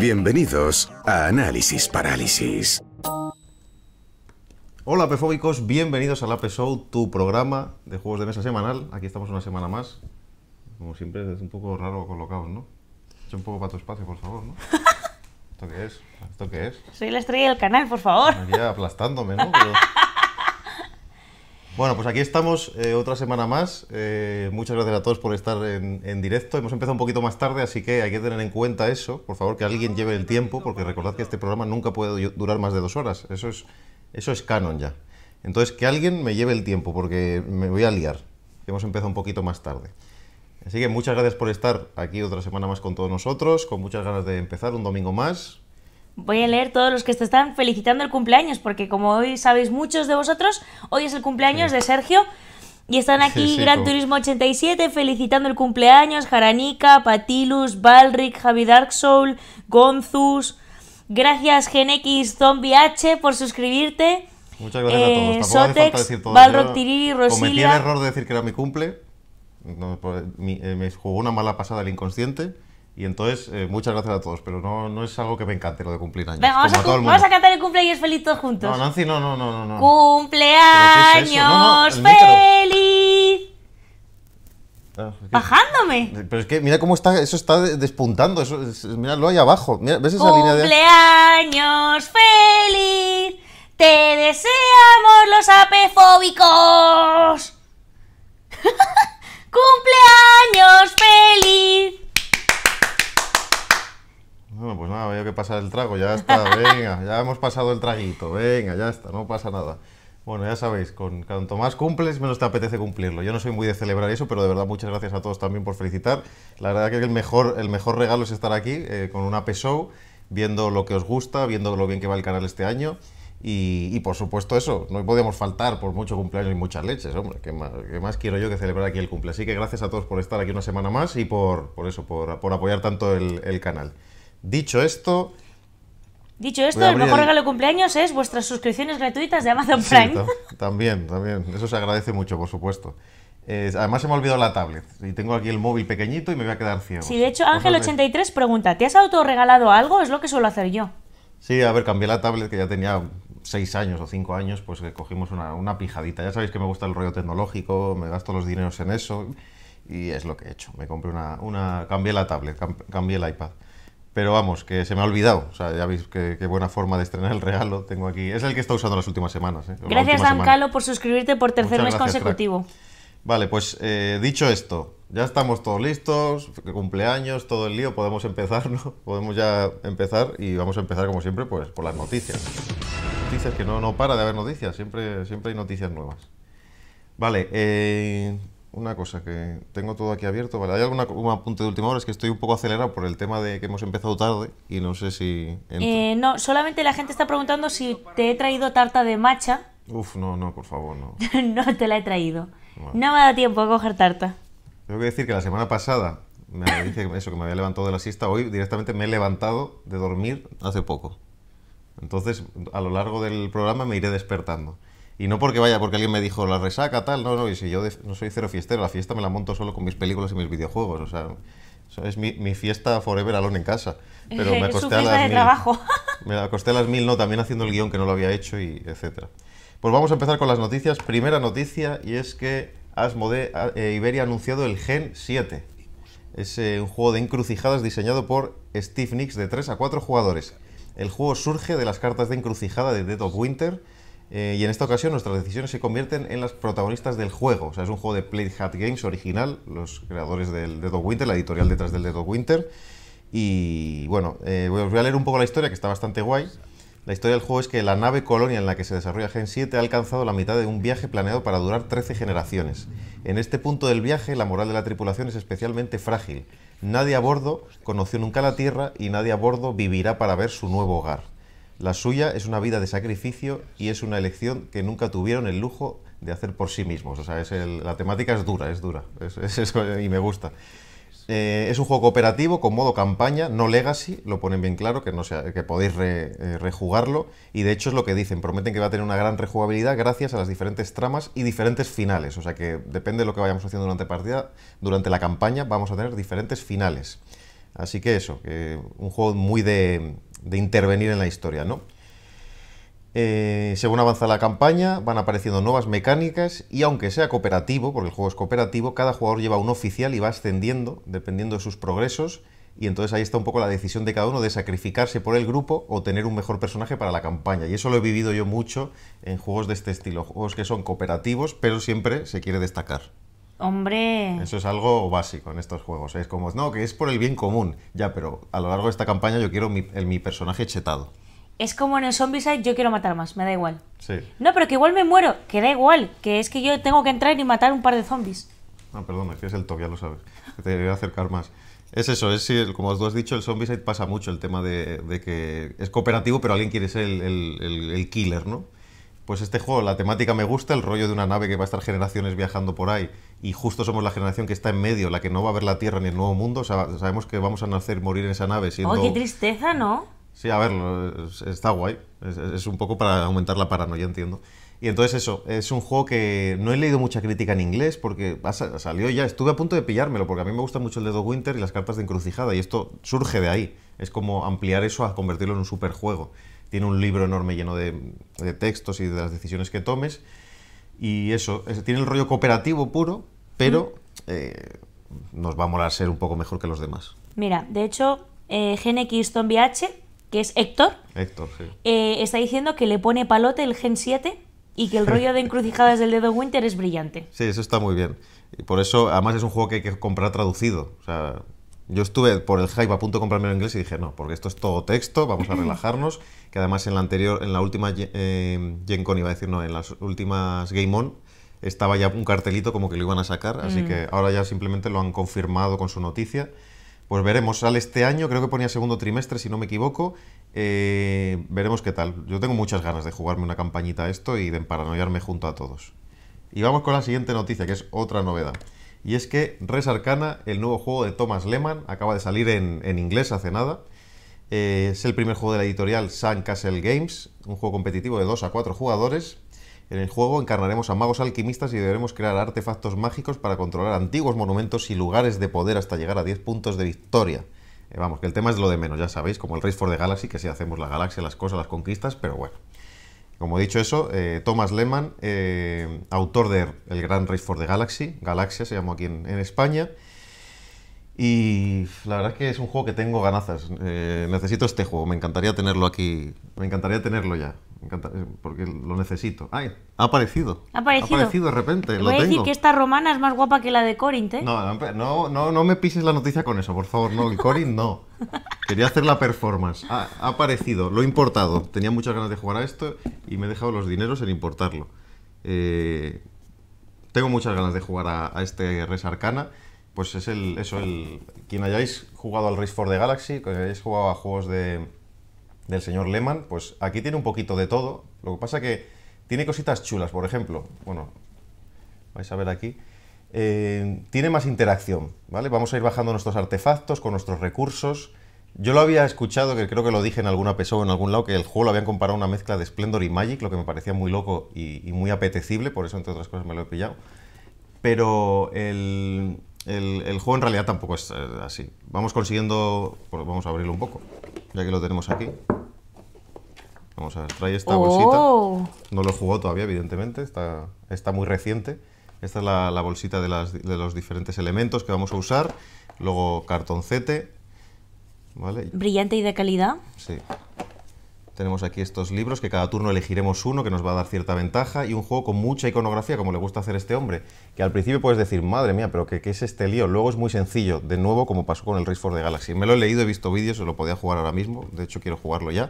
Bienvenidos a Análisis Parálisis. Hola pefóbicos, bienvenidos al Ape Show, tu programa de juegos de mesa semanal. Aquí estamos una semana más. Como siempre, es un poco raro colocados, ¿no? Echa un poco para tu espacio, por favor, ¿no? ¿Esto qué es? ¿Esto qué es? Soy la estrella del canal, por favor. Aquí aplastándome, ¿no? Pero... Bueno, pues aquí estamos eh, otra semana más. Eh, muchas gracias a todos por estar en, en, directo. Hemos empezado un poquito más tarde, así que hay que tener en cuenta eso. Por favor, que alguien lleve el tiempo, porque recordad que este programa nunca puede durar más de dos horas. Eso es, eso es canon ya. Entonces, que alguien me lleve el tiempo, porque me voy a liar. Hemos empezado un poquito más tarde. Así que muchas gracias por estar aquí otra semana más con todos nosotros, con muchas ganas de empezar un domingo más. Voy a leer todos los que te están felicitando el cumpleaños, porque como hoy sabéis muchos de vosotros, hoy es el cumpleaños de Sergio. Y están aquí Gran Turismo 87 felicitando el cumpleaños, Jaranica, Patilus, Balric, Javi Dark Soul, Gonzus. Gracias GenX Zombie H por suscribirte. Muchas gracias a todos. Eh, Tampoco Sotex, Rosilia. Cometí el error de decir que era mi cumple. Pues, me, eh, me jugó una mala pasada el inconsciente. Y entonces, eh, muchas gracias a todos, pero no, no es algo que me encante lo de cumplir años. Venga, vamos, a, cantar el cumpleaños feliz todos juntos. No, Nancy, no, no, no, no. ¡Cumpleaños feliz! Ah, ¡Bajándome! Pero es que mira cómo está, eso está despuntando, eso, es, míralo ahí abajo. ¿Ves esa línea de...? ¡Cumpleaños feliz! ¡Te deseamos los apefóbicos! ¡Cumpleaños feliz! Bueno, pues nada, había que pasar el trago, ya está, venga, ya hemos pasado el traguito, venga, ya está, no pasa nada. Bueno, ya sabéis, con cuanto más cumples, menos te apetece cumplirlo. Yo no soy muy de celebrar eso, pero de verdad muchas gracias a todos también por felicitar. La verdad que el mejor, el mejor regalo es estar aquí eh, con una PSOW, viendo lo que os gusta, viendo lo bien que va el canal este año. Y, por supuesto eso, no podíamos faltar por mucho cumpleaños y muchas leches, hombre, ¿qué más, qué más quiero yo que celebrar aquí el cumple? Así que gracias a todos por estar aquí una semana más y por, por eso, por, por apoyar tanto el canal. Dicho esto... Dicho esto, el mejor regalo de cumpleaños es vuestras suscripciones gratuitas de Amazon Prime. también, también. Eso se agradece mucho, por supuesto. además se me ha olvidado la tablet y tengo aquí el móvil pequeñito y me voy a quedar ciego. Sí, de hecho Ángel83 pregunta, ¿te has autorregalado algo? Es lo que suelo hacer yo. Sí, a ver, cambié la tablet que ya tenía 6 años o 5 años, pues cogimos una, pijadita. Ya sabéis que me gusta el rollo tecnológico, me gasto los dineros en eso y es lo que he hecho. Me compré una, una cambié la tablet, cambié el iPad. Pero vamos, que se me ha olvidado. O sea, ya veis qué, buena forma de estrenar el regalo tengo aquí. Es el que está usando las últimas semanas. ¿eh? Gracias, Dan por suscribirte por tercer mes consecutivo. Vale, pues eh, dicho esto, ya estamos todos listos, cumpleaños, todo el lío, podemos empezar, ¿no? Podemos ya empezar y vamos a empezar, como siempre, pues por las noticias. Noticias que no, no para de haber noticias, siempre, siempre hay noticias nuevas. Vale, eh, una cosa que tengo todo aquí abierto. Vale, hay algún apunte de última hora, es que estoy un poco acelerado por el tema de que hemos empezado tarde y no sé si. Eh, no, solamente la gente está preguntando si te he traído tarta de macha. Uf, no, no, por favor, no. no te la he traído. No me da tiempo a coger tarta. Tengo que decir que la semana pasada me dice eso, que me había levantado de la siesta. Hoy directamente me he levantado de dormir hace poco. Entonces, a lo largo del programa me iré despertando. Y no porque vaya, porque alguien me dijo la resaca, tal, no, no, y si yo no soy cero fiestero, la fiesta me la monto solo con mis películas y mis videojuegos, o sea, es mi, fiesta forever alone en casa. Pero me acosté a las mil, Me acosté las mil, no, también haciendo el guión que no lo había hecho y etcétera. Pues vamos a empezar con las noticias. Primera noticia, y es que Asmode eh, Iberia ha anunciado el Gen 7. Es eh, un juego de encrucijadas diseñado por Steve Nix de 3 a 4 jugadores. El juego surge de las cartas de encrucijada de Dead of Winter, eh, y en esta ocasión nuestras decisiones se convierten en las protagonistas del juego. O sea, es un juego de Play Hat Games original, los creadores del Dead of Winter, la editorial detrás del Dead of Winter. Y bueno, eh, os voy a leer un poco la historia, que está bastante guay. La historia del juego es que la nave colonia en la que se desarrolla Gen 7 ha alcanzado la mitad de un viaje planeado para durar 13 generaciones. En este punto del viaje, la moral de la tripulación es especialmente frágil. Nadie a bordo conoció nunca la Tierra y nadie a bordo vivirá para ver su nuevo hogar. La suya es una vida de sacrificio y es una elección que nunca tuvieron el lujo de hacer por sí mismos. O sea, es la temática es dura, es dura, y me gusta. Eh, es un juego cooperativo con modo campaña, no legacy, lo ponen bien claro, que, no sea, que podéis eh, rejugarlo, y de hecho es lo que dicen, prometen que va a tener una gran rejugabilidad gracias a las diferentes tramas y diferentes finales, o sea que depende de lo que vayamos haciendo durante partida, durante la campaña vamos a tener diferentes finales. Así que eso, que un juego muy de, de intervenir en la historia, ¿no? Eh, según avanza la campaña, van apareciendo nuevas mecánicas y aunque sea cooperativo, porque el juego es cooperativo, cada jugador lleva un oficial y va ascendiendo dependiendo de sus progresos y entonces ahí está un poco la decisión de cada uno de sacrificarse por el grupo o tener un mejor personaje para la campaña. Y eso lo he vivido yo mucho en juegos de este estilo, juegos que son cooperativos, pero siempre se quiere destacar. Hombre. Eso es algo básico en estos juegos. Es como, no, que es por el bien común. Ya, pero a lo largo de esta campaña yo quiero mi, mi personaje chetado. Es como en el Zombieside, yo quiero matar más, me da igual. Sí. No, pero que igual me muero, que da igual, que es que yo tengo que entrar y matar un par de zombies. Ah, perdona, que es el top, ya lo sabes. Te voy a acercar más. Es eso, es como os has dicho, el Zombieside pasa mucho el tema de, que es cooperativo, pero alguien quiere ser el, el killer, ¿no? pues este juego, la temática me gusta, el rollo de una nave que va a estar generaciones viajando por ahí, y justo somos la generación que está en medio, la que no va a ver la Tierra ni el nuevo mundo, sabemos que vamos a nacer, morir en esa nave siendo... ¡Oh, qué tristeza, ¿no? Sí, a ver, está guay, es, un poco para aumentar la paranoia, entiendo. Y entonces eso, es un juego que no he leído mucha crítica en inglés porque salió ya, estuve a punto de pillármelo porque a mí me gusta mucho el Dedo Winter y las cartas de encrucijada y esto surge de ahí, es como ampliar eso a convertirlo en un superjuego tiene un libro enorme lleno de, textos y de las decisiones que tomes. Y eso, tiene el rollo cooperativo puro, pero eh, nos va a molar ser un poco mejor que los demás. Mira, de hecho, eh, X Zombie H, que es Héctor, eh, está diciendo que le pone palote el Gen 7 y que el rollo de encrucijadas del dedo Winter es brillante. Sí, eso está muy bien. Y por eso, además, es un juego que hay que comprar traducido. O sea, yo estuve por el hype a punto de comprarme en inglés y dije, no, porque esto es todo texto, vamos a relajarnos. Que además en la anterior, en la última eh, Gen Con, iba a decir, no, en las últimas Game On, estaba ya un cartelito como que lo iban a sacar, así mm. que ahora ya simplemente lo han confirmado con su noticia. Pues veremos, sale este año, creo que ponía segundo trimestre, si no me equivoco. Eh, veremos qué tal. Yo tengo muchas ganas de jugarme una campañita a esto y de emparanoiarme junto a todos. Y vamos con la siguiente noticia, que es otra novedad. Y es que Res Arcana, el nuevo juego de Thomas Lehman, acaba de salir en, inglés hace nada. Eh, es el primer juego de la editorial Sun Castle Games, un juego competitivo de 2 a 4 jugadores. En el juego encarnaremos a magos alquimistas y deberemos crear artefactos mágicos para controlar antiguos monumentos y lugares de poder hasta llegar a 10 puntos de victoria. Eh, vamos, que el tema es lo de menos, ya sabéis, como el Race for the Galaxy, que si hacemos la galaxia, las cosas, las conquistas, pero bueno. Como he dicho eso, eh, Thomas Lehmann, eh, autor de El Gran Race for the Galaxy, Galaxia se llamó aquí en, España. Y la verdad es que es un juego que tengo ganazas. Eh, necesito este juego, me encantaría tenerlo aquí, me encantaría tenerlo ya encanta, eh, porque lo necesito. ¡Ay! Ha aparecido. Ha aparecido. Ha aparecido de repente. Voy a decir que esta romana es más guapa que la de Corinth, ¿eh? No, no, no, no me pises la noticia con eso, por favor. No, el Corinth no. Quería hacer la performance. Ha, aparecido, lo he importado. Tenía muchas ganas de jugar a esto y me he dejado los dineros en importarlo. Eh, tengo muchas ganas de jugar a, este Res Arcana pues es el, eso, el, quien hayáis jugado al Race for the Galaxy, que hayáis jugado a juegos de, del señor Lehman, pues aquí tiene un poquito de todo. Lo que pasa que tiene cositas chulas, por ejemplo. Bueno, vais a ver aquí. Eh, tiene más interacción, ¿vale? Vamos a ir bajando nuestros artefactos con nuestros recursos. Yo lo había escuchado, que creo que lo dije en alguna PSO en algún lado, que el juego lo habían comparado a una mezcla de Splendor y Magic, lo que me parecía muy loco y, muy apetecible, por eso entre otras cosas me lo he pillado. Pero el, juego en realidad tampoco es eh, así. Vamos consiguiendo, pues vamos a abrirlo un poco, ya que lo tenemos aquí. Vamos a ver, trae esta oh. bolsita. No lo jugó todavía, evidentemente, está, muy reciente. Esta es la, bolsita de, los diferentes elementos que vamos a usar. Luego cartoncete. ¿vale? Brillante y de calidad. Sí. Tenemos aquí estos libros que cada turno elegiremos uno que nos va a dar cierta ventaja y un juego con mucha iconografía como le gusta hacer este hombre. Que al principio puedes decir, madre mía, pero ¿qué, es este lío? Luego es muy sencillo, de nuevo como pasó con el Race for the Galaxy. Me lo he leído, he visto vídeos, se lo podía jugar ahora mismo, de hecho quiero jugarlo ya.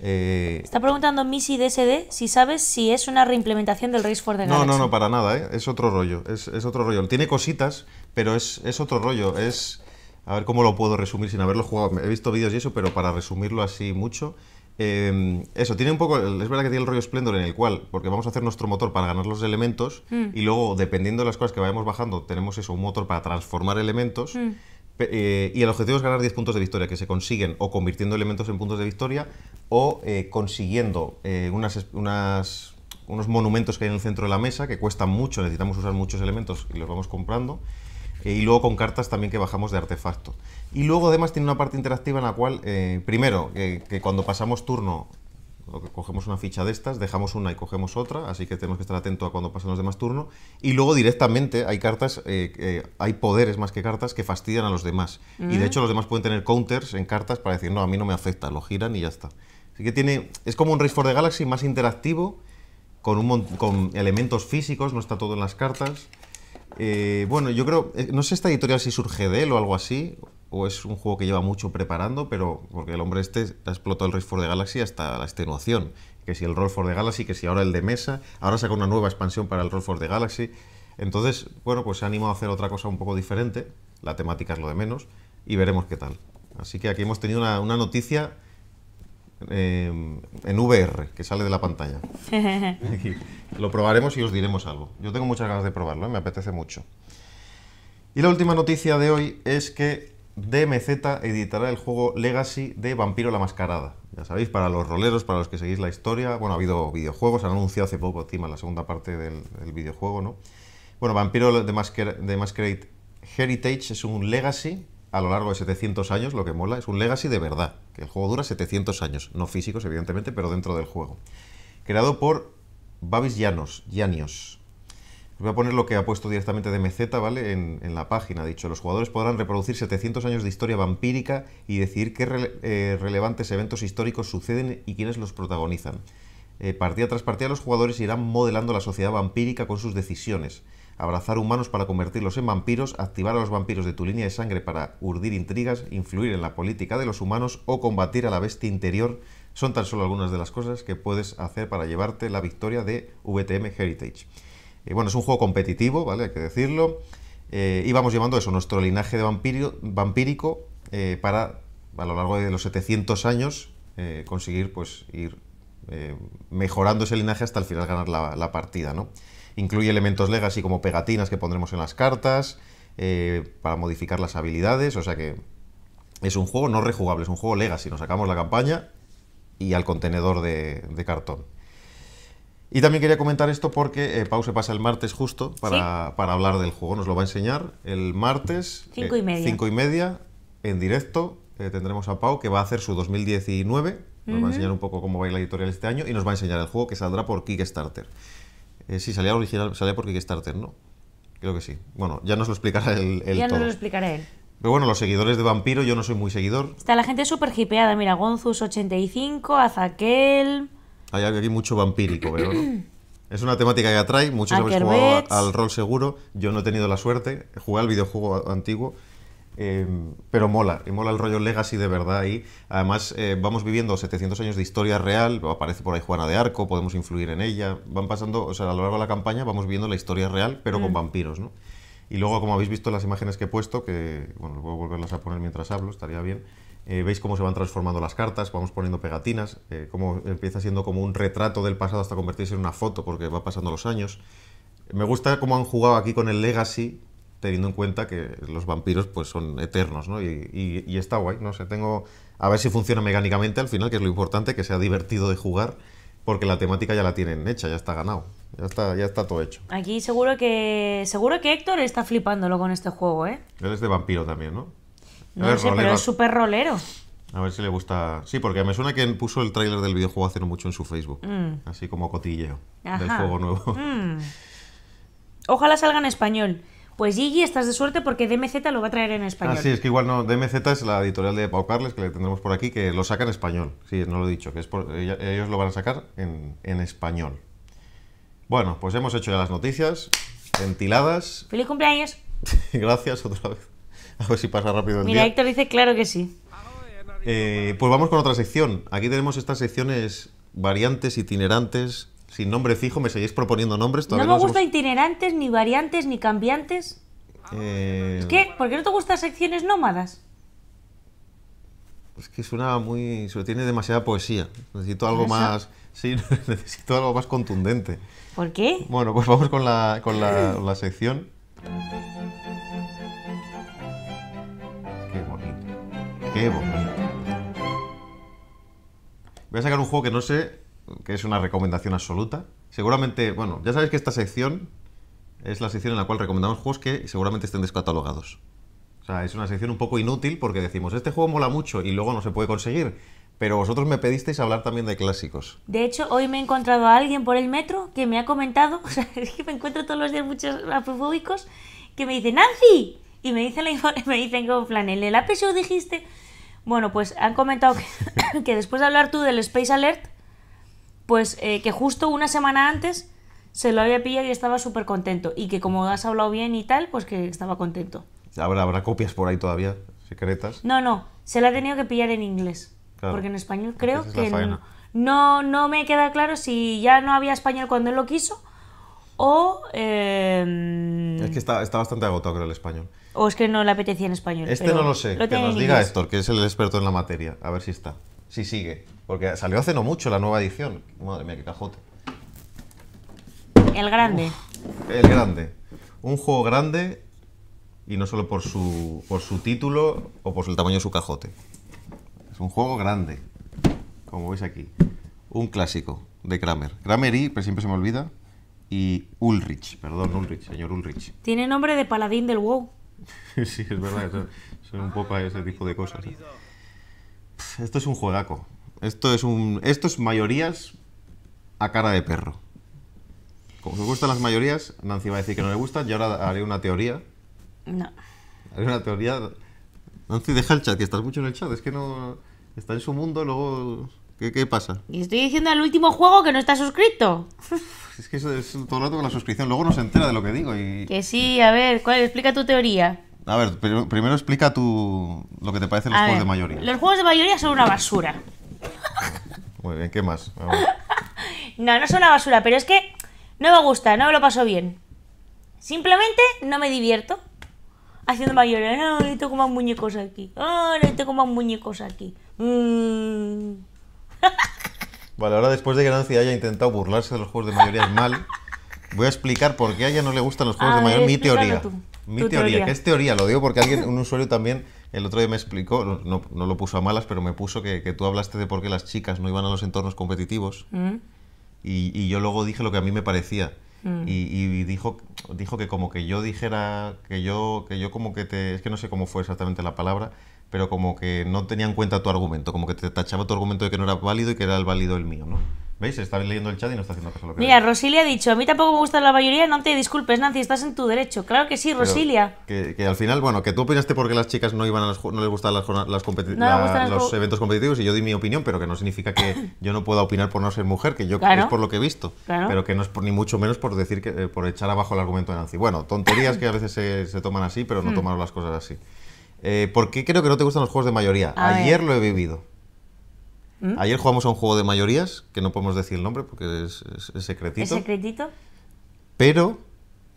Eh, Está preguntando Missy DSD si sabes si es una reimplementación del Race for the Galaxy. No, no, no, para nada, ¿eh? es otro rollo, es, es, otro rollo. Tiene cositas, pero es, es, otro rollo, es... A ver cómo lo puedo resumir sin haberlo jugado. He visto vídeos y eso, pero para resumirlo así mucho... Eh, eso, tiene un poco... Es verdad que tiene el rollo Splendor en el cual, porque vamos a hacer nuestro motor para ganar los elementos mm. y luego, dependiendo de las cosas que vayamos bajando, tenemos eso, un motor para transformar elementos... Mm. Eh, y el objetivo es ganar 10 puntos de victoria, que se consiguen o convirtiendo elementos en puntos de victoria o eh, consiguiendo eh, unos monumentos que hay en el centro de la mesa, que cuestan mucho, necesitamos usar muchos elementos y los vamos comprando. y luego con cartas también que bajamos de artefacto. Y luego además tiene una parte interactiva en la cual, primero, que cuando pasamos turno cogemos una ficha de estas, dejamos una y cogemos otra, así que tenemos que estar atentos a cuando pasen los demás turnos. Y luego directamente hay cartas, eh, eh, hay poderes más que cartas que fastidian a los demás. Y de mm. hecho los demás pueden tener counters en cartas para decir, no, a mí no me afecta, lo giran y ya está. Así que tiene, es como un Race for the Galaxy más interactivo, con, un con elementos físicos, no está todo en las cartas. Eh, bueno, yo creo, no sé esta editorial si surge de él o algo así, o es un juego que lleva mucho preparando, pero porque el hombre este ha explotado el Race for the Galaxy hasta la extenuación. Que si el Roll for the Galaxy, que si ahora el de mesa, ahora saca una nueva expansión para el Roll for the Galaxy. Entonces, bueno, pues se ha animado a hacer otra cosa un poco diferente, la temática es lo de menos, y veremos qué tal. Así que aquí hemos tenido una, noticia eh, en VR, que sale de la pantalla. lo probaremos y os diremos algo. Yo tengo muchas ganas de probarlo, ¿eh? me apetece mucho. Y la última noticia de hoy es que DMZ editará el juego Legacy de Vampiro la Mascarada. Ya sabéis, para los roleros, para los que seguís la historia, bueno, ha habido videojuegos, han anunciado hace poco encima la segunda parte del, videojuego, ¿no? Bueno, Vampiro de, Masquerade Heritage es un Legacy a lo largo de 700 años, lo que mola, es un Legacy de verdad, que el juego dura 700 años, no físicos evidentemente, pero dentro del juego. Creado por Babis Llanos, Voy a poner lo que ha puesto directamente de Meceta, ¿vale? En, la página, ha dicho, los jugadores podrán reproducir 700 años de historia vampírica y decidir qué eh, relevantes eventos históricos suceden y quiénes los protagonizan. Eh, partida tras partida los jugadores irán modelando la sociedad vampírica con sus decisiones. Abrazar humanos para convertirlos en vampiros, activar a los vampiros de tu línea de sangre para urdir intrigas, influir en la política de los humanos o combatir a la bestia interior son tan solo algunas de las cosas que puedes hacer para llevarte la victoria de VTM Heritage bueno, es un juego competitivo, ¿vale? Hay que decirlo. Eh, y vamos llevando eso, nuestro linaje de vampírico, eh, para a lo largo de los 700 años eh, conseguir pues ir mejorando ese linaje hasta el final ganar la, partida, Incluye elementos legacy como pegatinas que pondremos en las cartas, para modificar las habilidades, o sea que es un juego no rejugable, es un juego legacy. Nos sacamos la campaña y al contenedor de cartón. Y también quería comentar esto porque eh, Pau se pasa el martes justo para, hablar del juego. Nos lo va a enseñar el martes. Cinco y eh, media. y media en directo eh, tendremos a Pau que va a hacer su 2019. Nos va a enseñar un poco cómo va a la editorial este año y nos va a enseñar el juego que saldrá por Kickstarter. si sí, salía original, salía por Kickstarter, ¿no? Creo que sí. Bueno, ya nos lo explicará el ya nos lo explicará él. Pero bueno, los seguidores de Vampiro, yo no soy muy seguidor. Está la gente súper hipeada. Mira, Gonzus85, Azaquel, hay aquí mucho vampírico, pero Es una temática que atrae, muchos habéis jugado al rol seguro, yo no he tenido la suerte, jugué al videojuego antiguo, eh, pero mola, y mola el rollo legacy de verdad y Además, eh, vamos viviendo 700 años de historia real, aparece por ahí Juana de Arco, podemos influir en ella, van pasando, o sea, a lo largo de la campaña vamos viendo la historia real, pero con mm. vampiros, ¿no? Y luego, como habéis visto las imágenes que he puesto, que, bueno, a volverlas a poner mientras hablo, estaría bien. Eh, veis cómo se van transformando las cartas, vamos poniendo pegatinas, eh, cómo empieza siendo como un retrato del pasado hasta convertirse en una foto porque va pasando los años. Me gusta cómo han jugado aquí con el Legacy, teniendo en cuenta que los vampiros pues son eternos, ¿no? Y, está guay, no sé, tengo... A ver si funciona mecánicamente al final, que es lo importante, que sea divertido de jugar, porque la temática ya la tienen hecha, ya está ganado. Ya está, ya está todo hecho. Aquí seguro que seguro que Héctor está flipándolo con este juego, ¿eh? Él es de vampiro también, ¿no? No ver, sé, pero es súper rolero. A ver si le gusta. Sí, porque me suena que puso el tráiler del videojuego hace no mucho en su Facebook. Mm. Así como cotilleo del juego nuevo. Mm. Ojalá salga en español. Pues Gigi, estás de suerte porque DMZ lo va a traer en ah, español. Ah, sí, es que igual no. DMZ es la editorial de Pau Carles, que le tendremos por aquí, que lo saca en español. Sí, no lo he dicho, que es ellos lo van a sacar en, en español. Bueno, pues hemos hecho ya las noticias, ventiladas. ¡Feliz cumpleaños! Gracias otra vez. A ver si pasa rápido Mira, Héctor dice claro que sí. Eh, pues vamos con otra sección. Aquí tenemos estas secciones variantes, itinerantes, sin nombre fijo. ¿Me seguís proponiendo nombres? Todavía no me gusta itinerantes, ni variantes, ni cambiantes. Eh, ¿Por qué no te gustan secciones nómadas? Es que suena muy... Se tiene demasiada poesía. Necesito algo más... Sí, necesito algo más contundente. ¿Por qué? Bueno, pues vamos con la, con la sección. Qué Voy a sacar un juego que no sé, que es una recomendación absoluta. Seguramente, bueno, ya sabéis que esta sección es la sección en la cual recomendamos juegos que seguramente estén descatalogados. O sea, es una sección un poco inútil porque decimos, este juego mola mucho y luego no se puede conseguir. Pero vosotros me pedisteis hablar también de clásicos. De hecho, hoy me he encontrado a alguien por el metro que me ha comentado, o sea, es que me encuentro todos los días muchos afrofóbicos que me dicen, Nancy, y me dicen, me dicen como plan, en el os dijiste bueno, pues han comentado que, después de hablar tú del Space Alert, pues eh, que justo una semana antes se lo había pillado y estaba súper contento. Y que como has hablado bien y tal, pues que estaba contento. ¿Habrá, habrá copias por ahí todavía, secretas? No, no, se la ha tenido que pillar en inglés. Porque en español creo que no, no, me queda claro si ya no había español cuando él lo quiso o... Em, es que está, está bastante agotado creo el español. O es que no le apetecía en español. Este no lo sé. que nos diga Héctor, que es el experto en la materia. A ver si está. Si sigue. Porque salió hace no mucho la nueva edición. Madre mía, qué cajote. El grande. el grande. Un juego grande y no solo por su, por su título o por el tamaño de su cajote. Es un juego grande, como veis aquí. Un clásico de Kramer. Kramer y, pero siempre se me olvida, y Ulrich, perdón, Ulrich, señor Ulrich. Tiene nombre de paladín del WoW. sí, es verdad, son, un poco ese tipo de cosas. esto es un juegaco. Esto es un. Esto mayorías a cara de perro. Como me gustan las mayorías, Nancy va a decir que no le gustan. Yo ahora haré una teoría. No. Haré una teoría. Nancy, deja el chat, que estás mucho en el chat. Es que no. Está en su mundo, luego. ¿Qué, pasa? Y estoy diciendo al último juego que no está suscrito. Es que eso es todo el rato con la suscripción, luego no se entera de lo que digo y... Que sí, a ver, ¿cuál? explica tu teoría. A ver, primero explica tu, lo que te parecen los juegos de mayoría. Los juegos de mayoría son una basura. Muy bien, ¿qué más? no, no son una basura, pero es que no me gusta, no me lo paso bien. Simplemente no me divierto haciendo mayoría. No, necesito más muñecos aquí. No, ah, necesito más muñecos aquí. Mmm... Vale, ahora después de que Nancy haya intentado burlarse de los juegos de mayorías mal, voy a explicar por qué a ella no le gustan los juegos de mayoría. Mi teoría. mi teoría, que es teoría, lo digo porque alguien, un usuario también el otro día me explicó, no, lo puso a malas, pero me puso que, tú hablaste de por qué las chicas no iban a los entornos competitivos. Mm. Y, yo luego dije lo que a mí me parecía. Mm. Y, y, dijo, dijo que como que yo dijera, que yo, que yo como que te, es que no sé cómo fue exactamente la palabra, pero como que no tenía en cuenta tu argumento, como que te tachaba tu argumento de que no era válido y que era el válido el mío, ¿no? ¿Veis? Está leyendo el chat y no está haciendo caso lo que Mira, Rosilia ha dicho, a mí tampoco me gusta la mayoría, no te disculpes, Nancy, estás en tu derecho. Claro que sí, Rosilia. Que, al final, bueno, que tú opinaste porque las chicas no iban a no les gustaban las, los eventos competitivos y yo di mi opinión, pero que no significa que yo no pueda opinar por no ser mujer, que yo es por lo que he visto, pero que no es por, ni mucho menos por decir que eh, por echar abajo el argumento de Nancy. Bueno, tonterías que a veces se, toman así, pero no mm. las cosas así. Eh, ¿Por qué creo que no te gustan los juegos de mayoría? Ayer lo he vivido. ¿Mm? Ayer jugamos a un juego de mayorías, que no podemos decir el nombre porque es, es secretito. ¿Es secretito? Pero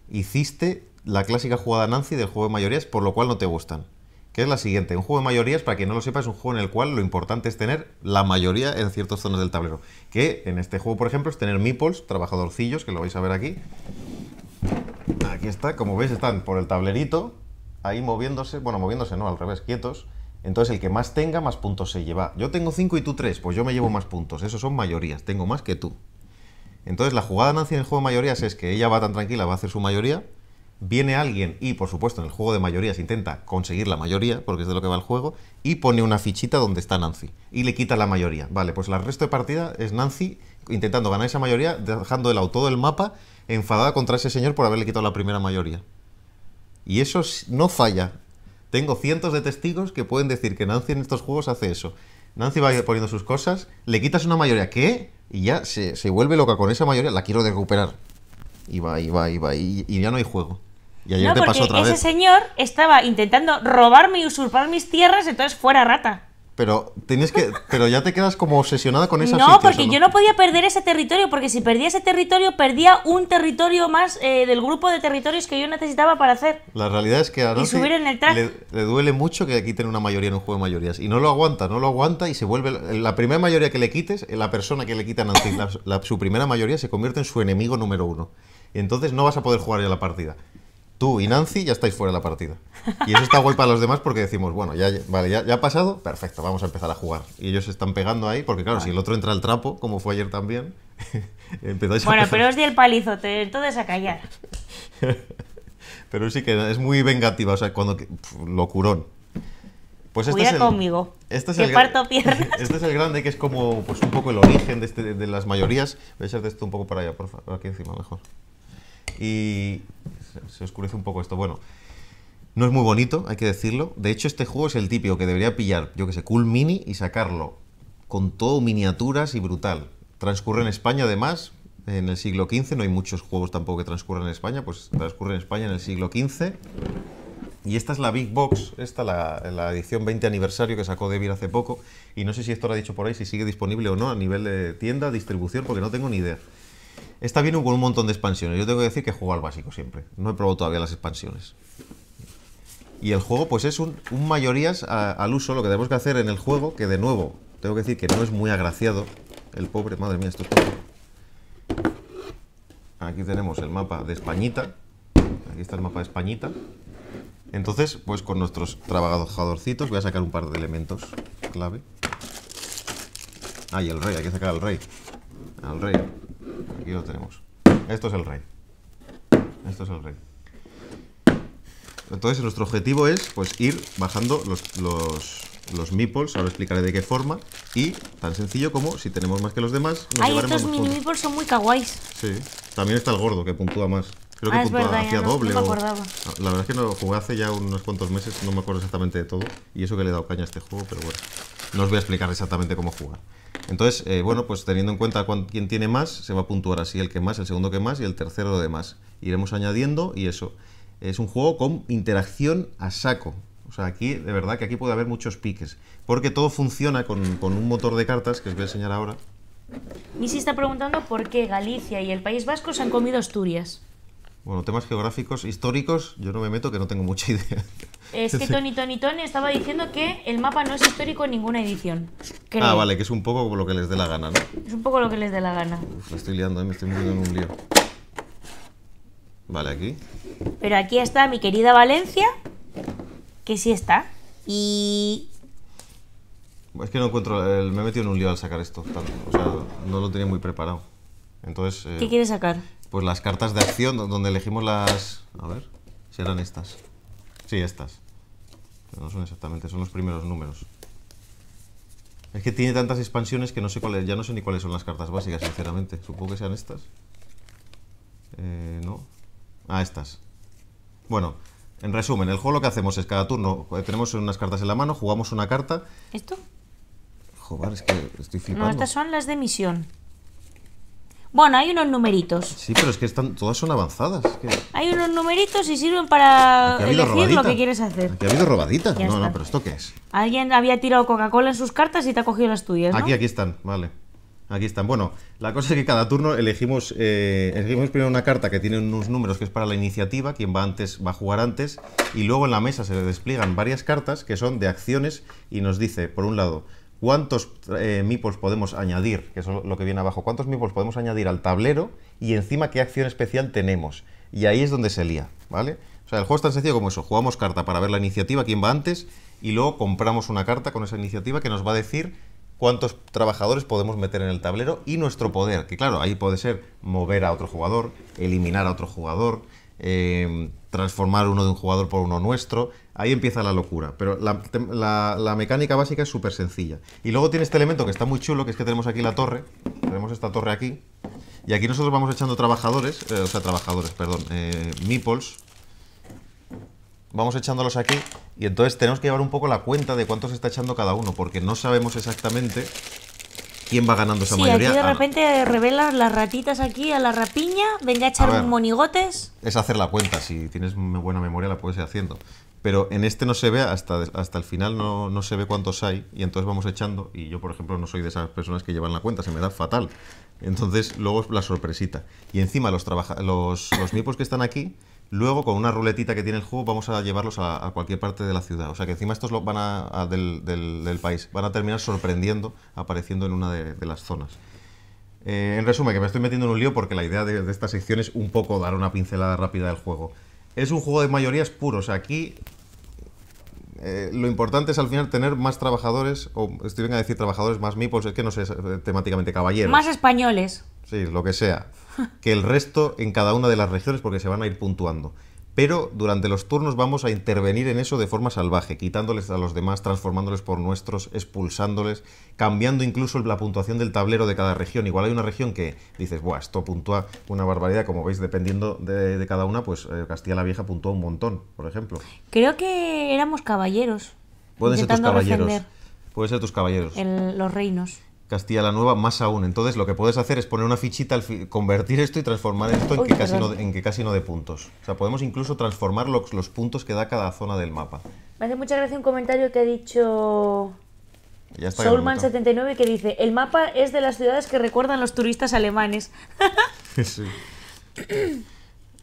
hiciste la clásica jugada Nancy del juego de mayorías, por lo cual no te gustan. Que es la siguiente. Un juego de mayorías, para quien no lo sepa, es un juego en el cual lo importante es tener la mayoría en ciertas zonas del tablero. Que en este juego, por ejemplo, es tener meeples, trabajadorcillos, que lo vais a ver aquí. Aquí está, como veis, están por el tablerito, ahí moviéndose, bueno, moviéndose no, al revés, quietos. Entonces el que más tenga, más puntos se lleva. Yo tengo 5 y tú 3, pues yo me llevo más puntos. Eso son mayorías, tengo más que tú. Entonces la jugada Nancy en el juego de mayorías es que ella va tan tranquila, va a hacer su mayoría. Viene alguien y, por supuesto, en el juego de mayorías intenta conseguir la mayoría, porque es de lo que va el juego, y pone una fichita donde está Nancy y le quita la mayoría. Vale, pues el resto de partida es Nancy intentando ganar esa mayoría, dejando el auto del mapa, enfadada contra ese señor por haberle quitado la primera mayoría. Y eso no falla. Tengo cientos de testigos que pueden decir que Nancy en estos juegos hace eso. Nancy va poniendo sus cosas, le quitas una mayoría, ¿qué? Y ya se, se vuelve loca con esa mayoría, la quiero recuperar. Y va, y va, y va, y, ya no hay juego. Y ayer te pasó otra ese señor estaba intentando robarme y usurpar mis tierras, entonces fuera rata. Pero tienes que. Pero ya te quedas como obsesionada con esa No, porque yo no podía perder ese territorio, porque si perdía ese territorio, perdía un territorio más eh, del grupo de territorios que yo necesitaba para hacer. La realidad es que a Le, duele mucho que quiten una mayoría en un juego de mayorías. Y no lo aguanta, no lo aguanta y se vuelve. La primera mayoría que le quites, eh, la persona que le quita la, su primera mayoría se convierte en su enemigo número uno. Y entonces no vas a poder jugar ya la partida tú y Nancy ya estáis fuera de la partida. Y eso está guay para los demás porque decimos, bueno, ya, ya, ha pasado, perfecto, vamos a empezar a jugar. Y ellos se están pegando ahí, porque claro, si el otro entra al trapo, como fue ayer también, empezáis bueno, a. Bueno, pero os di el palizote, entonces a callar. pero sí que es muy vengativa, o sea, cuando. locurón. Pues este es el, conmigo. Este es el, parto Este es el grande, que es como pues, un poco el origen de, este, las mayorías. Voy a echar esto un poco para allá, por favor, aquí encima mejor. Y se, oscurece un poco esto. Bueno, no es muy bonito, hay que decirlo. De hecho, este juego es el típico que debería pillar, yo que sé, Cool Mini y sacarlo con todo miniaturas y brutal. Transcurre en España, además, en el siglo XV. No hay muchos juegos tampoco que transcurran en España, pues transcurre en España en el siglo XV. Y esta es la Big Box, esta la, la edición 20 aniversario que sacó Devir hace poco. Y no sé si esto lo ha dicho por ahí, si sigue disponible o no a nivel de tienda, distribución, porque no tengo ni idea. Esta viene con un montón de expansiones. Yo tengo que decir que juego al básico siempre. No he probado todavía las expansiones. Y el juego, pues es un, mayorías al uso. Lo que tenemos que hacer en el juego, que de nuevo, tengo que decir que no es muy agraciado. El pobre, madre mía, esto es Aquí tenemos el mapa de Españita. Aquí está el mapa de Españita. Entonces, pues con nuestros trabajadorcitos voy a sacar un par de elementos clave. Ah, el rey, hay que sacar al rey. Al rey. Aquí lo tenemos. Esto es el rey. Esto es el rey. Entonces nuestro objetivo es pues ir bajando los, los, meeples, ahora explicaré de qué forma, y tan sencillo como si tenemos más que los demás... Nos Ay, estos mini meeples son muy kawaiis. Sí, también está el gordo que puntúa más. Creo que ah, puntuaba, verdad, doble. Ah, la verdad es que no jugué hace ya unos cuantos meses, no me acuerdo exactamente de todo. Y eso que le he dado caña a este juego, pero bueno. No os voy a explicar exactamente cómo jugar. Entonces, eh, bueno, pues teniendo en cuenta quién tiene más, se va a puntuar así el que más, el segundo que más y el tercero de más Iremos añadiendo y eso. Es un juego con interacción a saco. O sea, aquí, de verdad que aquí puede haber muchos piques. Porque todo funciona con, un motor de cartas que os voy a enseñar ahora. si está preguntando por qué Galicia y el País Vasco se han comido Asturias. Bueno, temas geográficos, históricos, yo no me meto que no tengo mucha idea. Es que Tony Tony Tony estaba diciendo que el mapa no es histórico en ninguna edición. Ah, vale, que es un poco lo que les dé la gana, ¿no? Es un poco lo que les dé la gana. Me estoy liando, ¿eh? me estoy metiendo en un lío. Vale, aquí. Pero aquí está mi querida Valencia, que sí está. Y es que no encuentro. me he metido en un lío al sacar esto. o sea, no lo tenía muy preparado. Entonces. Eh, ¿Qué quieres sacar? Pues las cartas de acción, donde elegimos las... A ver, serán estas. Sí, estas. no son exactamente, son los primeros números. Es que tiene tantas expansiones que no sé cuáles, ya no sé ni cuáles son las cartas básicas, sinceramente. Supongo que sean estas. Eh, no. Ah, estas. Bueno, en resumen, el juego lo que hacemos es cada turno eh, tenemos unas cartas en la mano, jugamos una carta. ¿Esto? Joder, es que estoy flipando. No, estas son las de misión. Bueno, hay unos numeritos. Sí, pero es que están, todas son avanzadas. Hay unos numeritos y sirven para elegir lo que quieres hacer. Aquí ha habido robaditas. no, no, pero ¿esto qué es? Alguien había tirado Coca-Cola en sus cartas y te ha cogido las tuyas, Aquí, aquí están, vale. Aquí están. Bueno, la cosa es que cada turno elegimos, eh, elegimos primero una carta que tiene unos números que es para la iniciativa, quien va antes va a jugar antes, y luego en la mesa se le despliegan varias cartas que son de acciones y nos dice, por un lado, cuántos eh, mipos podemos añadir, que es lo que viene abajo, cuántos meeples podemos añadir al tablero y encima qué acción especial tenemos. Y ahí es donde se lía, ¿vale? O sea, el juego es tan sencillo como eso, jugamos carta para ver la iniciativa, quién va antes, y luego compramos una carta con esa iniciativa que nos va a decir cuántos trabajadores podemos meter en el tablero y nuestro poder, que claro, ahí puede ser mover a otro jugador, eliminar a otro jugador, Em, transformar uno de un jugador por uno nuestro. Ahí empieza la locura. Pero la, mecánica básica es súper sencilla. Y luego tiene este elemento que está muy chulo, que es que tenemos aquí la torre. Tenemos esta torre aquí. Y aquí nosotros vamos echando trabajadores, eh, o sea, trabajadores, perdón, eh, meeples. Vamos echándolos aquí y entonces tenemos que llevar un poco la cuenta de cuánto se está echando cada uno, porque no sabemos exactamente quién va ganando esa sí, mayoría. Aquí de ah, repente revelas las ratitas aquí a la rapiña, venga a echar monigotes. Es hacer la cuenta, si tienes buena memoria la puedes ir haciendo. Pero en este no se ve, hasta, hasta el final no, no se ve cuántos hay, y entonces vamos echando, y yo por ejemplo no soy de esas personas que llevan la cuenta, se me da fatal. Entonces luego es la sorpresita. Y encima los, mipos los, que están aquí Luego, con una ruletita que tiene el juego, vamos a llevarlos a, cualquier parte de la ciudad. O sea que encima estos van a, del, país van a terminar sorprendiendo, apareciendo en una de, las zonas. Eh, en resumen, que me estoy metiendo en un lío porque la idea de, esta sección es un poco dar una pincelada rápida del juego. Es un juego de mayorías puros. O sea, aquí eh, lo importante es al final tener más trabajadores, o estoy bien a decir trabajadores, más pues es que no sé eh, temáticamente caballeros. Más españoles sí, lo que sea, que el resto en cada una de las regiones porque se van a ir puntuando. Pero durante los turnos vamos a intervenir en eso de forma salvaje, quitándoles a los demás, transformándoles por nuestros, expulsándoles, cambiando incluso la puntuación del tablero de cada región. Igual hay una región que dices, Buah, esto puntúa una barbaridad, como veis, dependiendo de, cada una, pues eh, Castilla la Vieja puntúa un montón, por ejemplo. Creo que éramos caballeros. Pueden ser tus caballeros. Pueden ser tus caballeros. En los reinos. Castilla la Nueva, más aún. Entonces lo que puedes hacer es poner una fichita, convertir esto y transformar esto en, que, casi no, en que casi no de puntos. O sea, podemos incluso transformar los, puntos que da cada zona del mapa. Me hace mucha gracia un comentario que ha dicho Soulman79 que dice, el mapa es de las ciudades que recuerdan los turistas alemanes.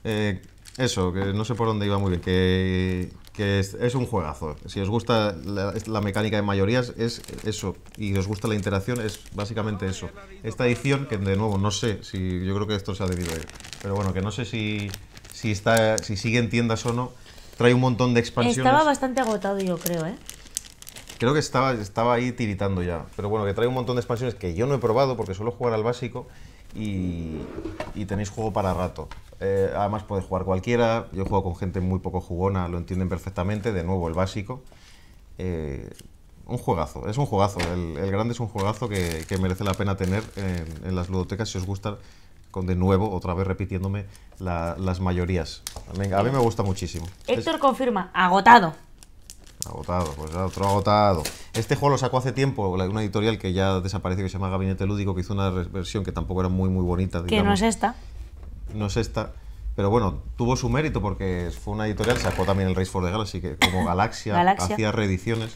Eh, eso, que no sé por dónde iba muy bien, que que es, un juegazo. Si os gusta la, mecánica de mayorías, es eso. Y os gusta la interacción, es básicamente eso. Esta edición, que de nuevo no sé si. Yo creo que esto se ha debido a ello, Pero bueno, que no sé si, está, si sigue en tiendas o no. Trae un montón de expansiones. Estaba bastante agotado, yo creo, ¿eh? Creo que estaba, estaba ahí tiritando ya. Pero bueno, que trae un montón de expansiones que yo no he probado porque suelo jugar al básico y, tenéis juego para rato. Eh, además podéis jugar cualquiera, yo juego con gente muy poco jugona, lo entienden perfectamente, de nuevo el básico. Eh, un juegazo, es un juegazo, el, grande es un juegazo que, merece la pena tener en, las ludotecas si os gusta con de nuevo, otra vez repitiéndome, las mayorías. A mí me gusta muchísimo. Héctor confirma, agotado. Agotado, pues otro agotado. Este juego lo sacó hace tiempo una editorial que ya desapareció, que se llama Gabinete Lúdico, que hizo una versión que tampoco era muy, muy bonita. Que no es esta. No es esta. Pero bueno, tuvo su mérito porque fue una editorial, sacó también el Race for the Galaxy, que como Galaxia, hacía reediciones.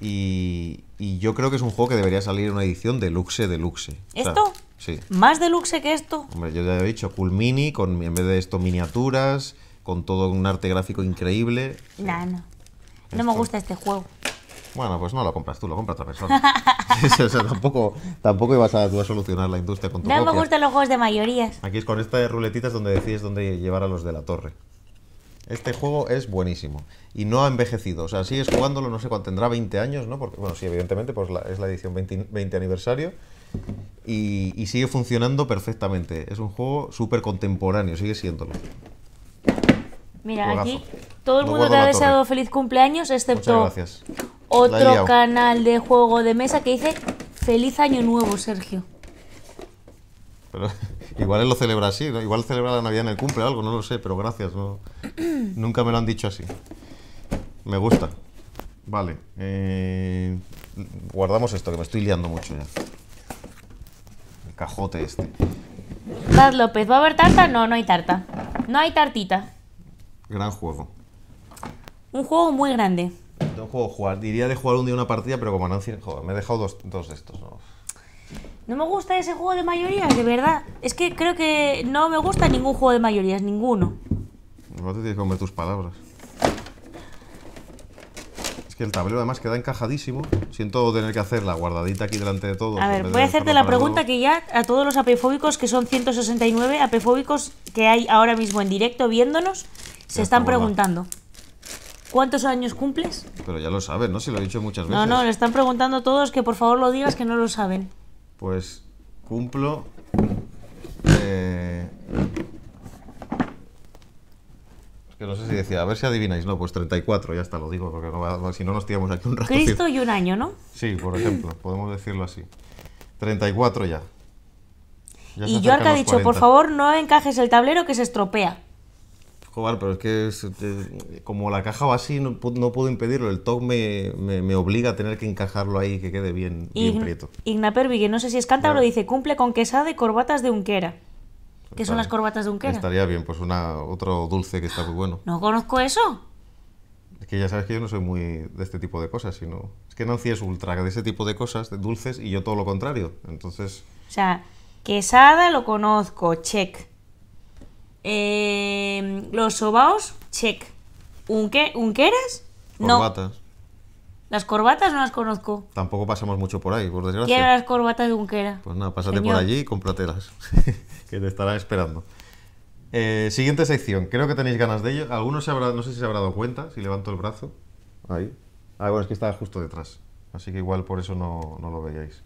Y, yo creo que es un juego que debería salir en una edición deluxe, deluxe. ¿Esto? sí. ¿Más deluxe que esto? Hombre, yo ya he dicho, cool mini, con, en vez de esto miniaturas, con todo un arte gráfico increíble. Nah, no. No me gusta este juego. Bueno, pues no lo compras tú, lo compras otra persona. tampoco, tampoco ibas a, solucionar la industria con tu No me gustan los juegos de mayorías. Aquí es con estas ruletitas donde decides dónde llevar a los de la torre. Este juego es buenísimo y no ha envejecido. O sea, sigues jugándolo, no sé cuándo tendrá 20 años, ¿no? Porque, bueno, sí, evidentemente, pues es la edición 20, aniversario y, y sigue funcionando perfectamente. Es un juego súper contemporáneo, sigue siéndolo. Mira, aquí todo el mundo te ha deseado feliz cumpleaños, excepto este otro canal de juego de mesa que dice Feliz Año Nuevo, Sergio. Pero igual él lo celebra así, igual celebra la Navidad en el cumple algo, no lo sé, pero gracias, no, nunca me lo han dicho así. Me gusta. Vale, eh, guardamos esto, que me estoy liando mucho ya. El cajote este. Paz López, ¿va a haber tarta? No, no hay tarta. No hay tartita. Gran juego. Un juego muy grande. juego jugar. Diría de jugar un día una partida, pero como no joder, me he dejado dos, dos de estos. ¿no? me gusta ese juego de mayorías, de verdad. Es que creo que no me gusta ningún juego de mayorías, ninguno. No te tienes que comer tus palabras. Es que el tablero además queda encajadísimo. Siento tener que hacer la guardadita aquí delante de todo. A ver, voy a hacerte la pregunta que ya a todos los apefóbicos, que son 169 apefóbicos que hay ahora mismo en directo viéndonos, se están preguntando. ¿Cuántos años cumples? Pero ya lo sabes, ¿no? Si lo he dicho muchas veces. No, no, le están preguntando a todos que por favor lo digas que no lo saben. Pues cumplo. Eh, es que no sé si decía, a ver si adivináis. No, pues 34, ya está, lo digo, porque no si no nos tiramos aquí un rato. Cristo y un año, ¿no? Sí, por ejemplo, podemos decirlo así. 34 ya. ya y que ha dicho, por favor, no encajes el tablero que se estropea pero es que como la caja va así, no, puedo impedirlo. El toque me, obliga a tener que encajarlo ahí que quede bien, bien prieto. Ignapervig, no sé si es cántabro, dice: cumple con quesada y corbatas de Unquera. ¿Qué son las corbatas de Unquera? Estaría bien, pues una, otro dulce que está muy bueno. ¿No conozco eso? Es que ya sabes que yo no soy muy de este tipo de cosas, sino. Es que Nancy es ultra de ese tipo de cosas, de dulces, y yo todo lo contrario. Entonces. O sea, quesada lo conozco, check. Em, los sobaos, check. ¿Un qué? Corbatas. Las corbatas no las conozco. Tampoco pasamos mucho por ahí, por desgracia. Quiero las corbatas de Unquera. Pues nada, pásate por allí y cómpratelas, que te estarán esperando. Eh, siguiente sección. Creo que tenéis ganas de ello. Algunos se habrá, no sé si se habrá dado cuenta, si levanto el brazo. Ahí. Ah, bueno, es que estaba justo detrás. Así que igual por eso no, no lo veíais.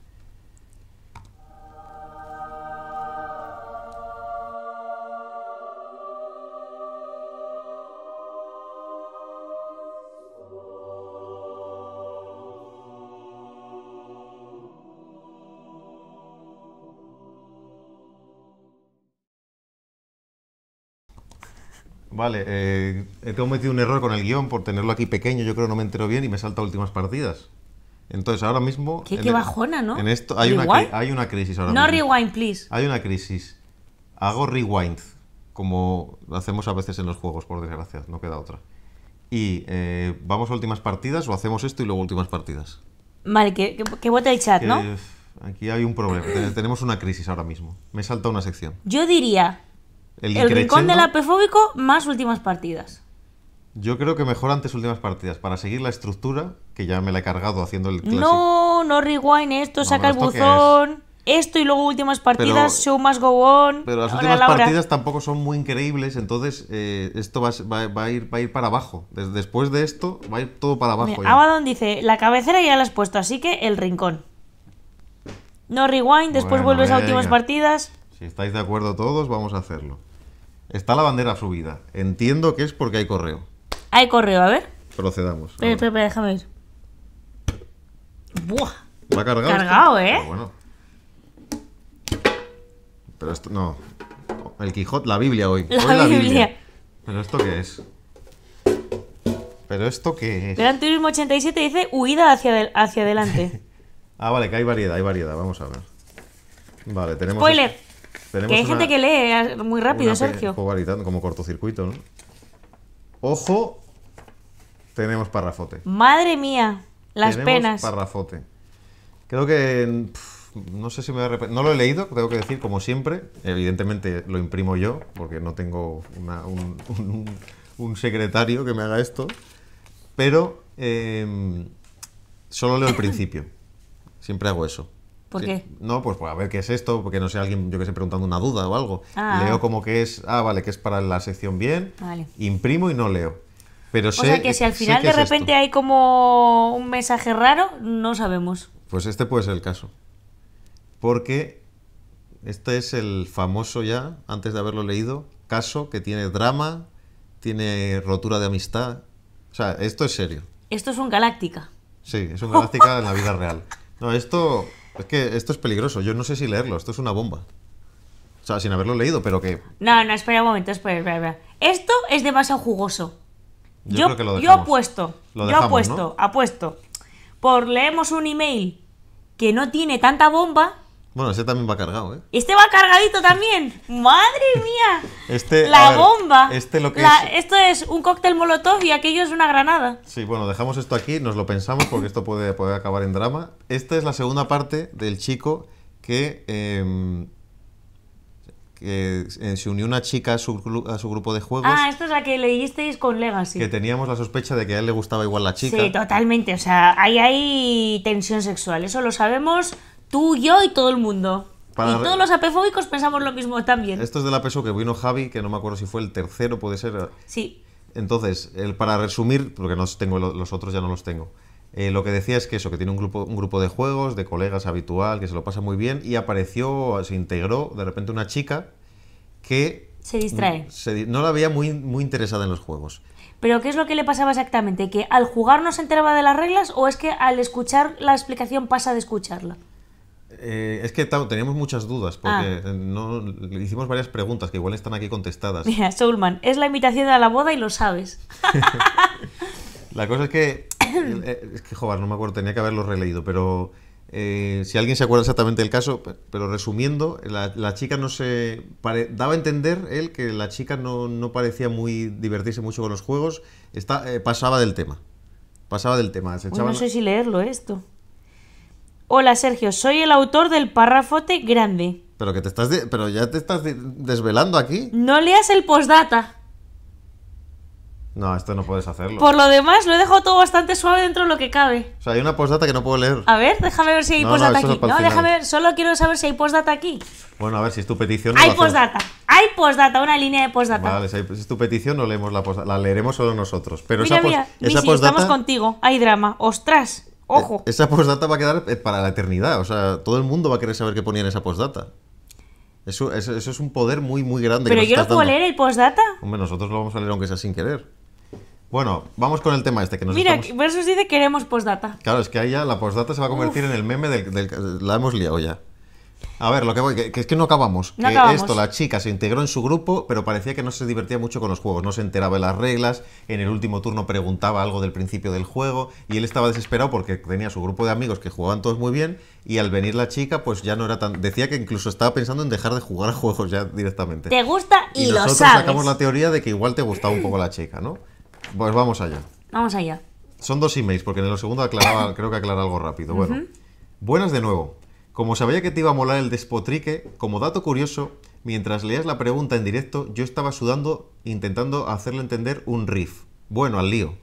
Vale, eh, he cometido un error con el guión por tenerlo aquí pequeño, yo creo que no me entero bien y me salta últimas partidas. Entonces ahora mismo... Qué, e-, bajona, ¿no? En esto hay una, crisis ahora no mismo. rewind, please. Hay una crisis. Hago rewind, como hacemos a veces en los juegos, por desgracia, no queda otra. Y eh, vamos a últimas partidas o hacemos esto y luego últimas partidas. Vale, que, que, el chat, ¿no? Aquí hay un problema, tenemos una crisis ahora mismo. Me salta una sección. Yo diría el, rincón del apefóbico más últimas partidas. Yo creo que mejor antes últimas partidas, para seguir la estructura, que ya me la he cargado haciendo el clásico. No, no rewind esto, saca el buzón. Esto y luego últimas partidas, show más go on. Pero las últimas partidas tampoco son muy increíbles, entonces eh, esto va, a ir, para abajo. después de esto va a ir todo para abajo. Mira, Abaddon dice, la cabecera ya la has puesto, así que el rincón. No rewind, después vuelves a eh, últimas partidas. Si estáis de acuerdo todos, vamos a hacerlo. Está la bandera subida. Entiendo que es porque hay correo. Hay correo, a ver. Procedamos. Espera, espera, déjame ir. Buah. Va cargado. Este? Cargado, ¿eh? Pero ah, bueno. Pero esto, no. El Quijote, la Biblia hoy. La, Biblia. ¿Pero esto qué es? ¿Pero esto qué es? Gran Turismo 87 dice huida hacia, hacia adelante. ah, vale, que hay variedad, hay variedad. Vamos a ver. Vale, tenemos. Spoiler. Este que hay gente que lee ah, muy rápido, Sergio. como cortocircuito, ¿no? Ojo, tenemos parrafote. Madre mía, las tenemos penas. Parrafote. Creo que. no sé si me voy a No lo he leído, tengo que decir, como siempre. Evidentemente lo imprimo yo, porque no tengo un, secretario que me haga esto. Pero em, solo leo el principio. Siempre hago eso. ¿Por qué? No, pues, para pues, a ver qué es esto, porque no sé, alguien, yo que sé, preguntando una duda o algo. Ah. Leo como que es, ah, vale, que es para la sección bien, imprimo y no leo. Pero o sé, sea que si al final de repente hay como un mensaje raro, no sabemos. Pues este puede ser el caso. Porque este es el famoso ya, antes de haberlo leído, caso que tiene drama, tiene rotura de amistad. O sea, esto es serio. Esto es un Galáctica. Sí, es un Galáctica en la vida real. No, esto es que esto es peligroso. Yo no sé si leerlo. Esto es una bomba. O sea, sin haberlo leído, pero que. No, no, espera un momento. Espera, espera, Esto es demasiado jugoso. Yo, yo, lo apuesto. yo apuesto, apuesto. Por leemos un email que no tiene tanta bomba bueno, ese también va cargado, ¿eh? Este va cargadito también. ¡Madre mía! Este, la bomba. Este lo que es... Esto es un cóctel molotov y aquello es una granada. Sí, bueno, dejamos esto aquí, nos lo pensamos porque esto puede, poder acabar en drama. Esta es la segunda parte del chico que, em, eh, se unió una chica a su, a su, grupo de juegos. Ah, esta es la que leísteis con Legacy. Que teníamos la sospecha de que a él le gustaba igual la chica. Sí, totalmente. O sea, ahí hay tensión sexual. Eso lo sabemos Tú, yo y todo el mundo. y todos los apefóbicos pensamos lo mismo también. Esto es de la peso que vino Javi, que no me acuerdo si fue el tercero, puede ser. Sí. Entonces, para resumir, porque no tengo los otros ya no los tengo. Eh, lo que decía es que eso, que tiene un grupo, un grupo de juegos, de colegas habitual, que se lo pasa muy bien, y apareció, se integró de repente una chica que... Se distrae. no la veía muy, muy interesada en los juegos. Pero ¿qué es lo que le pasaba exactamente? ¿Que al jugar no se enteraba de las reglas o es que al escuchar la explicación pasa de escucharla? Eh, es que teníamos muchas dudas porque ah. le hicimos varias preguntas que igual están aquí contestadas. Mira, Soulman, es la invitación a la boda y lo sabes. la cosa es que. Eh, es que, joder, no me acuerdo, tenía que haberlo releído, pero. Eh, si alguien se acuerda exactamente del caso, pero resumiendo, la, chica no se. daba a entender él que la chica no, no, parecía muy divertirse mucho con los juegos, pasaba del tema. Pasaba del tema. no sé si leerlo esto. Hola Sergio, soy el autor del párrafote grande. Pero que te estás pero ya te estás desvelando aquí. No leas el postdata. No, esto no puedes hacerlo. Por lo demás, lo he dejado todo bastante suave dentro de lo que cabe. O sea, hay una postdata que no puedo leer. A ver, déjame ver si hay postdata aquí. No, déjame ver, solo quiero saber si hay postdata aquí. Bueno, a ver, si es tu petición. No hay postdata, hay postdata, una línea de postdata. Vale, si es tu petición, no leemos la postdata, la leeremos solo nosotros. Pero mira, esa, mira, estamos contigo, hay drama. ¡Ostras! Ojo. E, esa postdata va a quedar eh, para la eternidad. O sea, todo el mundo va a querer saber qué ponía en esa postdata. Eso, eso, es un poder muy, muy grande. ¿Pero yo lo puedo leer el postdata? Hombre, nosotros lo vamos a leer aunque sea sin querer. Bueno, vamos con el tema este que nos Mira, Versus dice queremos postdata. Claro, es que ahí ya la postdata se va a convertir en el meme del, La hemos liado ya. A ver, lo que, voy, que, es que no acabamos. Esto, la chica se integró en su grupo, pero parecía que no se divertía mucho con los juegos, no se enteraba de las reglas, en el último turno preguntaba algo del principio del juego y él estaba desesperado porque tenía su grupo de amigos que jugaban todos muy bien y al venir la chica pues ya no era tan... Decía que incluso estaba pensando en dejar de jugar a juegos ya directamente. Te gusta y, nosotros sacamos la teoría de que igual te gustaba un poco la chica, ¿no? Pues vamos allá. Vamos allá. Son dos emails porque en el segundo aclaraba, creo que aclara algo rápido. Bueno, buenas de nuevo. Como sabía que te iba a molar el despotrique, como dato curioso, mientras leías la pregunta en directo, yo estaba sudando intentando hacerle entender un riff. Bueno, al lío.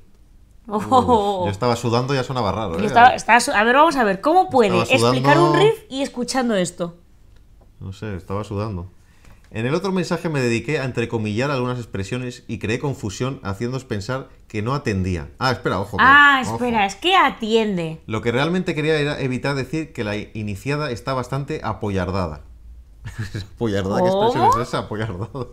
Oh. yo estaba sudando, y ya sonaba raro. ¿eh? a ver, vamos a ver, ¿cómo puede explicar un riff y escuchando esto? No sé, estaba sudando. En el otro mensaje me dediqué a entrecomillar algunas expresiones y creé confusión haciéndos pensar que no atendía. Ah, espera, ojo. Ah, espera, es que atiende. Lo que realmente quería era evitar decir que la iniciada está bastante apoyardada. apoyardada, ¿qué expresión es esa? Apoyardada.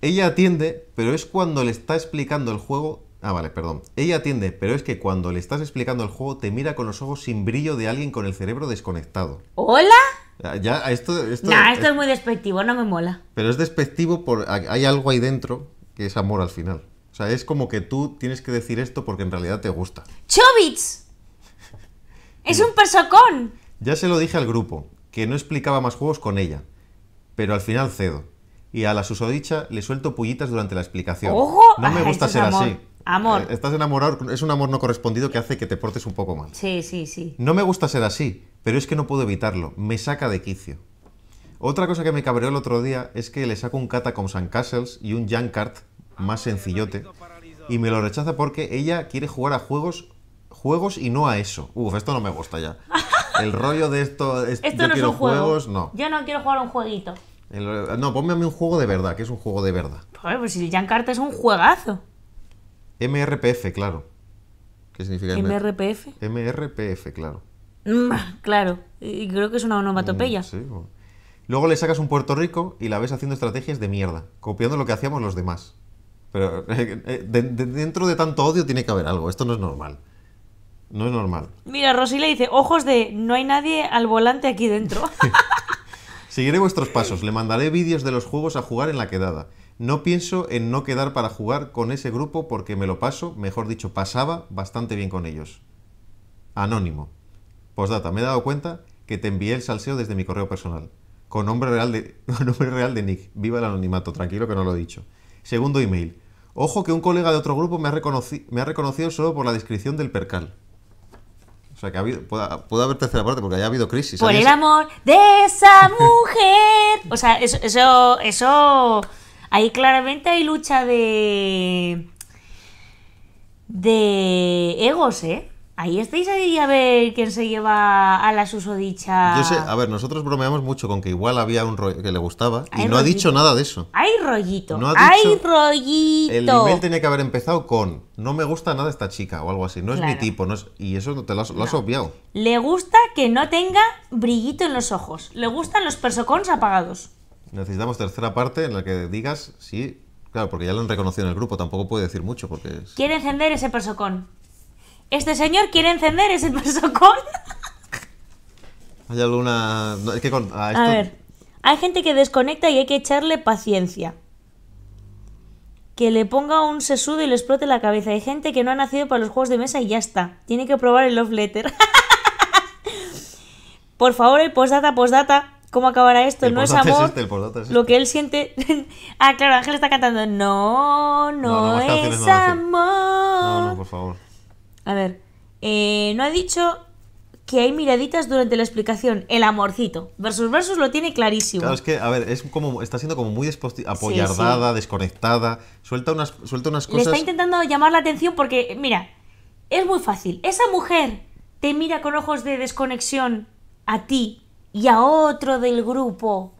Ella atiende, pero es cuando le está explicando el juego. Ah, vale, perdón. Ella atiende, pero es que cuando le estás explicando el juego te mira con los ojos sin brillo de alguien con el cerebro desconectado. ¿Hola? Ah, ya, esto, es, muy despectivo, no me mola. Pero es despectivo por hay algo ahí dentro que es amor al final. O sea, es como que tú tienes que decir esto porque en realidad te gusta. ¡Chobits! ¡Es un persocón! Ya se lo dije al grupo, que no explicaba más juegos con ella. Pero al final cedo. Y a la susodicha le suelto pullitas durante la explicación. No me ah, gusta ser así. Amor. Eh, estás enamorado, es un amor no correspondido que hace que te portes un poco mal. Sí, sí, sí. No me gusta ser así, pero es que no puedo evitarlo. Me saca de quicio. Otra cosa que me cabreó el otro día es que le saco un Catacombs and Castles y un Jankart más sencillote y me lo rechaza porque ella quiere jugar a juegos juegos y no a eso. Uf, esto no me gusta ya. El rollo de esto, es, esto no es un juego. Yo no quiero jugar un jueguito. no, ponme a mí un juego de verdad, que es un juego de verdad. Joder, pues si el es un juegazo. MRPF, claro. ¿Qué significa MRPF? MRPF, claro. Mm, claro, y creo que es una onomatopeya. Mm, sí, Luego le sacas un Puerto Rico y la ves haciendo estrategias de mierda, copiando lo que hacíamos los demás. Pero eh, eh, dentro de tanto odio tiene que haber algo, esto no es normal. No es normal. Mira, Rosy le dice, ojos de, no hay nadie al volante aquí dentro. Seguiré vuestros pasos, le mandaré vídeos de los juegos a jugar en la quedada. No pienso en no quedar para jugar con ese grupo porque me lo paso, mejor dicho, pasaba bastante bien con ellos. Anónimo. Postdata, me he dado cuenta que te envié el salseo desde mi correo personal. Con nombre real de, Nick. Viva el anonimato, tranquilo que no lo he dicho. Segundo email. Ojo que un colega de otro grupo me ha, reconocido solo por la descripción del percal. O sea, que ha habido, puede, haber tercera parte porque haya habido crisis. Por el amor de esa mujer. o sea, eso, eso Ahí claramente hay lucha de. de egos, ¿eh? Ahí estáis ahí a ver quién se lleva a la susodicha. Yo sé, a ver, nosotros bromeamos mucho con que igual había un rollo que le gustaba y no ha dicho nada de eso. Hay rollito. No hay rollito. El nivel tenía que haber empezado con no me gusta nada esta chica o algo así. No es mi tipo, no y eso te lo has, obviado. Le gusta que no tenga brillito en los ojos. Le gustan los persocons apagados. Necesitamos tercera parte en la que digas sí. Claro, porque ya lo han reconocido en el grupo, tampoco puede decir mucho porque... Es... Quiere encender ese persocón. Este señor quiere encender ese persocón. Hay alguna... A ver, hay gente que desconecta y hay que echarle paciencia. Que le ponga un sesudo y le explote la cabeza. Hay gente que no ha nacido para los juegos de mesa y ya está. Tiene que probar el love letter. Por favor, el postdata, postdata. ¿Cómo acabará esto? no es amor. Lo que él siente. ah, claro, Ángel está cantando. No, no, es amor. No, no, por favor. A ver. Eh, no ha dicho que hay miraditas durante la explicación. El amorcito. Versus versus lo tiene clarísimo. Claro, es que, a ver, es como, está siendo como muy apoyardada, desconectada. Suelta unas, suelta unas cosas. Le está intentando llamar la atención porque, mira, es muy fácil. Esa mujer te mira con ojos de desconexión a ti y a otro del grupo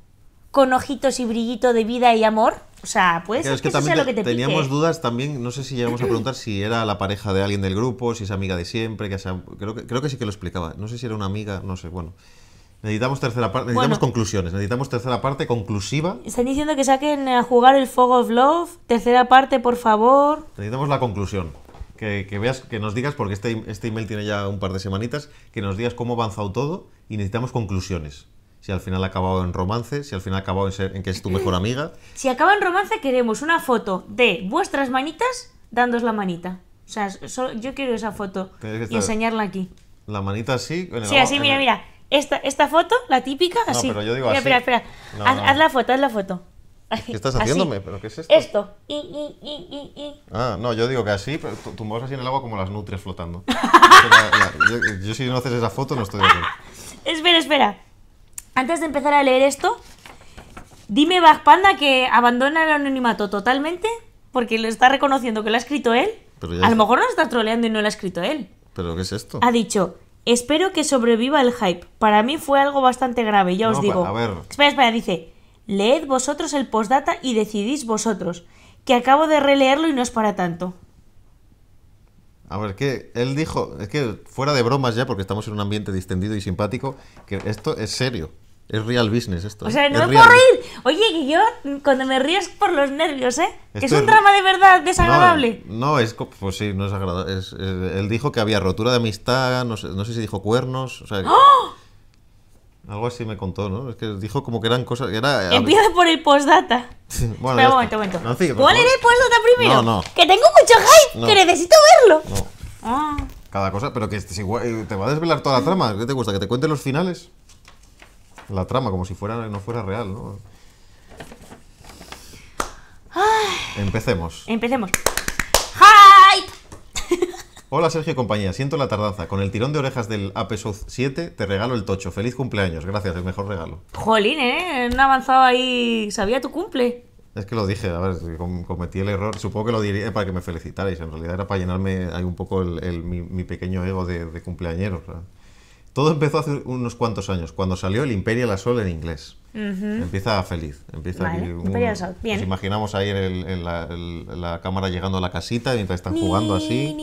con ojitos y brillito de vida y amor. O sea, pues es lo que te Teníamos dudas también, no sé si llegamos a preguntar si era la pareja de alguien del grupo, si es amiga de siempre, que creo, que, creo que sí que lo explicaba. No sé si era una amiga, no sé, bueno. Necesitamos tercera parte, necesitamos conclusiones, necesitamos tercera parte conclusiva. Están diciendo que saquen a jugar el Fog of Love, tercera parte, por favor. Necesitamos la conclusión. Que, que veas, que nos digas, porque este, este email tiene ya un par de semanitas, que nos digas cómo ha avanzado todo y necesitamos conclusiones. Si al final ha acabado en romance, si al final ha acabado en, ser, en que es tu mejor amiga. Si acaba en romance, queremos una foto de vuestras manitas dándos la manita. O sea, yo quiero esa foto y enseñarla aquí. La manita así. sí, así, mira, mira. Esta, esta foto, la típica, así. No, pero yo digo así. Espera, espera. haz, la foto, haz la foto. ¿Qué estás haciéndome? ¿Pero qué es esto? Esto. ah, no, yo digo que así, pero tumbados así en el agua como las nutrias flotando. yo, si no haces esa foto no estoy de Espera, espera. Antes de empezar a leer esto, dime BagPanda que abandona el anonimato totalmente porque lo está reconociendo que lo ha escrito él. a lo mejor no está troleando y no lo ha escrito él. ¿Pero qué es esto? Ha dicho, espero que sobreviva el hype. Para mí fue algo bastante grave, ya os digo. A ver. Espera, espera, dice, leed vosotros el postdata y decidís vosotros, que acabo de releerlo y no es para tanto. A ver, que él dijo, es que fuera de bromas ya, porque estamos en un ambiente distendido y simpático, que esto es serio. Es real business esto. O ¿eh? sea, no es me reír. Oye, que yo cuando me ríes es por los nervios, ¿eh? Que es un drama de verdad desagradable. No, es. Pues sí, no es agradable. él dijo que había rotura de amistad, no sé, no sé si dijo cuernos. O sea, ¡Ah! Algo así me contó, ¿no? Es que dijo como que eran cosas. Que era, Empieza por el postdata. bueno, Espera un momento, un momento. ¿Cuál era el postdata primero? No, no. Que tengo mucho hype, que necesito verlo. No. Ah. Cada cosa, pero que eh, te va a desvelar toda la trama. Mm. ¿Qué te gusta? ¿Que te cuente los finales? La trama, como si fuera, no fuera real, ¿no? Empecemos. Empecemos. Hola Sergio y compañía, siento la tardanza. Con el tirón de orejas del APSOC 7 te regalo el tocho. Feliz cumpleaños, gracias, el mejor regalo. Jolín, ¿eh? No avanzaba ahí. Sabía tu cumple. Es que lo dije, a ver, cometí el error. Supongo que lo diría para que me felicitarais. En realidad era para llenarme ahí un poco mi, pequeño ego de, cumpleañero. Todo empezó hace unos cuantos años, cuando salió el Imperio Imperial Sol en inglés. Empieza feliz. Empieza a Sol. Bien. Nos imaginamos ahí en, la, cámara llegando a la casita mientras están jugando así.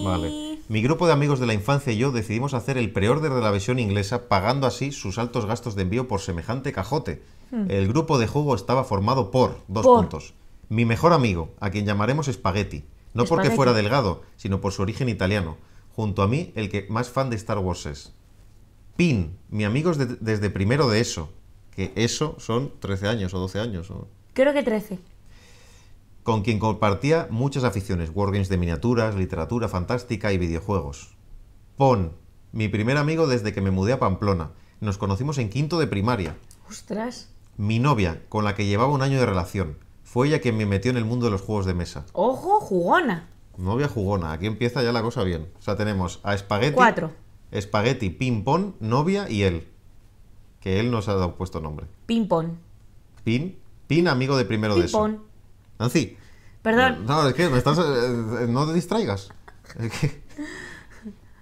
Vale. Mi grupo de amigos de la infancia y yo decidimos hacer el pre de la versión inglesa, pagando así sus altos gastos de envío por semejante cajote. Hmm. El grupo de juego estaba formado por dos puntos. Mi mejor amigo, a quien llamaremos Spaghetti, no porque fuera delgado, sino por su origen italiano. Junto a mí, el que más fan de Star Wars es. Pin, mi amigo desde primero de eso, que eso son 13 años o 12 años. Creo que 13 con quien compartía muchas aficiones, wargames de miniaturas, literatura fantástica y videojuegos. Pon, mi primer amigo desde que me mudé a Pamplona. Nos conocimos en quinto de primaria. ¡Ostras! Mi novia, con la que llevaba un año de relación. Fue ella quien me metió en el mundo de los juegos de mesa. ¡Ojo, jugona! Novia jugona. Aquí empieza ya la cosa bien. O sea, tenemos a Spaghetti. Cuatro. Spaghetti, Ping-Pong, novia y él. Que él nos ha dado puesto nombre. Ping-Pong. Pin. Pin, amigo de primero de eso. Nancy. Ah, Perdón. No, es que me estás, eh, eh, no te distraigas. Es que.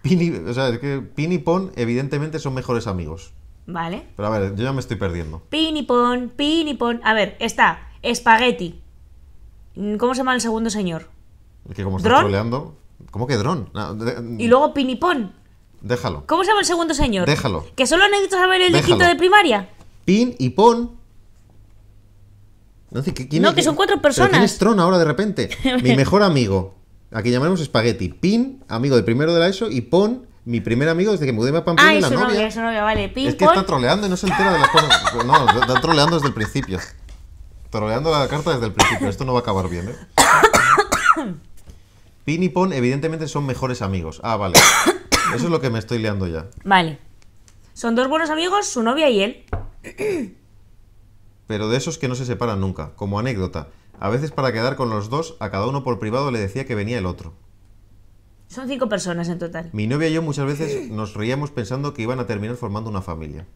Pini, o sea, que Pin Pon, evidentemente, son mejores amigos. Vale. Pero a ver, yo ya me estoy perdiendo. Pini y Pon, Pin Pon. A ver, está. Espagueti. ¿Cómo se llama el segundo señor? que como está troleando. ¿Cómo que dron? Y luego Pini y Pon. Déjalo. ¿Cómo se llama el segundo señor? Déjalo. Que solo necesito saber el de de primaria. Pin y Pon. No, que son cuatro personas. ¿Quién es Tron ahora de repente? Mi mejor amigo, a quien llamaremos Spaghetti. Pin, amigo del primero de la ESO. Y Pon, mi primer amigo desde que mudéme a Pamplona. Ah, y su novia, novia, su novia, vale. Pin, es que está troleando y no se entera de las cosas. No, está troleando desde el principio. Troleando la carta desde el principio. Esto no va a acabar bien, ¿eh? Pin y Pon evidentemente son mejores amigos. Ah, vale. Eso es lo que me estoy liando ya. Vale. Son dos buenos amigos, su novia y él pero de esos que no se separan nunca, como anécdota. A veces para quedar con los dos, a cada uno por privado le decía que venía el otro. Son cinco personas en total. Mi novia y yo muchas veces nos reíamos pensando que iban a terminar formando una familia.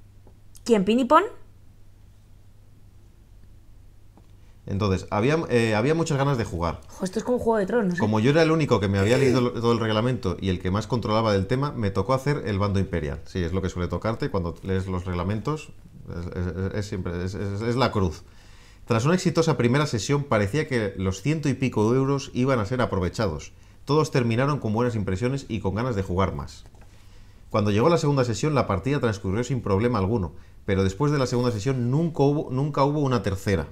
¿Quién? ¿Pinipón? Entonces, había, eh, había muchas ganas de jugar. esto es como un juego de tronos. ¿eh? Como yo era el único que me había eh. leído todo el reglamento y el que más controlaba del tema, me tocó hacer el bando imperial. Sí, es lo que suele tocarte cuando lees los reglamentos, es, la cruz. Tras una exitosa primera sesión parecía que los ciento y pico de euros iban a ser aprovechados. Todos terminaron con buenas impresiones y con ganas de jugar más. Cuando llegó la segunda sesión la partida transcurrió sin problema alguno, pero después de la segunda sesión nunca hubo, nunca hubo una tercera.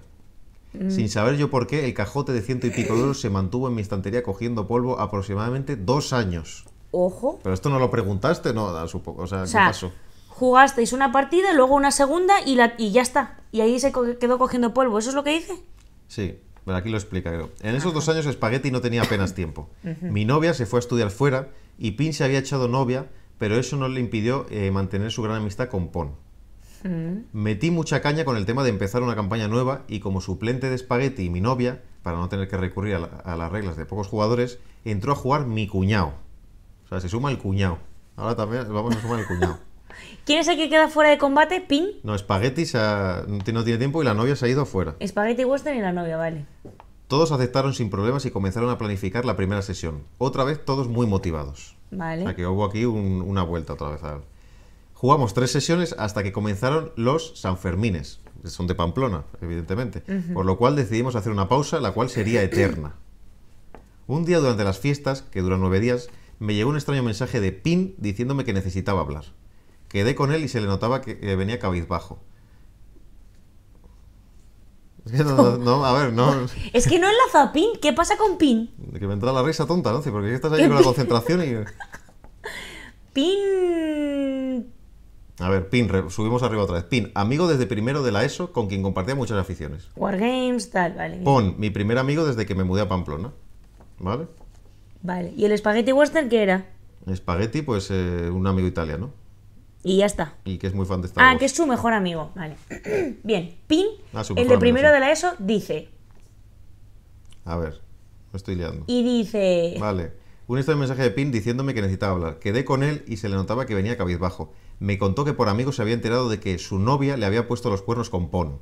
Mm. Sin saber yo por qué, el cajote de ciento y pico de euros se mantuvo en mi estantería cogiendo polvo aproximadamente dos años. Ojo. Pero esto no lo preguntaste, ¿no? Supongo. O sea, o sea pasó? jugasteis una partida, luego una segunda y, la, y ya está. Y ahí se quedó cogiendo polvo. ¿Eso es lo que dice? Sí, pero aquí lo explica. Creo. En esos ah, dos ah. años Spaghetti no tenía apenas tiempo. Mi novia se fue a estudiar fuera y Pin se había echado novia, pero eso no le impidió eh, mantener su gran amistad con Pon. Mm. Metí mucha caña con el tema de empezar una campaña nueva y como suplente de Spaghetti y mi novia, para no tener que recurrir a, a las reglas de pocos jugadores, entró a jugar mi cuñado. O sea, se suma el cuñado. Ahora también vamos a sumar el cuñado. ¿Quién es el que queda fuera de combate? ¿Pin? No, Spaghetti no tiene tiempo y la novia se ha ido fuera. Spaghetti Western y la novia, vale. Todos aceptaron sin problemas y comenzaron a planificar la primera sesión. Otra vez todos muy motivados. Vale. que hubo aquí una vuelta otra vez. Jugamos tres sesiones hasta que comenzaron los Sanfermines. Son de Pamplona, evidentemente. Por lo cual decidimos hacer una pausa, la cual sería eterna. Un día durante las fiestas, que duran nueve días, me llegó un extraño mensaje de Pin diciéndome que necesitaba hablar. Quedé con él y se le notaba que venía cabizbajo. No, a ver, no. Es que no enlaza pin. ¿Qué pasa con pin? Que me entra la risa tonta, ¿no? Porque estás ahí con la concentración y. Pin. A ver, Pin, subimos arriba otra vez. Pin, amigo desde primero de la ESO con quien compartía muchas aficiones. Wargames, tal, vale. Pon, mi primer amigo desde que me mudé a Pamplona. ¿Vale? Vale. ¿Y el Spaghetti western qué era? Spaghetti, pues eh, un amigo italiano. Y ya está. Y que es muy fan de Ah, que es su mejor amigo. Vale. Bien, Pin, ah, el de primero de la ESO, dice. A ver, me estoy liando. Y dice. Vale. Un de mensaje de Pin diciéndome que necesitaba hablar. Quedé con él y se le notaba que venía cabizbajo. Me contó que por amigos se había enterado de que su novia le había puesto los cuernos con Pon.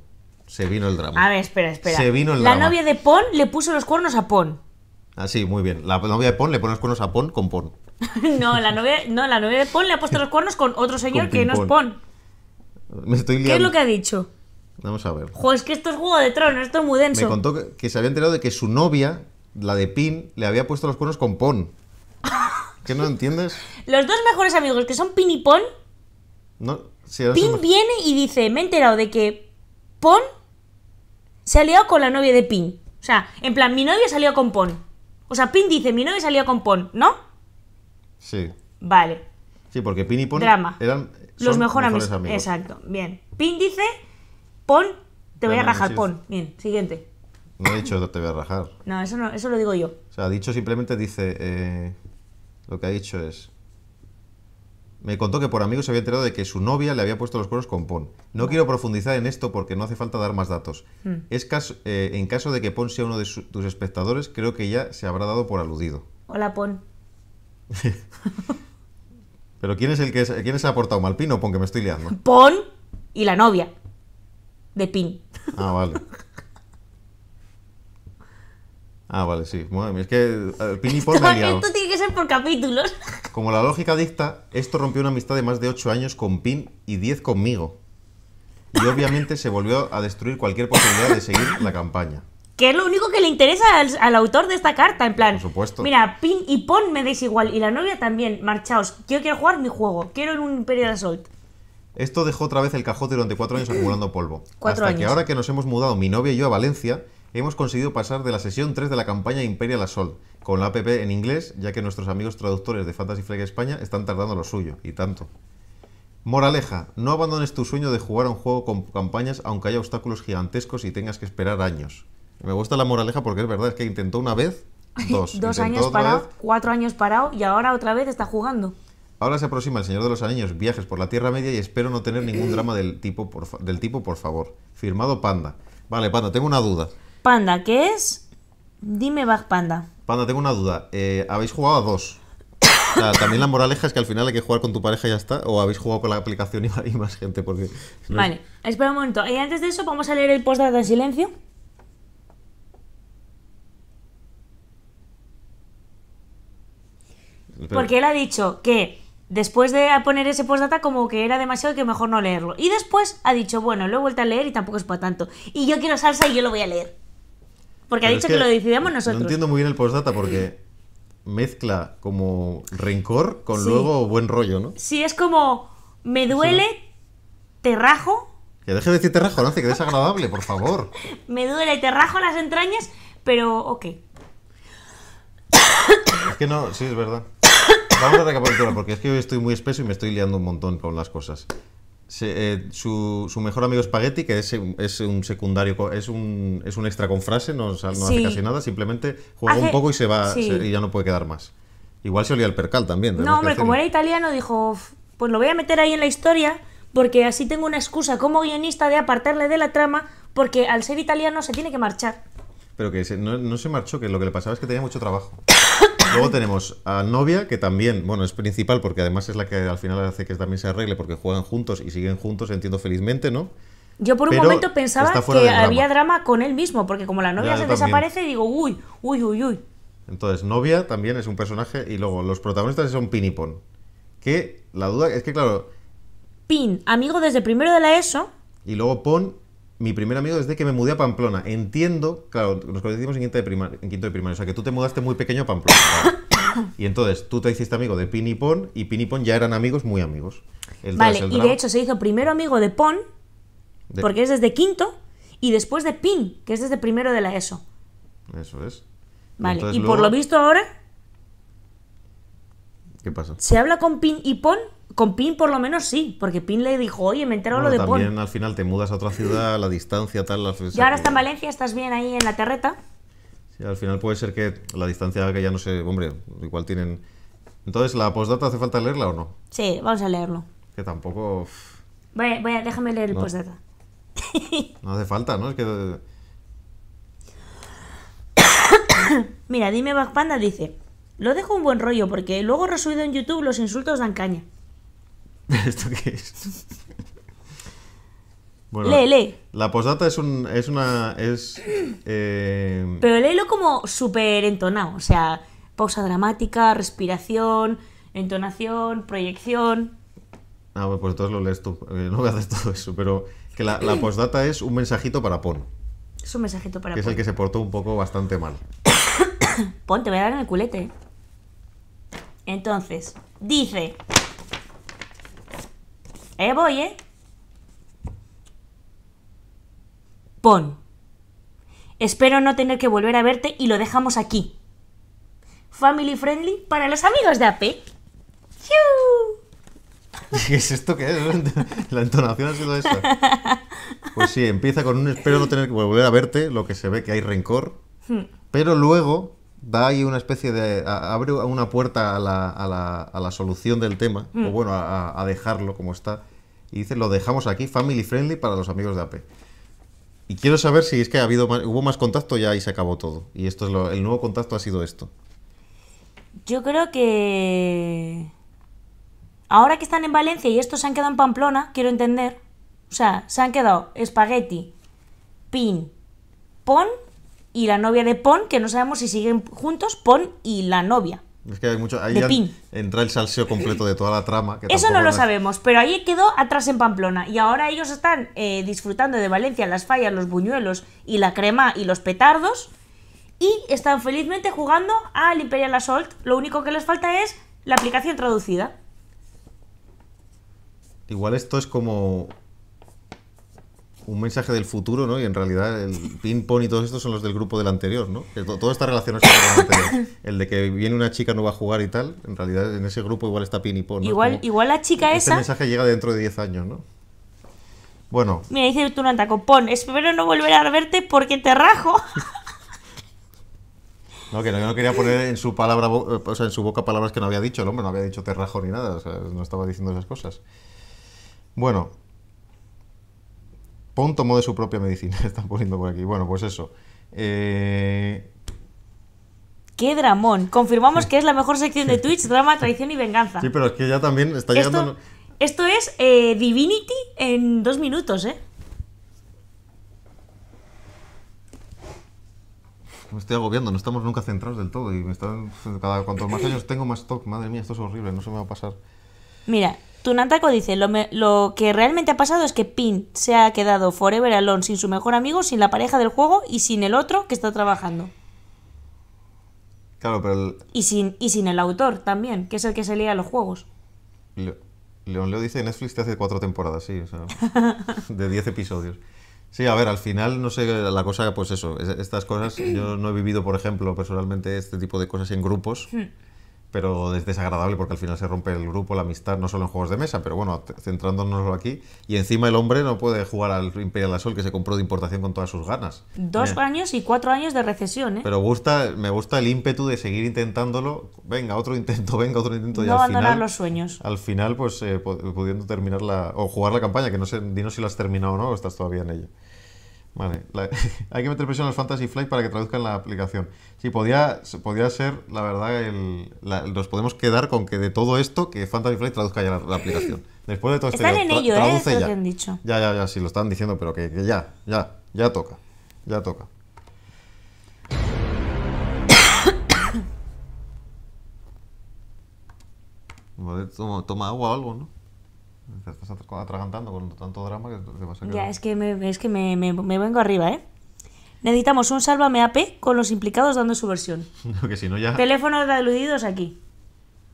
Se vino el drama. A ver, espera, espera. Se vino el drama. La novia de Pon le puso los cuernos a Pon. Ah, sí, muy bien. La novia de Pon le pone los cuernos a Pon con Pon. no, la novia, no, la novia de Pon le ha puesto los cuernos con otro señor que no es Pon. Me estoy liando. ¿Qué es lo que ha dicho? Vamos a ver. Joder, es que esto es Juego de Tronos, esto es muy denso. Me contó que, se había enterado de que su novia, la de Pin, le había puesto los cuernos con Pon. ¿Qué no entiendes? Los dos mejores amigos, que son Pin y Pon. No, Pin viene y dice: Me he enterado de que Pon se ha liado con la novia de Pin. O sea, en plan, mi novia salió con Pon. O sea, Pin dice: Mi novia salió con Pon, ¿no? Sí. Vale. Sí, porque Pin y Pon eran los mejores amigos. Exacto, bien. Pin dice, Pon, te voy a rajar, Pon. Bien, siguiente. No he dicho te voy a rajar. No, eso, no, eso lo digo yo. O sea, ha dicho simplemente dice, eh, lo que ha dicho es, me contó que por amigos se había enterado de que su novia le había puesto los cuernos con Pon. No quiero profundizar en esto porque no hace falta dar más datos. Hmm. Es caso, eh, en caso de que Pon sea uno de tus espectadores, creo que ya se habrá dado por aludido. Hola, Pon. Pero ¿quién es el que se ha portado mal? ¿Pin o Pon? Que me estoy liando. Pon y la novia. De Pin. Ah, vale. Ah, vale, sí. es que eh, Pin y Pon esto tiene que ser por capítulos. Como la lógica dicta, esto rompió una amistad de más de 8 años con Pin y 10 conmigo. Y obviamente se volvió a destruir cualquier posibilidad de seguir la campaña que es lo único que le interesa al, autor de esta carta, en plan. Por supuesto. Mira, pin y pon me dais igual, y la novia también, marchaos. Yo quiero jugar mi juego, quiero un Imperial Assault. Esto dejó otra vez el cajote durante cuatro años acumulando polvo. Cuatro hasta que ahora que nos hemos mudado, mi novia y yo, a Valencia, hemos conseguido pasar de la sesión 3 de la campaña Imperial Assault, con la app en inglés, ya que nuestros amigos traductores de Fantasy Flag España están tardando lo suyo, y tanto. Moraleja, no abandones tu sueño de jugar a un juego con campañas aunque haya obstáculos gigantescos y tengas que esperar años. Me gusta la moraleja porque es verdad, es que intentó una vez, dos. dos años parado, cuatro años parado y ahora otra vez está jugando. Ahora se aproxima el Señor de los Anillos, viajes por la Tierra Media y espero no tener ningún drama del tipo, por, del tipo, por favor. Firmado Panda. Vale, Panda, tengo una duda. Panda, ¿qué es? Dime, va, Panda. Panda, tengo una duda. Eh, ¿Habéis jugado a dos? también la moraleja es que al final hay que jugar con tu pareja y ya está. O habéis jugado con la aplicación y, más gente. porque... vale, espera un momento. Y eh, antes de eso, vamos a leer el post de silencio. Porque él ha dicho que después de poner ese postdata como que era demasiado y que mejor no leerlo. Y después ha dicho, bueno, lo he vuelto a leer y tampoco es para tanto. Y yo quiero salsa y yo lo voy a leer. Porque ha dicho que, lo decidamos nosotros. No entiendo muy bien el postdata porque mezcla como rencor con luego buen rollo, ¿no? Sí, es como, me duele, te rajo. Que deje de decir te rajo, no que desagradable, por favor. me duele, te rajo las entrañas, pero ok. Es que no, sí, es verdad vamos a porque es que hoy estoy muy espeso y me estoy liando un montón con las cosas. Eh, su, mejor amigo Spaghetti, que es, es un secundario, es un, es un extra con frase, no, hace casi nada, simplemente juega un poco y se va y ya no puede quedar más. Igual se olía el percal también. No, hombre, como era italiano, dijo, pues lo voy a meter ahí en la historia, porque así tengo una excusa como guionista de apartarle de la trama, porque al ser italiano se tiene que marchar. Pero que no, no se marchó, que lo que le pasaba es que tenía mucho trabajo. Luego tenemos a Novia, que también, bueno, es principal porque además es la que al final hace que también se arregle porque juegan juntos y siguen juntos, entiendo felizmente, ¿no? Yo por un momento pensaba que había drama con él mismo, porque como la novia se desaparece, digo, uy, uy, uy, uy. Entonces, Novia también es un personaje y luego los protagonistas son Pin y Pon. Que la duda es que, claro... Pin, amigo desde primero de la ESO. Y luego Pon mi primer amigo desde que me mudé a Pamplona. Entiendo, claro, nos conocimos en quinto de primaria, en quinto o sea que tú te mudaste muy pequeño a Pamplona. y entonces tú te hiciste amigo de Pin y Pon, y Pin y Pon ya eran amigos muy amigos. vale, y de hecho se hizo primero amigo de Pon, porque es desde quinto, y después de Pin, que es desde primero de la ESO. Eso es. Vale, y por lo visto ahora... ¿Qué pasa? Se habla con Pin y Pon con Pin por lo menos sí, porque Pin le dijo, oye, me entero lo de también También al final te mudas a otra ciudad, la distancia, tal... Y ahora está en Valencia, estás bien ahí en la terreta. Sí, al final puede ser que la distancia que ya no sé, hombre, igual tienen... Entonces, ¿la postdata hace falta leerla o no? Sí, vamos a leerlo. Que tampoco... Voy, a, déjame leer el no, postdata. No hace falta, ¿no? Es que... Mira, dime Panda dice, lo dejo un buen rollo porque luego resuido en YouTube los insultos dan caña. ¿Esto qué es? lee, lee. La posdata es, un, es una. Es, eh, Pero léelo como súper entonado. O sea, pausa dramática, respiración, entonación, proyección. Ah, pues entonces lo lees tú. Eh, no haces todo eso. Pero que la, postdata posdata es un mensajito para Pon. Es un mensajito para que Pon. es el que se portó un poco bastante mal. pon, te voy a dar en el culete. Entonces, dice. Eh, voy, ¿eh? Pon. Espero no tener que volver a verte y lo dejamos aquí. Family friendly para los amigos de AP. ¿Qué es esto que es? La entonación ha sido eso. Pues sí, empieza con un espero no tener que volver a verte, lo que se ve que hay rencor. Hmm. Pero luego da ahí una especie de. abre una puerta a la, solución del tema, o hmm. bueno, a, dejarlo como está. Y dice, lo dejamos aquí, family friendly para los amigos de AP. Y quiero saber si es que ha habido hubo más contacto ya y se acabó todo. Y esto es el nuevo contacto ha sido esto. Yo creo que... Ahora que están en Valencia y estos se han quedado en Pamplona, quiero entender. O sea, se han quedado Spaghetti, pin, pon y la novia de pon, que no sabemos si siguen juntos, pon y la novia. Es que hay mucho. Ahí entra el salseo completo de toda la trama. Eso no lo sabemos, pero ahí quedó atrás en Pamplona. Y ahora ellos están eh, disfrutando de Valencia, las fallas, los buñuelos y la crema y los petardos. Y están felizmente jugando al Imperial Assault. Lo único que les falta es la aplicación traducida. Igual esto es como un mensaje del futuro, ¿no? Y en realidad el pin, pong y todo esto son los del grupo del anterior, ¿no? Que todo está relacionado con el anterior. El de que viene una chica, no va a jugar y tal, en realidad en ese grupo igual está pin y pon, ¿no? Igual, la chica ese esa... mensaje llega dentro de 10 años, ¿no? Bueno. Mira, dice con pon, espero no volver a verte porque te rajo. No, que no, quería poner en su palabra, eh, o sea, en su boca palabras que no había dicho ¿no? hombre, no había dicho te rajo ni nada, o sea, no estaba diciendo esas cosas. Bueno, Pon tomó de su propia medicina, están poniendo por aquí. Bueno, pues eso. Eh, ¡Qué dramón! Confirmamos que es la mejor sección de Twitch, drama, traición y venganza. Sí, pero es que ya también está esto, llegando... Esto es eh, Divinity en dos minutos, ¿eh? me estoy agobiando, no estamos nunca centrados del todo y me están, cada cuantos más años tengo más stock, madre mía, esto es horrible, no se me va a pasar. Mira, Tunantaco dice, lo, que realmente ha pasado es que Pin se ha quedado forever alone sin su mejor amigo, sin la pareja del juego y sin el otro que está trabajando. Y, sin, y sin el autor también, que es el que se lía los juegos. León Leo, dice, Netflix te hace cuatro temporadas, sí, o sea, de diez episodios. Sí, a ver, al final, no sé, la cosa, pues eso, estas cosas, yo no he vivido, por ejemplo, personalmente, este tipo de cosas en grupos. Hmm pero es desagradable porque al final se rompe el grupo, la amistad, no solo en juegos de mesa, pero bueno, centrándonos aquí. Y encima el hombre no puede jugar al Imperial Sol, que se compró de importación con todas sus ganas. Dos años y cuatro años de recesión, ¿eh? Pero gusta, me gusta el ímpetu de seguir intentándolo. Venga, otro intento, venga, otro intento. No al abandonar los sueños. Al final, pues eh, pudiendo terminar la. o jugar la campaña, que no sé, dinos si la has terminado o no, o estás todavía en ella. Vale, hay que meter presión en los Fantasy Flight para que traduzcan la aplicación. Si, podía, podía ser, la verdad, el, nos podemos quedar con que de todo esto, que Fantasy Flight traduzca ya la, aplicación. Después de todo este... en ello, eh, ya. Ya, ya, ya, sí, lo están diciendo, pero que, ya, ya, ya toca, ya toca. Vale, toma, toma agua o algo, ¿no? estás atragantando con tanto drama que te a Ya, es que, me, es que me, vengo arriba, ¿eh? Necesitamos un Sálvame AP con los implicados dando su versión. que Teléfonos de aludidos aquí.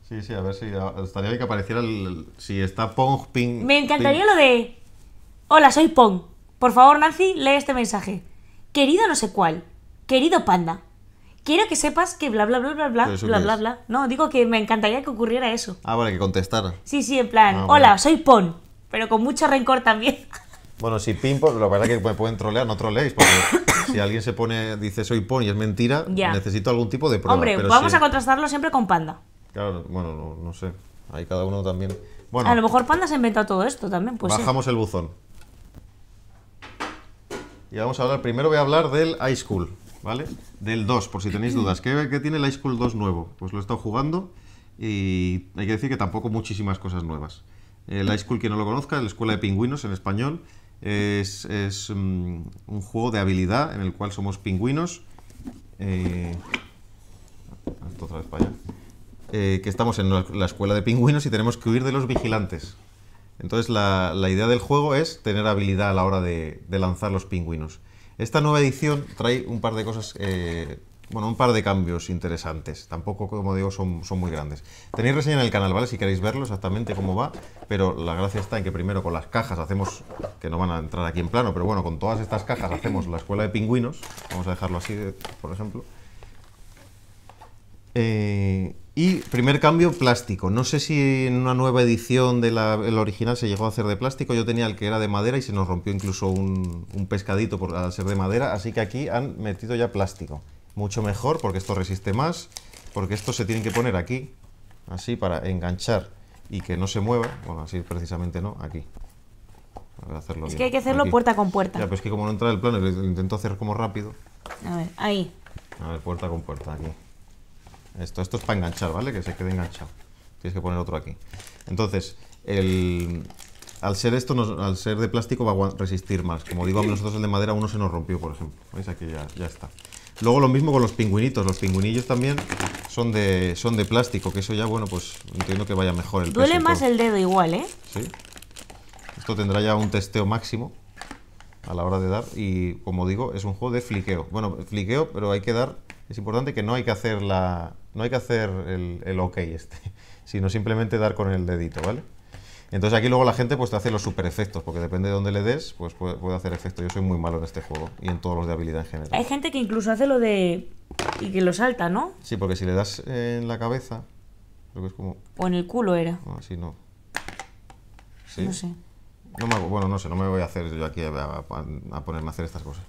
Sí, sí, a ver si... Estaría que apareciera el... si está Pong, Ping... Me encantaría lo de... Hola, soy Pong. Por favor, Nancy, lee este mensaje. Querido no sé cuál. Querido Panda quiero que sepas que bla, bla, bla, bla, bla, bla, bla, bla. No, digo que me encantaría que ocurriera eso. Ah, vale, que contestara. Sí, sí, en plan, ah, hola, soy Pon, pero con mucho rencor también. Bueno, si Pin, pues, lo que pasa que me pueden trolear, no troleéis, porque si alguien se pone, dice soy Pon y es mentira, necesito algún tipo de prueba. Hombre, vamos a contrastarlo siempre con Panda. Claro, bueno, no, sé, ahí cada uno también... Bueno, a lo mejor Panda se ha todo esto también, pues Bajamos el buzón. Y vamos a hablar, primero voy a hablar del High School. Del 2, por si tenéis dudas. ¿Qué, tiene el Ice School 2 nuevo? Pues lo he estado jugando y hay que decir que tampoco muchísimas cosas nuevas. El Ice School, quien no lo conozca, la Escuela de Pingüinos en español. Es, mm, un juego de habilidad en el cual somos pingüinos. Eh, eh, que estamos en la escuela de pingüinos y tenemos que huir de los vigilantes. Entonces la, idea del juego es tener habilidad a la hora de lanzar los pingüinos. Esta nueva edición trae un par de cosas, eh, bueno, un par de cambios interesantes. Tampoco, como digo, son, son muy grandes. Tenéis reseña en el canal, ¿vale? Si queréis verlo exactamente cómo va, pero la gracia está en que primero con las cajas hacemos, que no van a entrar aquí en plano, pero bueno, con todas estas cajas hacemos la escuela de pingüinos. Vamos a dejarlo así, por ejemplo. Eh, y primer cambio, plástico. No sé si en una nueva edición del original se llegó a hacer de plástico. Yo tenía el que era de madera y se nos rompió incluso un, pescadito por al ser de madera. Así que aquí han metido ya plástico. Mucho mejor porque esto resiste más. Porque esto se tiene que poner aquí. Así para enganchar y que no se mueva. Bueno, así precisamente no. Aquí. hacerlo es que hay que hacerlo puerta con puerta. Ya, pero es que como no entra el plano, lo intento hacer como rápido. A ver, ahí. A ver, puerta con puerta, aquí. Esto, es para enganchar, ¿vale? Que se quede enganchado. Tienes que poner otro aquí. Entonces, el, al ser esto, al ser de plástico va a resistir más. Como digo, a nosotros el de madera uno se nos rompió, por ejemplo. ¿Veis? Aquí ya, ya está. Luego lo mismo con los pingüinitos. Los pingüinillos también son de, son de plástico, que eso ya, bueno, pues entiendo que vaya mejor el Duele más el dedo igual, ¿eh? Sí. Esto tendrá ya un testeo máximo a la hora de dar y, como digo, es un juego de fliqueo. Bueno, fliqueo, pero hay que dar... Es importante que no hay que hacer la, no hay que hacer el, OK este, sino simplemente dar con el dedito, ¿vale? Entonces aquí luego la gente pues te hace los super efectos, porque depende de dónde le des, pues puede, hacer efecto. Yo soy muy malo en este juego y en todos los de habilidad en general. Hay gente que incluso hace lo de... y que lo salta, ¿no? Sí, porque si le das en la cabeza, O en el culo era. No, así no. ¿Sí? No sé. No bueno, no sé, no me voy a hacer yo aquí a ponerme a hacer estas cosas.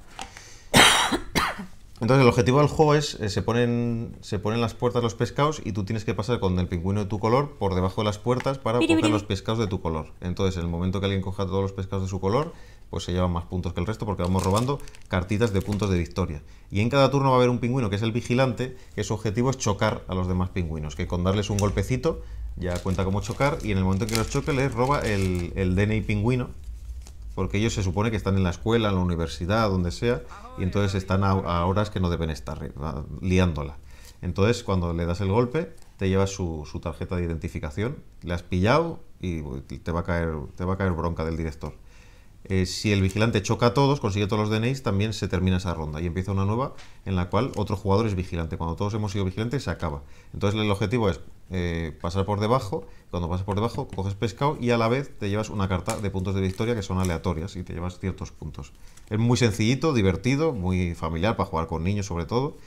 Entonces el objetivo del juego es, eh, se, ponen, se ponen las puertas los pescados y tú tienes que pasar con el pingüino de tu color por debajo de las puertas para coger los pescados de tu color. Entonces en el momento que alguien coja todos los pescados de su color, pues se llevan más puntos que el resto porque vamos robando cartitas de puntos de victoria. Y en cada turno va a haber un pingüino que es el vigilante, que su objetivo es chocar a los demás pingüinos, que con darles un golpecito ya cuenta como chocar y en el momento que los choque les roba el, el DNI pingüino porque ellos se supone que están en la escuela, en la universidad, donde sea, y entonces están a, horas que no deben estar eh, liándola. Entonces, cuando le das el golpe, te llevas su, tarjeta de identificación, le has pillado y te va a caer, te va a caer bronca del director. Eh, si el vigilante choca a todos, consigue todos los DNIs, también se termina esa ronda y empieza una nueva en la cual otro jugador es vigilante. Cuando todos hemos sido vigilantes, se acaba. Entonces el objetivo es eh, pasar por debajo. Cuando pasas por debajo, coges pescado y a la vez te llevas una carta de puntos de victoria que son aleatorias y te llevas ciertos puntos. Es muy sencillito, divertido, muy familiar para jugar con niños sobre todo.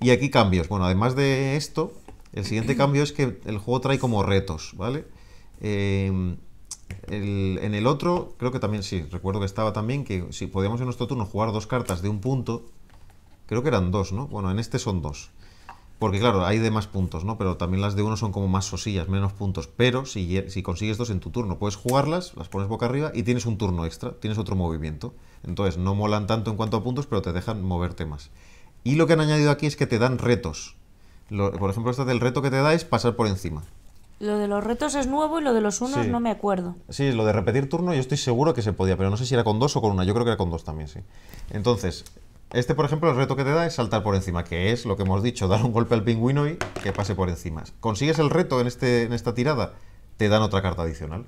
Y aquí cambios. Bueno, además de esto, el siguiente cambio es que el juego trae como retos, ¿vale? Eh, en el otro, creo que también sí, recuerdo que estaba también que si podíamos en nuestro turno jugar dos cartas de un punto, creo que eran dos, ¿no? Bueno, en este son dos. Porque claro, hay de más puntos, ¿no? Pero también las de uno son como más sosillas, menos puntos. Pero si, si consigues dos en tu turno, puedes jugarlas, las pones boca arriba y tienes un turno extra, tienes otro movimiento. Entonces no molan tanto en cuanto a puntos, pero te dejan moverte más. Y lo que han añadido aquí es que te dan retos. por ejemplo, este del reto que te da pasar por encima. Lo de los retos es nuevo y lo de los unos no me acuerdo. Sí, lo de repetir turno yo estoy seguro que se podía, pero no sé si era con dos o con una. Yo creo que era con dos también, sí. Entonces, este, por ejemplo, el reto que te da es saltar por encima, que es lo que hemos dicho, dar un golpe al pingüino y que pase por encima. Consigues el reto en, este, en esta tirada, te dan otra carta adicional.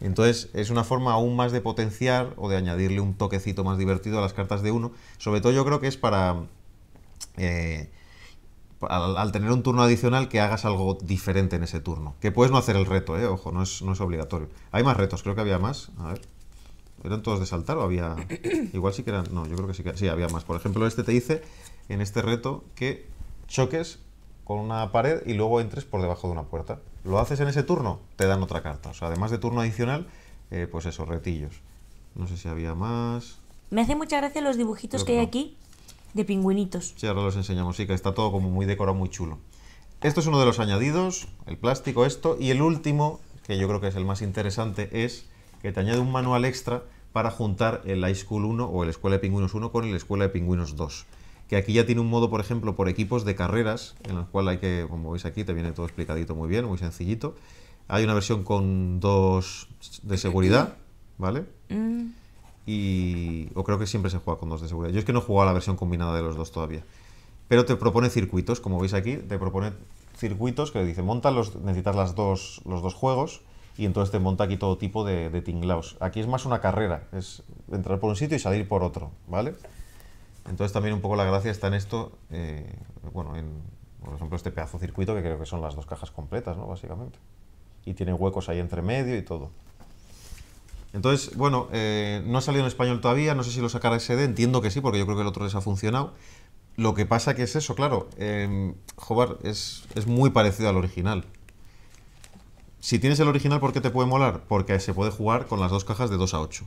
Entonces es una forma aún más de potenciar o de añadirle un toquecito más divertido a las cartas de uno. Sobre todo yo creo que es para... Eh, al, tener un turno adicional que hagas algo diferente en ese turno. Que puedes no hacer el reto, eh, ojo, no es, no es obligatorio. Hay más retos, creo que había más. A ver. ¿Eran todos de saltar o había.? Igual sí que eran. No, yo creo que sí que. Sí, había más. Por ejemplo, este te dice, en este reto que choques con una pared y luego entres por debajo de una puerta. Lo haces en ese turno, te dan otra carta. O sea, además de turno adicional, eh, pues esos retillos. No sé si había más. Me hace mucha gracia los dibujitos que, hay aquí de pingüinitos. Sí, ahora los enseñamos. Sí, que está todo como muy decorado, muy chulo. Esto es uno de los añadidos, el plástico, esto. Y el último, que yo creo que es el más interesante, es que te añade un manual extra para juntar el iSchool 1 o el Escuela de Pingüinos 1 con el Escuela de Pingüinos 2. Que aquí ya tiene un modo, por ejemplo, por equipos de carreras, en el cual hay que, como veis aquí, te viene todo explicadito muy bien, muy sencillito. Hay una versión con dos de seguridad, ¿vale? Mm. Y. O creo que siempre se juega con dos de seguridad. Yo es que no he jugado a la versión combinada de los dos todavía. Pero te propone circuitos, como veis aquí, te propone circuitos que dice, monta los, necesitas las dos, los dos juegos y entonces te monta aquí todo tipo de, de tinglaos. Aquí es más una carrera, es entrar por un sitio y salir por otro, ¿vale? Entonces también un poco la gracia está en esto, eh, bueno, por ejemplo, este pedazo de circuito que creo que son las dos cajas completas, ¿no? Básicamente. Y tiene huecos ahí entre medio y todo. Entonces, bueno, eh, no ha salido en español todavía, no sé si lo sacará SD, entiendo que sí, porque yo creo que el otro les ha funcionado. Lo que pasa que es eso, claro, eh, Jobar es, es muy parecido al original. Si tienes el original, ¿por qué te puede molar? Porque se puede jugar con las dos cajas de 2 a 8.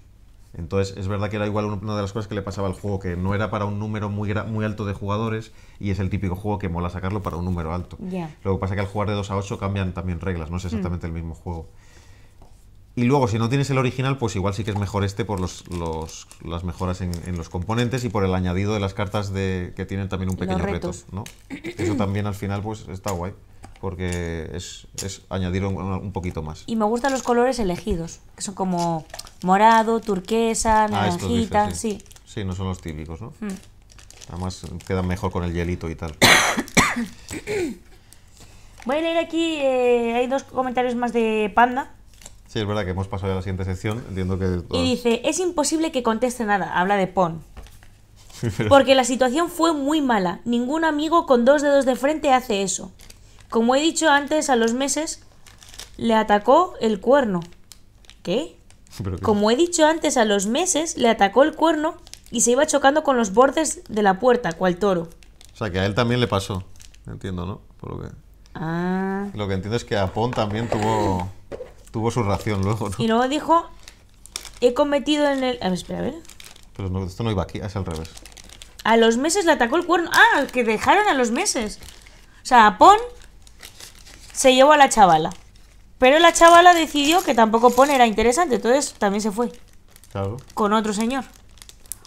Entonces, es verdad que era igual una de las cosas que le pasaba al juego, que no era para un número muy, muy alto de jugadores y es el típico juego que mola sacarlo para un número alto. Lo que pasa es que al jugar de 2 a 8 cambian también reglas, no es mm. exactamente el mismo juego. Y luego, si no tienes el original, pues igual sí que es mejor este por las mejoras en, los componentes y por el añadido de las cartas de, que tienen también un pequeño reto. Eso también al final pues está guay porque es, es añadir un, poquito más. Y me gustan los colores elegidos, que son como morado, turquesa, ah, naranjita, sí. sí. no son los típicos, ¿no? Mm. Además quedan mejor con el hielito y tal. Voy a leer aquí, eh, hay dos comentarios más de Panda. Sí, es verdad que hemos pasado a la siguiente sección, entiendo que... Y dice, es imposible que conteste nada, habla de Pon. Porque la situación fue muy mala. Ningún amigo con dos dedos de frente hace eso. Como he dicho antes, a los meses le atacó el cuerno. ¿Qué? Como he dicho antes, a los meses le atacó el cuerno y se iba chocando con los bordes de la puerta, cual toro. O sea, que a él también le pasó. Entiendo, ¿no? Por lo que... Ah. Lo que entiendo es que a Pon también tuvo, tuvo su ración luego, ¿no? Y luego dijo, he cometido en el... A ver, espera, a ver. Pero esto no iba aquí, es al revés. A los meses le atacó el cuerno. Ah, que dejaron a los meses. O sea, a Pon se llevó a la chavala. Pero la chavala decidió que tampoco pone era interesante, entonces también se fue. Claro. Con otro señor.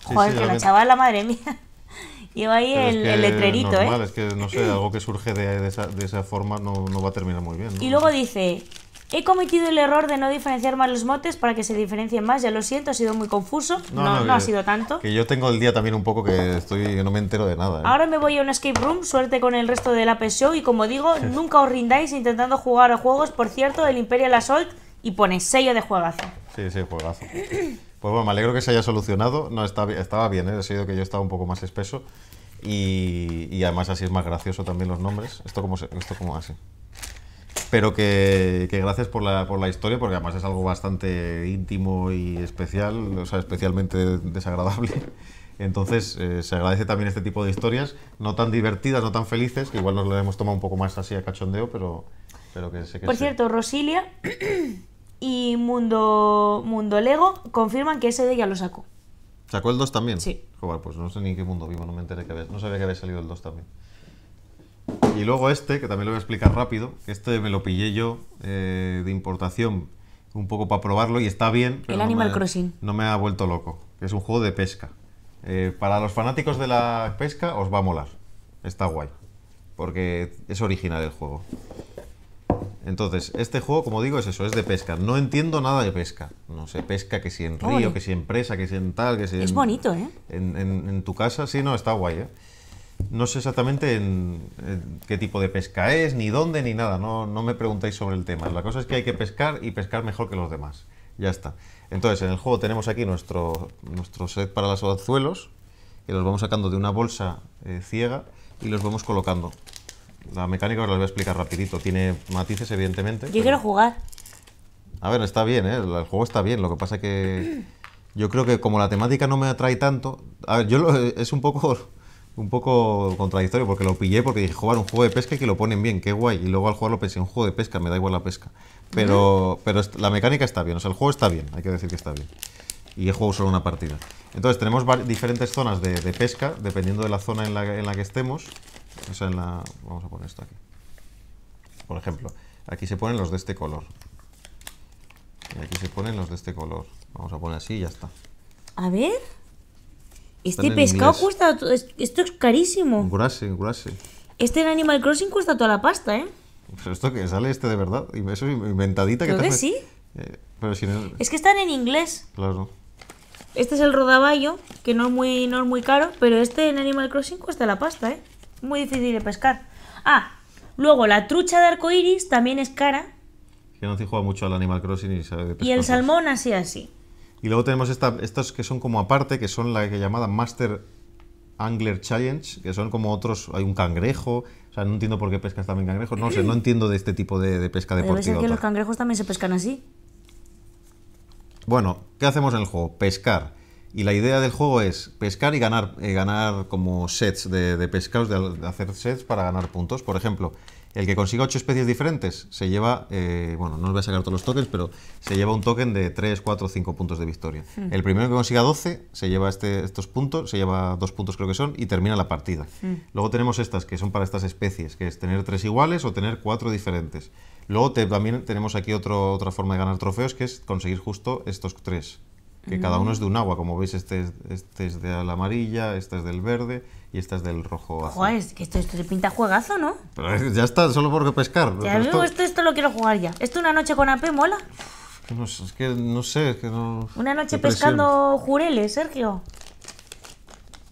Joder, que la chavala, madre mía. Lleva ahí el, letrerito, ¿eh? Es que, no sé, algo que surge de, esa, forma no, va a terminar muy bien. Y luego dice, He cometido el error de no diferenciar más los motes para que se diferencien más. Ya lo siento, ha sido muy confuso. No, ha sido tanto. Que yo tengo el día también un poco que estoy no me entero de nada. ¿eh? Ahora me voy a un escape room. Suerte con el resto del AP Show. Y como digo, nunca os rindáis intentando jugar a juegos. Por cierto, el Imperial Assault y pone sello de juegazo. Sí, sí, juegazo. Pues bueno, me alegro que se haya solucionado. No, estaba bien, he ¿eh? ha sido que yo estaba un poco más espeso. Y, y, además así es más gracioso también los nombres. Esto como, esto como así pero que, gracias por la, historia, porque además es algo bastante íntimo y especial, o sea, especialmente desagradable. Entonces, eh, se agradece también este tipo de historias, no tan divertidas, no tan felices, que igual nos lo hemos tomado un poco más así a cachondeo, pero, que sé que Por cierto, Rosilia y Mundo, Mundo Lego confirman que ese de ya lo sacó. ¿Sacó el 2 también? Sí. pues no sé ni en qué mundo vivo, no me enteré que no sabía que había salido el 2 también. Y luego este, que también lo voy a explicar rápido, este me lo pillé yo eh, de importación un poco para probarlo y está bien. el Animal Crossing. No me ha vuelto loco. Es un juego de pesca. Eh, para los fanáticos de la pesca os va a molar. Está guay. Porque es original el juego. Entonces, este juego, como digo, es eso, es de pesca. No entiendo nada de pesca. No sé, pesca que si en río, que si en presa, que si en tal, que si Es bonito, ¿eh? En, en, tu casa, sí, no, está guay, ¿eh? No sé exactamente en, qué tipo de pesca es, ni dónde, ni nada. No, no me preguntéis sobre el tema. La cosa es que hay que pescar y pescar mejor que los demás. Ya está. Entonces, en el juego tenemos aquí nuestro, nuestro set para las anzuelos, que los vamos sacando de una bolsa eh, ciega y los vamos colocando. La mecánica os la voy a explicar rapidito. Tiene matices, evidentemente. Yo quiero jugar. A ver, está bien, ¿eh? El juego está bien. Lo que pasa es que yo creo que como la temática no me atrae tanto... A ver, yo lo... es un poco un poco contradictorio porque lo pillé porque dije, jugar un juego de pesca y que lo ponen bien, qué guay. Y luego al jugarlo pensé, un juego de pesca, me da igual la pesca. Pero, pero la mecánica está bien, o sea, el juego está bien, hay que decir que está bien. Y he jugado solo una partida. Entonces tenemos diferentes zonas de, pesca, dependiendo de la zona en la, que estemos. en la, vamos a poner esto aquí. Por ejemplo, aquí se ponen los de este color. Y aquí se ponen los de este color. Vamos a poner así y ya está. A ver. Este pescado cuesta. Esto es carísimo. un grase Este en Animal Crossing cuesta toda la pasta, ¿eh? Pero esto que sale este de verdad. Eso es inventadita que sí. Eh, es que están en inglés. Claro. Este es el rodaballo, que no es, muy, no muy caro, pero este en Animal Crossing cuesta la pasta, ¿eh? Muy difícil de pescar. Ah, luego la trucha de arcoiris también es cara. Que no se juega mucho al Animal Crossing y sabe de Y el salmón así así. Y luego tenemos estas que son como aparte, que son la llamada Master Angler Challenge, que son como otros, hay un cangrejo, o sea, no entiendo por qué pescas también cangrejos, no sé, no entiendo de este tipo de, de pesca deportiva. Pero que los cangrejos también se pescan así. Bueno, ¿qué hacemos en el juego? Pescar. Y la idea del juego es pescar y ganar, eh, ganar como sets de, de pescados, de hacer sets para ganar puntos. Por ejemplo, el que consiga ocho especies diferentes se lleva, eh, bueno, no os voy a sacar todos los tokens, pero se lleva un token de 3, 4, 5 puntos de victoria. Hmm. El primero que consiga 12 se lleva este, estos puntos, se lleva dos puntos creo que son, y termina la partida. Hmm. Luego tenemos estas, que son para estas especies, que es tener tres iguales o tener cuatro diferentes. Luego también tenemos aquí otra forma de ganar trofeos, que es conseguir justo estos tres, que cada uno es de un agua, como veis, este, este es de la amarilla, este es del verde, y esta es del rojo azul. que esto, esto se pinta juegazo, ¿no? Pero ya está, solo porque pescar. Ya esto... esto... esto lo quiero jugar ya. Esto una noche con AP mola. No, es que no sé, que no... Una noche pescando jureles, Sergio.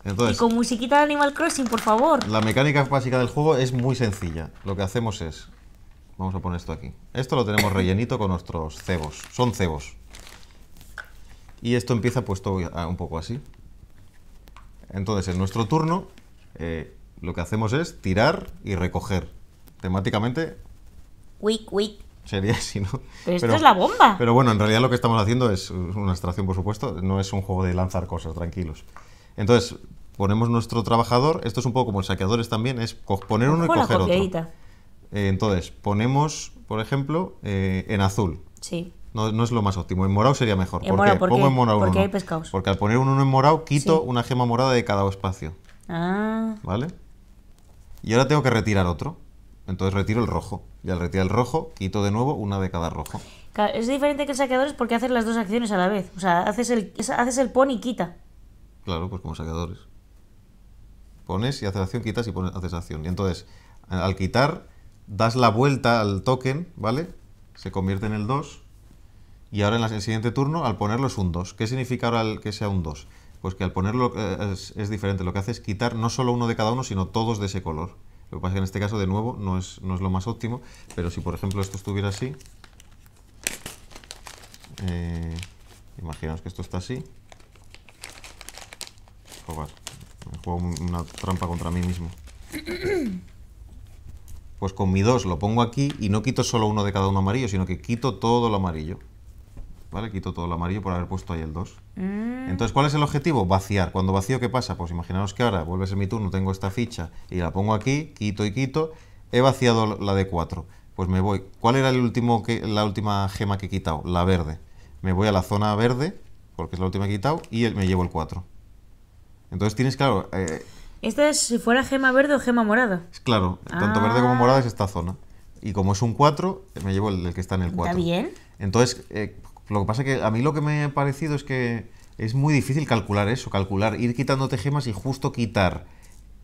Entonces, y con musiquita de Animal Crossing, por favor. La mecánica básica del juego es muy sencilla. Lo que hacemos es... Vamos a poner esto aquí. Esto lo tenemos rellenito con nuestros cebos. Son cebos. Y esto empieza puesto ah, un poco así. Entonces, en nuestro turno, eh, lo que hacemos es tirar y recoger. Temáticamente. Sería así, ¿no? Pero, esto es la bomba. Pero bueno, en realidad lo que estamos haciendo es una extracción, por supuesto. No es un juego de lanzar cosas, tranquilos. Entonces, ponemos nuestro trabajador. Esto es un poco como el saqueadores también, es poner uno y coger otro. Eh, entonces, ponemos, por ejemplo, eh, en azul. Sí. No, es lo más óptimo. En morado sería mejor. porque Pongo en morado Porque hay pescados. Porque al poner uno en morado, quito una gema morada de cada espacio. Ah. ¿Vale? Y ahora tengo que retirar otro. Entonces retiro el rojo. Y al retirar el rojo, quito de nuevo una de cada rojo. es diferente que el saqueador porque haces las dos acciones a la vez. O sea, haces el, haces el pon y quita. Claro, pues como saqueadores. Pones y haces acción, quitas y pones, haces acción. Y entonces, al quitar, das la vuelta al token, ¿vale? Se convierte en el 2 y ahora en el siguiente turno al ponerlo es un 2. ¿Qué significa ahora que sea un 2? Pues que al ponerlo eh, es, diferente, lo que hace es quitar no solo uno de cada uno, sino todos de ese color. Lo que pasa es que en este caso, de nuevo, no es, lo más óptimo, pero si por ejemplo esto estuviera así, eh, imaginaos que esto está así, jugar, me juego una trampa contra mí mismo. Pues con mi 2 lo pongo aquí y no quito solo uno de cada uno amarillo, sino que quito todo lo amarillo. ¿vale? Quito todo el amarillo por haber puesto ahí el 2. Mm. Entonces, ¿cuál es el objetivo? Vaciar. Cuando vacío, ¿qué pasa? Pues imaginaos que ahora vuelves ser mi turno, tengo esta ficha y la pongo aquí, quito y quito, he vaciado la de 4. Pues me voy. ¿Cuál era el último la última gema que he quitado? La verde. Me voy a la zona verde, porque es la última que he quitado, y me llevo el 4. Entonces tienes, claro... Eh, esta es si fuera gema verde o gema morada. Claro, tanto verde como ah. morada es esta zona. Y como es un 4, me llevo el, que está en el 4. ¿Está bien? Entonces, eh, lo que pasa que a mí lo que me ha parecido es que es muy difícil calcular eso, calcular, ir quitándote gemas y justo quitar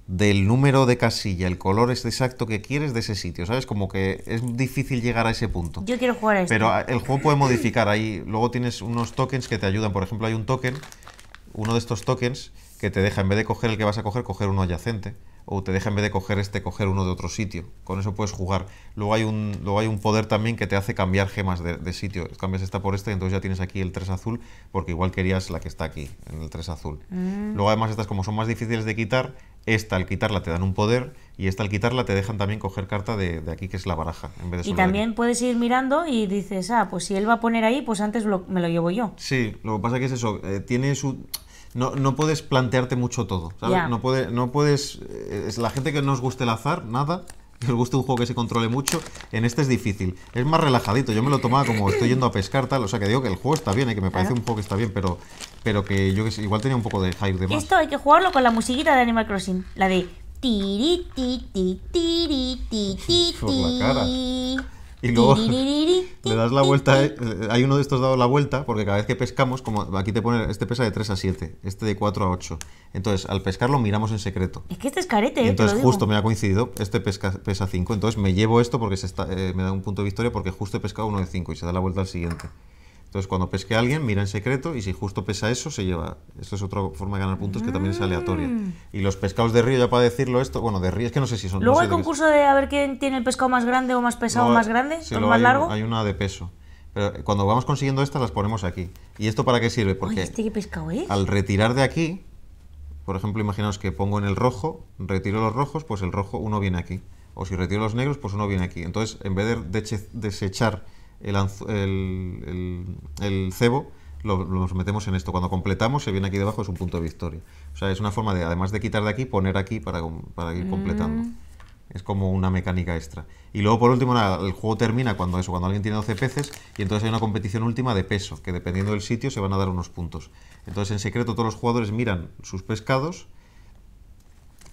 del número de casilla el color exacto que quieres de ese sitio, ¿sabes? Como que es difícil llegar a ese punto. Yo quiero jugar a Pero ah, el juego puede modificar ahí. Luego tienes unos tokens que te ayudan. Por ejemplo, hay un token, uno de estos tokens, que te deja, en vez de coger el que vas a coger, coger uno adyacente o te deja en vez de coger este, coger uno de otro sitio. Con eso puedes jugar. Luego hay un, hay un poder también que te hace cambiar gemas de, sitio. Cambias esta por esta y entonces ya tienes aquí el 3 azul, porque igual querías la que está aquí, en el 3 azul. Mm. Luego además estas como son más difíciles de quitar, esta al quitarla te dan un poder y esta al quitarla te dejan también coger carta de, aquí que es la baraja y también puedes ir mirando y dices ah pues si él va a poner ahí pues antes me lo llevo yo sí lo que pasa que es eso eh, tiene su no, no puedes plantearte mucho todo, ¿sabes? No, puede, no puedes... Eh, es la gente que no os guste el azar, nada, que os guste un juego que se controle mucho, en este es difícil. Es más relajadito, yo me lo tomaba como estoy yendo a pescar, tal, o sea que digo que el juego está bien, eh, que me parece un poco que está bien, pero, pero que yo igual tenía un poco de hype de Esto hay que jugarlo con la musiquita de Animal Crossing, la de... Tiri, y luego le das la vuelta. Eh, hay uno de estos dado la vuelta, porque cada vez que pescamos, como aquí te pone, este pesa de 3 a 7, este de 4 a 8. Entonces, al pescarlo miramos en secreto. Es que este es carete, eh, Entonces, justo me ha coincidido, este pesa 5. Entonces, me llevo esto porque se eh, me da un punto de victoria porque justo he pescado uno de 5 y se da la vuelta al siguiente. Entonces, cuando pesque a alguien, mira en secreto y si justo pesa eso, se lleva. Esto es otra forma de ganar puntos que también es mm. aleatoria. Y los pescados de río, ya para decirlo esto, bueno, de río es que no sé si son. Luego hay concurso de, a ver quién tiene el pescado más grande o más pesado o más grande, más hay largo. hay una de peso. Pero eh, cuando vamos consiguiendo estas, las ponemos aquí. ¿Y esto para qué sirve? Porque este pescado es. al retirar de aquí, por ejemplo, imaginaos que pongo en el rojo, retiro los rojos, pues el rojo uno viene aquí. O si retiro los negros, pues uno viene aquí. Entonces, en vez de desechar el, cebo, lo, metemos en esto. Cuando completamos, se viene aquí debajo, es un punto de victoria. O sea, es una forma de, además de quitar de aquí, poner aquí para, ir completando. Mm. Es como una mecánica extra. Y luego, por último, el juego termina cuando eso, cuando alguien tiene 12 peces, y entonces hay una competición última de peso, que dependiendo del sitio se van a dar unos puntos. Entonces, en secreto, todos los jugadores miran sus pescados,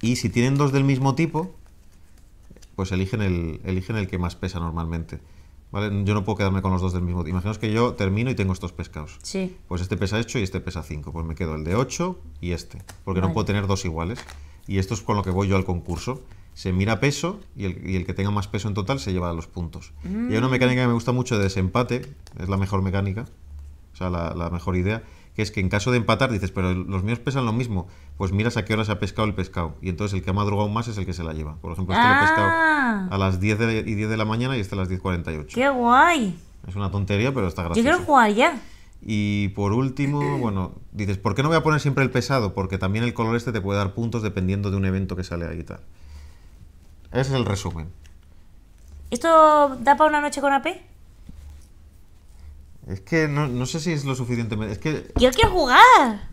y si tienen dos del mismo tipo, pues eligen el, eligen el que más pesa normalmente. Yo no puedo quedarme con los dos del mismo. Imaginaos que yo termino y tengo estos pescados. Sí. Pues este pesa 8 y este pesa 5. Pues me quedo el de 8 y este. Porque no puedo tener dos iguales. Y esto es con lo que voy yo al concurso. Se mira peso y el, que tenga más peso en total se lleva los puntos. Y hay una mm. mecánica que me gusta mucho de desempate. Es la mejor mecánica. O sea, la mejor idea que es que en caso de empatar dices, pero los míos pesan lo mismo, pues miras a qué hora se ha pescado el pescado. Y entonces el que ha madrugado más es el que se la lleva. Por ejemplo, este he ah. pescado a las 10 y 10 de la mañana y este a las 10.48. ¡Qué guay! Es una tontería, pero está gracioso. Yo quiero jugar ya. Y por último, bueno, dices, ¿por qué no voy a poner siempre el pesado? Porque también el color este te puede dar puntos dependiendo de un evento que sale ahí y tal. Ese es el resumen. ¿Esto da para una noche con AP? Es que no, sé si es lo suficiente Es que. ¡Yo quiero jugar!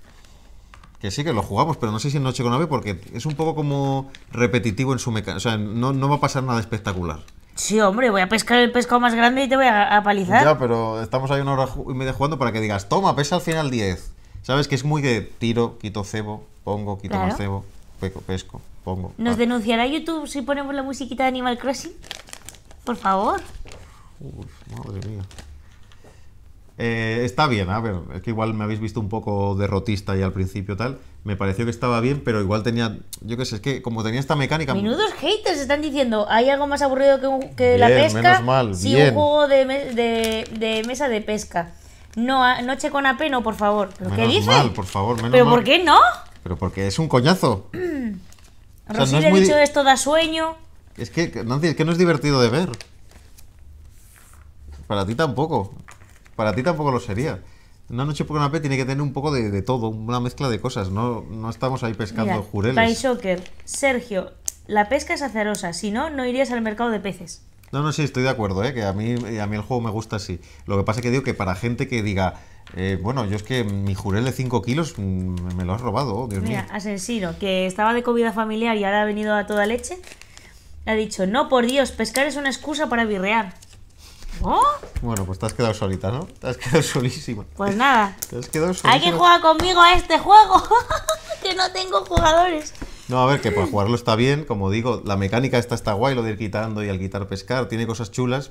Que sí, que lo jugamos, pero no sé si en Noche con Ave porque es un poco como repetitivo en su mecánica. O sea, no, va a pasar nada espectacular. Sí, hombre, voy a pescar el pescado más grande y te voy a, palizar. Ya, pero estamos ahí una hora y media jugando para que digas, toma, pesa al final 10. ¿Sabes? Que es muy de tiro, quito cebo, pongo, quito más cebo, pesco, pesco, pongo. ¿Nos denunciará YouTube si ponemos la musiquita de Animal Crossing? Por favor. madre mía. Eh, está bien, a ver, es que igual me habéis visto un poco derrotista y al principio tal. Me pareció que estaba bien, pero igual tenía. Yo qué sé, es que como tenía esta mecánica. minutos haters están diciendo: hay algo más aburrido que, la pesca. Menos sí, un juego de, mesa de pesca. No, noche con apeno por favor. menos dices? mal, por favor, menos ¿Pero por qué no? Pero porque es un coñazo. Mm. no dicho esto da sueño. Es que, es que no es divertido de ver. Para ti tampoco para ti tampoco lo sería. Una noche por pez tiene que tener un poco de, todo, una mezcla de cosas. No, no estamos ahí pescando jureles. Pie Shocker, Sergio, la pesca es acerosa. Si no, no irías al mercado de peces. No, no, sí, estoy de acuerdo, ¿eh? que a mí, a mí el juego me gusta así. Lo que pasa es que digo que para gente que diga, eh, bueno, yo es que mi jurel de 5 kilos mm, me lo has robado, oh, Dios mío. Mira, Asensino, que estaba de comida familiar y ahora ha venido a toda leche, ha dicho, no, por Dios, pescar es una excusa para virrear. Bueno, pues te has quedado solita, ¿no? Te has quedado solísima. Pues nada. Te has quedado Hay que jugar conmigo a este juego. que no tengo jugadores. No, a ver, que para jugarlo está bien, como digo, la mecánica esta está guay, lo de ir quitando y al quitar pescar, tiene cosas chulas,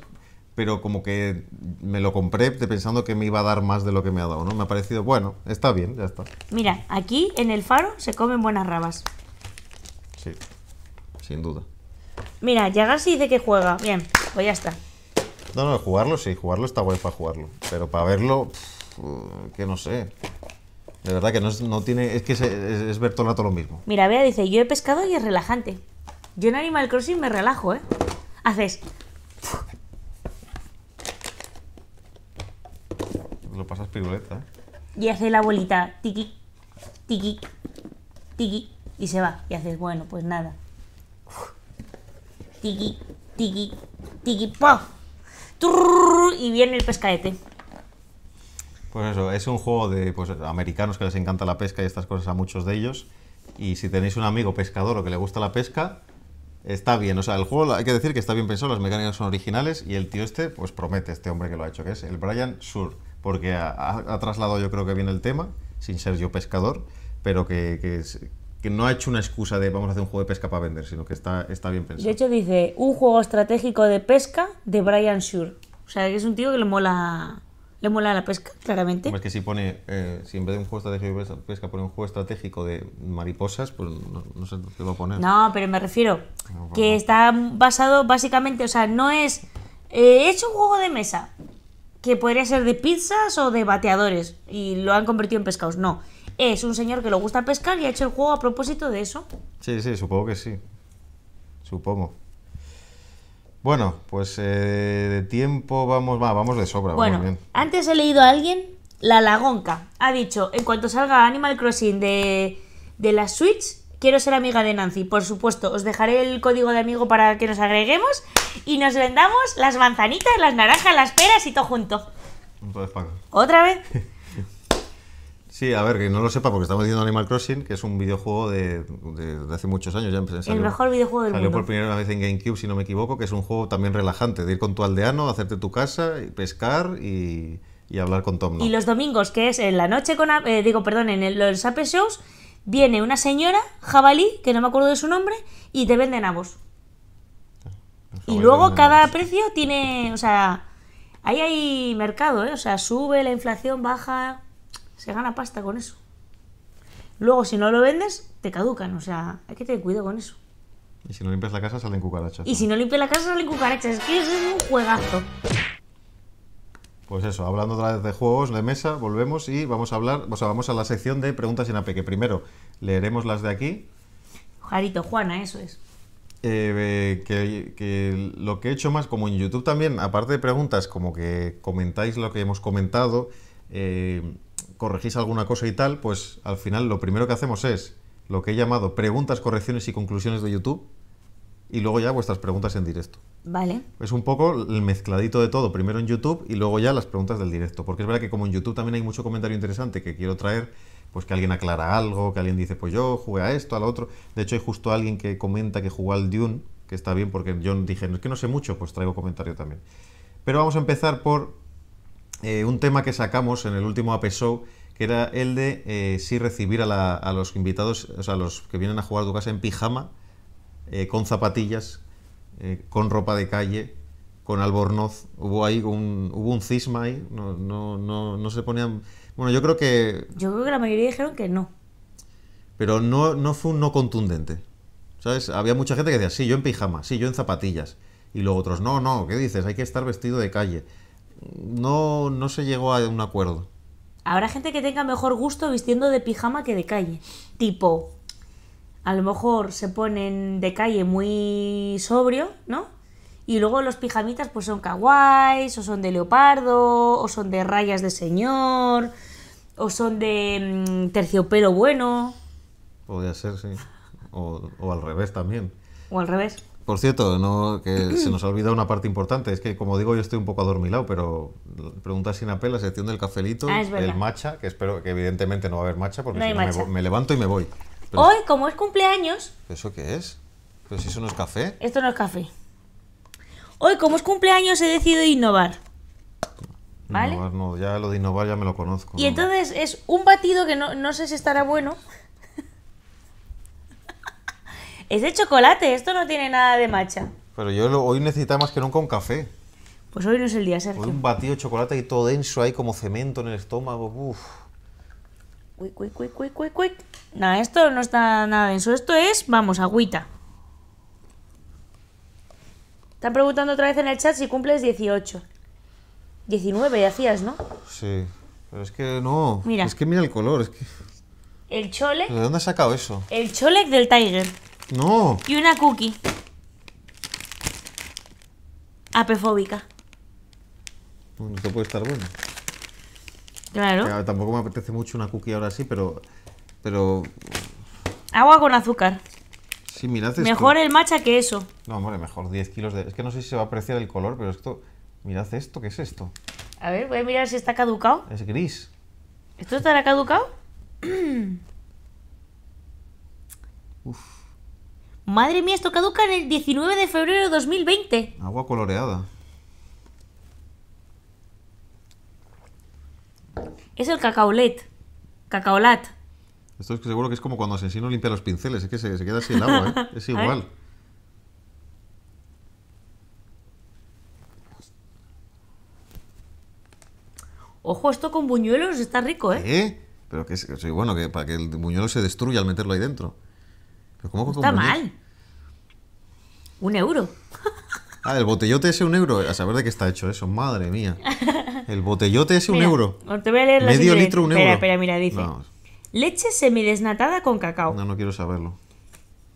pero como que me lo compré pensando que me iba a dar más de lo que me ha dado, ¿no? Me ha parecido, bueno, está bien, ya está. Mira, aquí en el faro se comen buenas rabas. Sí, sin duda. Mira, Yagasi dice que juega, bien, pues ya está. No, no, jugarlo sí, jugarlo está guay para jugarlo. Pero para verlo, que no sé. De verdad que no, es, no tiene. Es que es, ver todo lo mismo. Mira, Bea dice: Yo he pescado y es relajante. Yo en Animal Crossing me relajo, ¿eh? Haces. Lo pasas piruleta. ¿eh? Y hace la bolita tiki tiki tiki Y se va. Y haces, bueno, pues nada. tiki tiki tiki ¡paf! y viene el pescadete. Pues eso, es un juego de pues, americanos que les encanta la pesca y estas cosas a muchos de ellos. Y si tenéis un amigo pescador o que le gusta la pesca, está bien. O sea, el juego hay que decir que está bien pensado, las mecánicas son originales y el tío este, pues promete, este hombre que lo ha hecho, que es el Brian Sur, porque ha, trasladado yo creo que bien el tema, sin ser yo pescador, pero que, que, que no ha hecho una excusa de vamos a hacer un juego de pesca para vender, sino que está, está bien pensado. De hecho, dice un juego estratégico de pesca de Brian Shure. O sea, que es un tío que le mola. Le mola la pesca, claramente. porque si pone, eh, si en vez de un juego estratégico de pesca pone un juego estratégico de mariposas, pues no, sé qué va a poner. No, pero me refiero pues que está basado básicamente, o sea, no es eh, hecho un juego de mesa que podría ser de pizzas o de bateadores y lo han convertido en pescados. No, es un señor que le gusta pescar y ha hecho el juego a propósito de eso. Sí, sí, supongo que sí. Supongo. Bueno, pues eh, de tiempo vamos, vamos de sobra. Bueno, bien. antes he leído a alguien, la Lagonca, ha dicho, en cuanto salga Animal Crossing de, de la Switch, quiero ser amiga de Nancy. Por supuesto, os dejaré el código de amigo para que nos agreguemos y nos vendamos las manzanitas, las naranjas, las peras y todo junto. ¿Otra vez? Sí, a ver, que no lo sepa porque estamos diciendo Animal Crossing, que es un videojuego de, hace muchos años. ya El mejor videojuego del mundo. Salió por primera vez en GameCube, si no me equivoco, que es un juego también relajante, de ir con tu aldeano, hacerte tu casa, pescar y, hablar con Tom. Y los domingos, que es en la noche con... Eh, digo, perdón, en los AP Shows, viene una señora, jabalí, que no me acuerdo de su nombre, y te venden vos ah, Y luego cada precio tiene... O sea, ahí hay mercado, ¿eh? O sea, sube la inflación, baja... Se gana pasta con eso. Luego, si no lo vendes, te caducan. O sea, hay que tener cuidado con eso. Y si no limpias la casa, salen cucarachas. Y si no limpias la casa, salen cucarachas. Es que es un juegazo. Pues eso, hablando otra vez de juegos de mesa, volvemos y vamos a hablar, o sea, vamos a la sección de preguntas en AP, que primero leeremos las de aquí. Jarito Juana, eso es. Eh, que, lo que he hecho más, como en YouTube también, aparte de preguntas, como que comentáis lo que hemos comentado, eh, corregís alguna cosa y tal, pues al final lo primero que hacemos es lo que he llamado preguntas, correcciones y conclusiones de YouTube y luego ya vuestras preguntas en directo. Vale. Es un poco el mezcladito de todo, primero en YouTube y luego ya las preguntas del directo, porque es verdad que como en YouTube también hay mucho comentario interesante que quiero traer, pues que alguien aclara algo, que alguien dice, pues yo jugué a esto, a lo otro. De hecho hay justo alguien que comenta que jugó al Dune, que está bien porque yo dije, no es que no sé mucho, pues traigo comentario también. Pero vamos a empezar por eh, un tema que sacamos en el último AP Show, que era el de eh, si recibir a, los invitados, o sea, a los que vienen a jugar a tu casa en pijama, eh, con zapatillas, con ropa de calle, con albornoz. Hubo ahí un, hubo un cisma ahí, no, no, no, no se ponían... Bueno, yo creo que... Yo creo que la mayoría dijeron que no. Pero no, no fue un no contundente. ¿Sabes? Había mucha gente que decía, sí, yo en pijama, sí, yo en zapatillas. Y luego otros, no, no, ¿qué dices? Hay que estar vestido de calle no, no se llegó a un acuerdo. Habrá gente que tenga mejor gusto vistiendo de pijama que de calle. Tipo, a lo mejor se ponen de calle muy sobrio, ¿no? Y luego los pijamitas pues son kawaii, o son de leopardo, o son de rayas de señor, o son de mm, terciopelo bueno. Podría ser, sí. o al revés también. O al revés. Por cierto, no, que se nos ha olvidado una parte importante. Es que, como digo, yo estoy un poco adormilado, pero preguntas sin apela, la sección del cafelito, ah, el matcha, que espero que evidentemente no va a haber matcha, porque si Me, levanto y me voy. Hoy, como es cumpleaños... ¿Eso qué es? ¿Pero si eso no es café? Esto no es café. Hoy, como es cumpleaños, he decidido innovar. ¿Vale? Innovar, no, ya lo de innovar ya me lo conozco. Y entonces es un batido que no, no sé si estará bueno... Es de chocolate, esto no tiene nada de matcha. Pero yo hoy necesitaba más que nunca un café. Pues hoy no es el día, Sergio. un batido de chocolate y todo denso ahí como cemento en el estómago. Uf. Quick, quick, quick, quick, quick, quick. Nada, esto no está nada denso. Esto es, vamos, agüita. Están preguntando otra vez en el chat si cumples 18. 19 hacías, ¿no? Sí. Pero es que no. Mira. Es que mira el color. El chole? ¿De dónde has sacado eso? El chole del Tiger. No. Y una cookie. Apefóbica. esto puede estar bueno. Claro. Tampoco me apetece mucho una cookie ahora sí, pero. Pero. Agua con azúcar. Sí, mirad esto. Mejor el matcha que eso. No, hombre, mejor 10 kilos de. Es que no sé si se va a apreciar el color, pero esto. Mirad esto, ¿qué es esto? A ver, voy a mirar si está caducado. Es gris. ¿Esto estará caducado? Uf. Madre mía, esto caduca en el 19 de febrero de 2020. Agua coloreada. Es el cacaolet. Cacaolat. Esto es que seguro que es como cuando Asesino limpia los pinceles, es que se, queda así el agua, ¿eh? es igual. Ojo, esto con buñuelos está rico, ¿eh? ¿Eh? Pero que es, bueno, que para que el buñuelo se destruya al meterlo ahí dentro. Está mal. Un euro. Ah, el botellote ese un euro. A saber de qué está hecho eso, madre mía. El botellote ese un euro. Te voy a leer Medio litro, un euro. mira, dice. Leche semidesnatada con cacao. No, no quiero saberlo.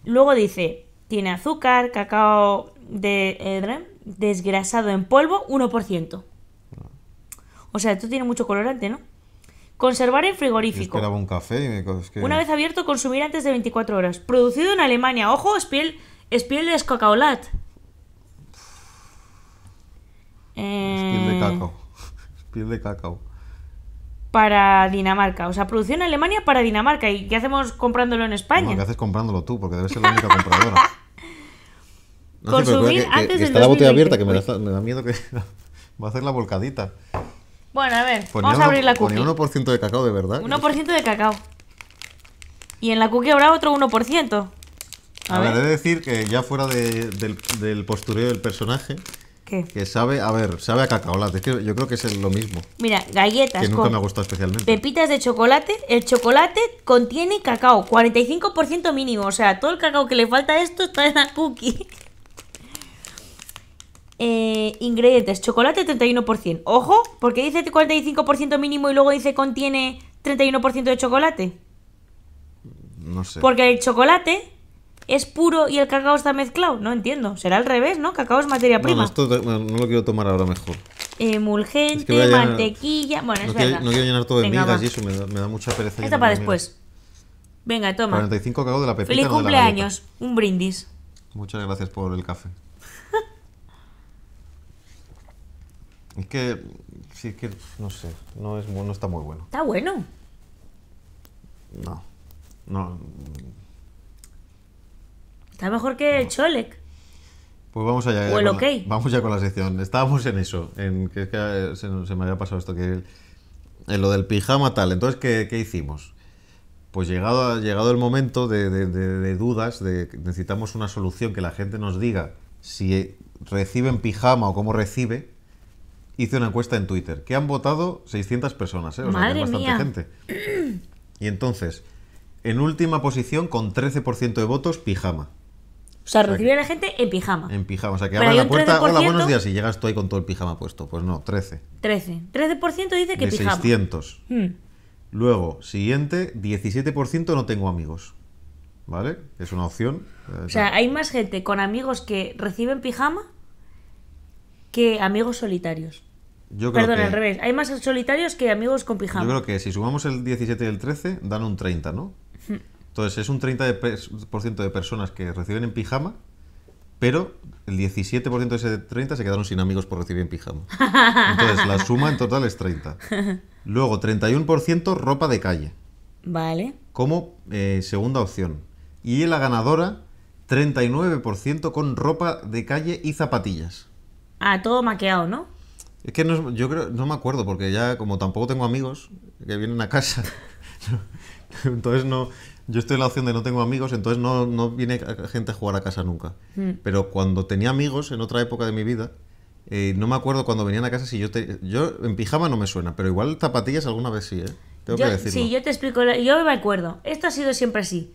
Luego dice, tiene azúcar, cacao de, eh, desgrasado en polvo, 1%. Ah. O sea, esto tiene mucho colorante, ¿no? Conservar en frigorífico. Una vez abierto, consumir antes de 24 horas. Producido en Alemania. Ojo, es piel, de Eh... Es de cacao. Es de cacao. Para Dinamarca. O sea, producido en Alemania para Dinamarca. ¿Y qué hacemos comprándolo en España? ¿Qué haces comprándolo tú? Porque debes ser la única compradora. Consumir antes de Está la botella abierta, que me da, me da miedo que va a hacer la volcadita. Bueno, a ver, vamos a abrir la cookie. Ponía 1% de cacao, de verdad. 1% de cacao. Y en la cookie habrá otro 1%. A, ver, he de decir que ya fuera del, postureo del personaje, ¿Qué? Que sabe, a ver, sabe a cacao yo creo que es lo mismo. Mira, galletas. Que nunca me ha gustado especialmente. Pepitas de chocolate. El chocolate contiene cacao, 45% mínimo. O sea, todo el cacao que le falta a esto está en la cookie. Eh, ingredientes, chocolate 31%. Ojo, porque dice 45% mínimo y luego dice contiene 31% de chocolate. No sé. Porque el chocolate es puro y el cacao está mezclado. No entiendo. Será al revés, ¿no? Cacao es materia prima. No, lo quiero tomar ahora mejor. Emulgente, eh, eh, mantequilla. Bueno, es verdad. No quiero llenar todo de migas y eso, me da, mucha pereza. Esta para después. Venga, toma. 45 de la Feliz cumpleaños. Un brindis. Muchas gracias por el café. Es que, que, no sé, no, es, está muy bueno. Está bueno. No, no. Está mejor que el Cholek. Pues vamos allá. Eh, o OK. vamos ya con la sección. Estábamos en eso, en eh, se, me había pasado esto, que en lo del pijama tal. Entonces, ¿qué, qué hicimos? Pues llegado, llegado el momento de, dudas, de, dudas, necesitamos una solución que la gente nos diga si reciben pijama o cómo recibe hice una encuesta en Twitter, que han votado 600 personas, ¿eh? bastante gente. Y entonces, en última posición, con 13% de votos, pijama. O sea, recibir la gente en pijama. En pijama. O sea, que abres la puerta, hola, buenos días, y llegas tú ahí con todo el pijama puesto. Pues no, 13. 13. 13% dice que pijama. 600. Hmm. Luego, siguiente, 17% no tengo amigos. ¿Vale? Es una opción. O sea, hay más gente con amigos que reciben pijama que amigos solitarios. Perdón, al revés. Hay más solitarios que amigos con pijama. Yo creo que si sumamos el 17 y el 13, dan un 30, ¿no? Entonces es un 30% de, de personas que reciben en pijama, pero el 17% de ese 30 se quedaron sin amigos por recibir en pijama. Entonces la suma en total es 30. Luego, 31% ropa de calle. Vale. Como eh, segunda opción. Y la ganadora, 39% con ropa de calle y zapatillas. Ah, todo maqueado, ¿no? Es que no, yo creo, no me acuerdo, porque ya como tampoco tengo amigos que vienen a casa, entonces no, yo estoy en la opción de no tengo amigos, entonces no, no viene gente a jugar a casa nunca. Mm. Pero cuando tenía amigos en otra época de mi vida, eh, no me acuerdo cuando venían a casa si yo yo en pijama no me suena, pero igual zapatillas alguna vez sí, ¿eh? Tengo yo, que decirlo. Sí, yo te explico, yo me acuerdo. Esto ha sido siempre así.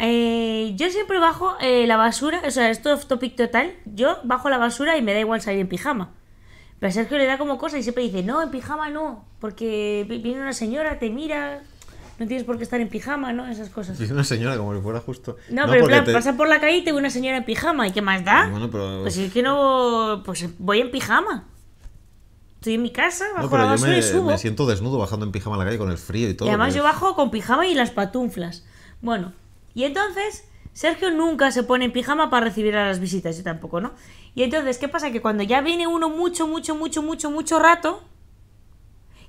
Eh, yo siempre bajo eh, la basura, o sea, esto es topic total. Yo bajo la basura y me da igual salir en pijama. Pero a Sergio le da como cosa y siempre dice, no, en pijama no, porque viene una señora, te mira, no tienes por qué estar en pijama, ¿no? Esas cosas. Viene una señora como si fuera justo. No, pero plan, pasa por la calle y te ve una señora en pijama, ¿y qué más da? Pues es que no, pues voy en pijama. Estoy en mi casa, bajo la me, me siento desnudo bajando en pijama a la calle con el frío y todo. Y además yo bajo con pijama y las patunflas. Bueno, y entonces Sergio nunca se pone en pijama para recibir a las visitas, yo tampoco, ¿no? Y entonces, ¿qué pasa? Que cuando ya viene uno mucho, mucho, mucho, mucho, mucho rato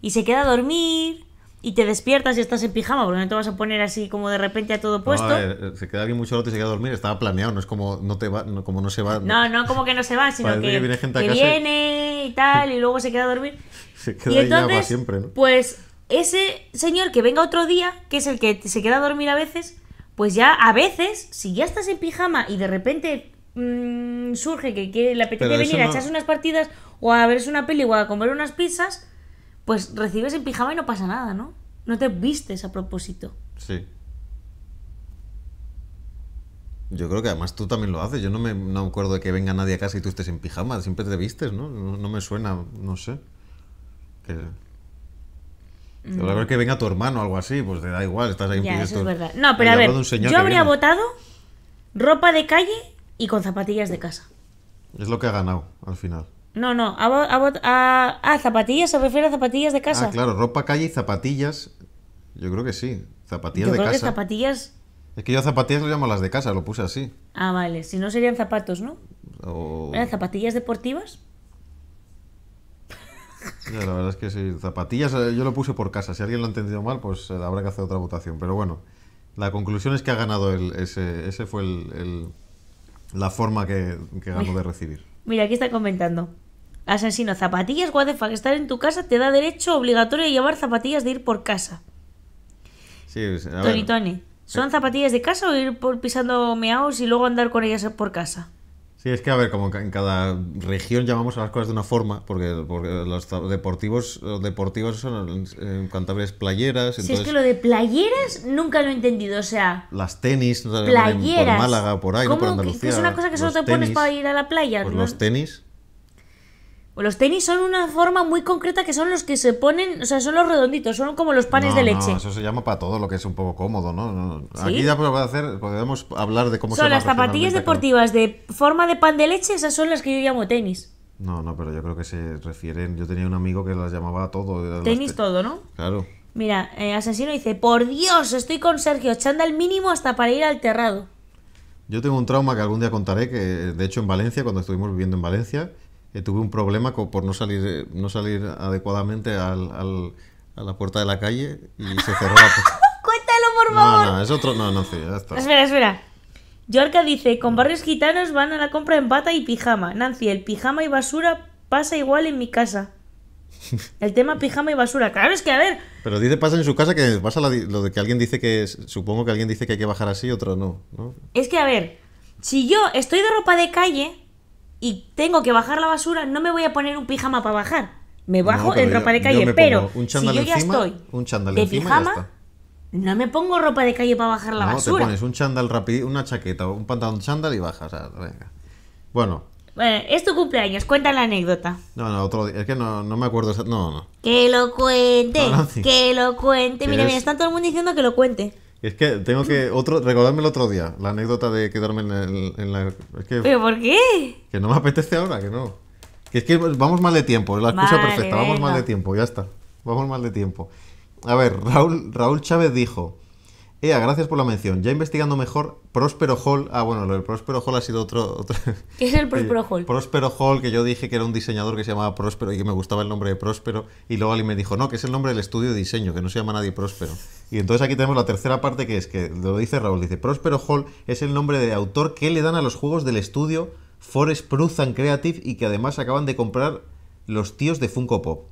y se queda a dormir y te despiertas y estás en pijama, porque no te vas a poner así como de repente a todo puesto. se queda alguien mucho rato y se queda a dormir, estaba planeado, no es como no te va, como no se va. No, no, como que no se va, sino que, viene, y tal, y luego se queda a dormir. y entonces, siempre, Pues ese señor que venga otro día, que es el que se queda a dormir a veces, pues ya a veces, si ya estás en pijama y de repente Mm, surge que quiere, le apetece venir a echarse unas partidas o a verse una peli o a comer unas pizzas, pues recibes en pijama y no pasa nada, ¿no? No te vistes a propósito. Sí. Yo creo que además tú también lo haces. Yo no me acuerdo de que venga nadie a casa y tú estés en pijama. Siempre te vistes, ¿no? No, me suena, no sé. Que... verdad mm. que venga tu hermano o algo así, pues te da igual, estás ahí en ya, es verdad. No, pero a ver, yo habría votado ropa de calle y con zapatillas de casa. Es lo que ha ganado al final. No, no, a, ah, zapatillas se refiere a zapatillas de casa. Ah, claro, ropa calle y zapatillas. Yo creo que sí, zapatillas yo de creo Que zapatillas... Es que yo a zapatillas lo llamo las de casa, lo puse así. Ah, vale, si no serían zapatos, ¿no? ¿Eran zapatillas deportivas? la verdad es que sí, zapatillas eh, yo lo puse por casa. Si alguien lo ha entendido mal, pues eh, habrá que hacer otra votación. Pero bueno, la conclusión es que ha ganado el, ese, ese fue el la forma que, que de recibir. Mira, aquí está comentando. Asesino, zapatillas, what the fuck, estar en tu casa te da derecho obligatorio a llevar zapatillas de ir por casa. Sí, pues, Tony, Tony, ¿son eh. zapatillas de casa o ir por pisando meaos y luego andar con ellas por casa? Sí, es que a ver, como en cada región llamamos a las cosas de una forma, porque, los deportivos, deportivos son en cantables playeras. entonces es que lo de playeras nunca lo he entendido, o sea. Las tenis, playeras. Por Málaga, por ahí, no por Andalucía. es una cosa que solo te pones para ir a la playa. Pues los tenis. Pues los tenis son una forma muy concreta que son los que se ponen, o sea, son los redonditos, son como los panes de leche. No, eso se llama para todo lo que es un poco cómodo, ¿no? Aquí ya podemos, hablar de cómo se llama. Son las zapatillas deportivas de forma de pan de leche, esas son las que yo llamo tenis. No, no, pero yo creo que se refieren. Yo tenía un amigo que las llamaba todo. Tenis todo, ¿no? Claro. Mira, eh, Asesino dice: Por Dios, estoy con Sergio, el mínimo hasta para ir al terrado. Yo tengo un trauma que algún día contaré, que de hecho en Valencia, cuando estuvimos viviendo en Valencia, eh, tuve un problema por no salir, eh, no salir adecuadamente al, a la puerta de la calle y se cerró la puerta. Cuéntalo, por favor. No, es otro. No, no, ya está. Espera, espera. Yorka dice: Con barrios gitanos van a la compra en bata y pijama. Nancy, el pijama y basura pasa igual en mi casa. El tema pijama y basura. Claro, es que a ver. Pero dice pasa en su casa que pasa lo de que alguien dice que. Supongo que alguien dice que hay que bajar así, otro no, ¿no? Es que a ver, si yo estoy de ropa de calle, y tengo que bajar la basura, no me voy a poner un pijama para bajar. Me bajo en ropa de calle, pero un si yo ya estoy un de pijama, no me pongo ropa de calle para bajar la no, basura. te pones un chándal rápido, una chaqueta un pantalón chándal y bajas. venga. Bueno. es tu cumpleaños, cuenta la anécdota. No, no, otro día. Es que no, me acuerdo. No, no. Que lo cuente. Que lo cuente. mira, mira, está todo el mundo diciendo que lo cuente. Es que tengo que otro recordarme el otro día, la anécdota de quedarme en, en la... Es que, ¿Pero por qué? Que no me apetece ahora, que no. Que es que vamos mal de tiempo, es la excusa perfecta, vamos mal de tiempo, ya está. Vamos mal de tiempo. A ver, Raúl, Raúl Chávez dijo, Ea, gracias por la mención. Ya investigando mejor, Próspero Hall. Ah, bueno, el Prospero Próspero Hall ha sido otro. ¿Qué es el Próspero Hall? Próspero Hall, que yo dije que era un diseñador que se llamaba Próspero y que me gustaba el nombre de Próspero. Y luego alguien me dijo, no, que es el nombre del estudio de diseño, que no se llama nadie Próspero. Y entonces aquí tenemos la tercera parte que es que lo dice Raúl: dice, Próspero Hall es el nombre de autor que le dan a los juegos del estudio Forest and Creative y que además acaban de comprar los tíos de Funko Pop.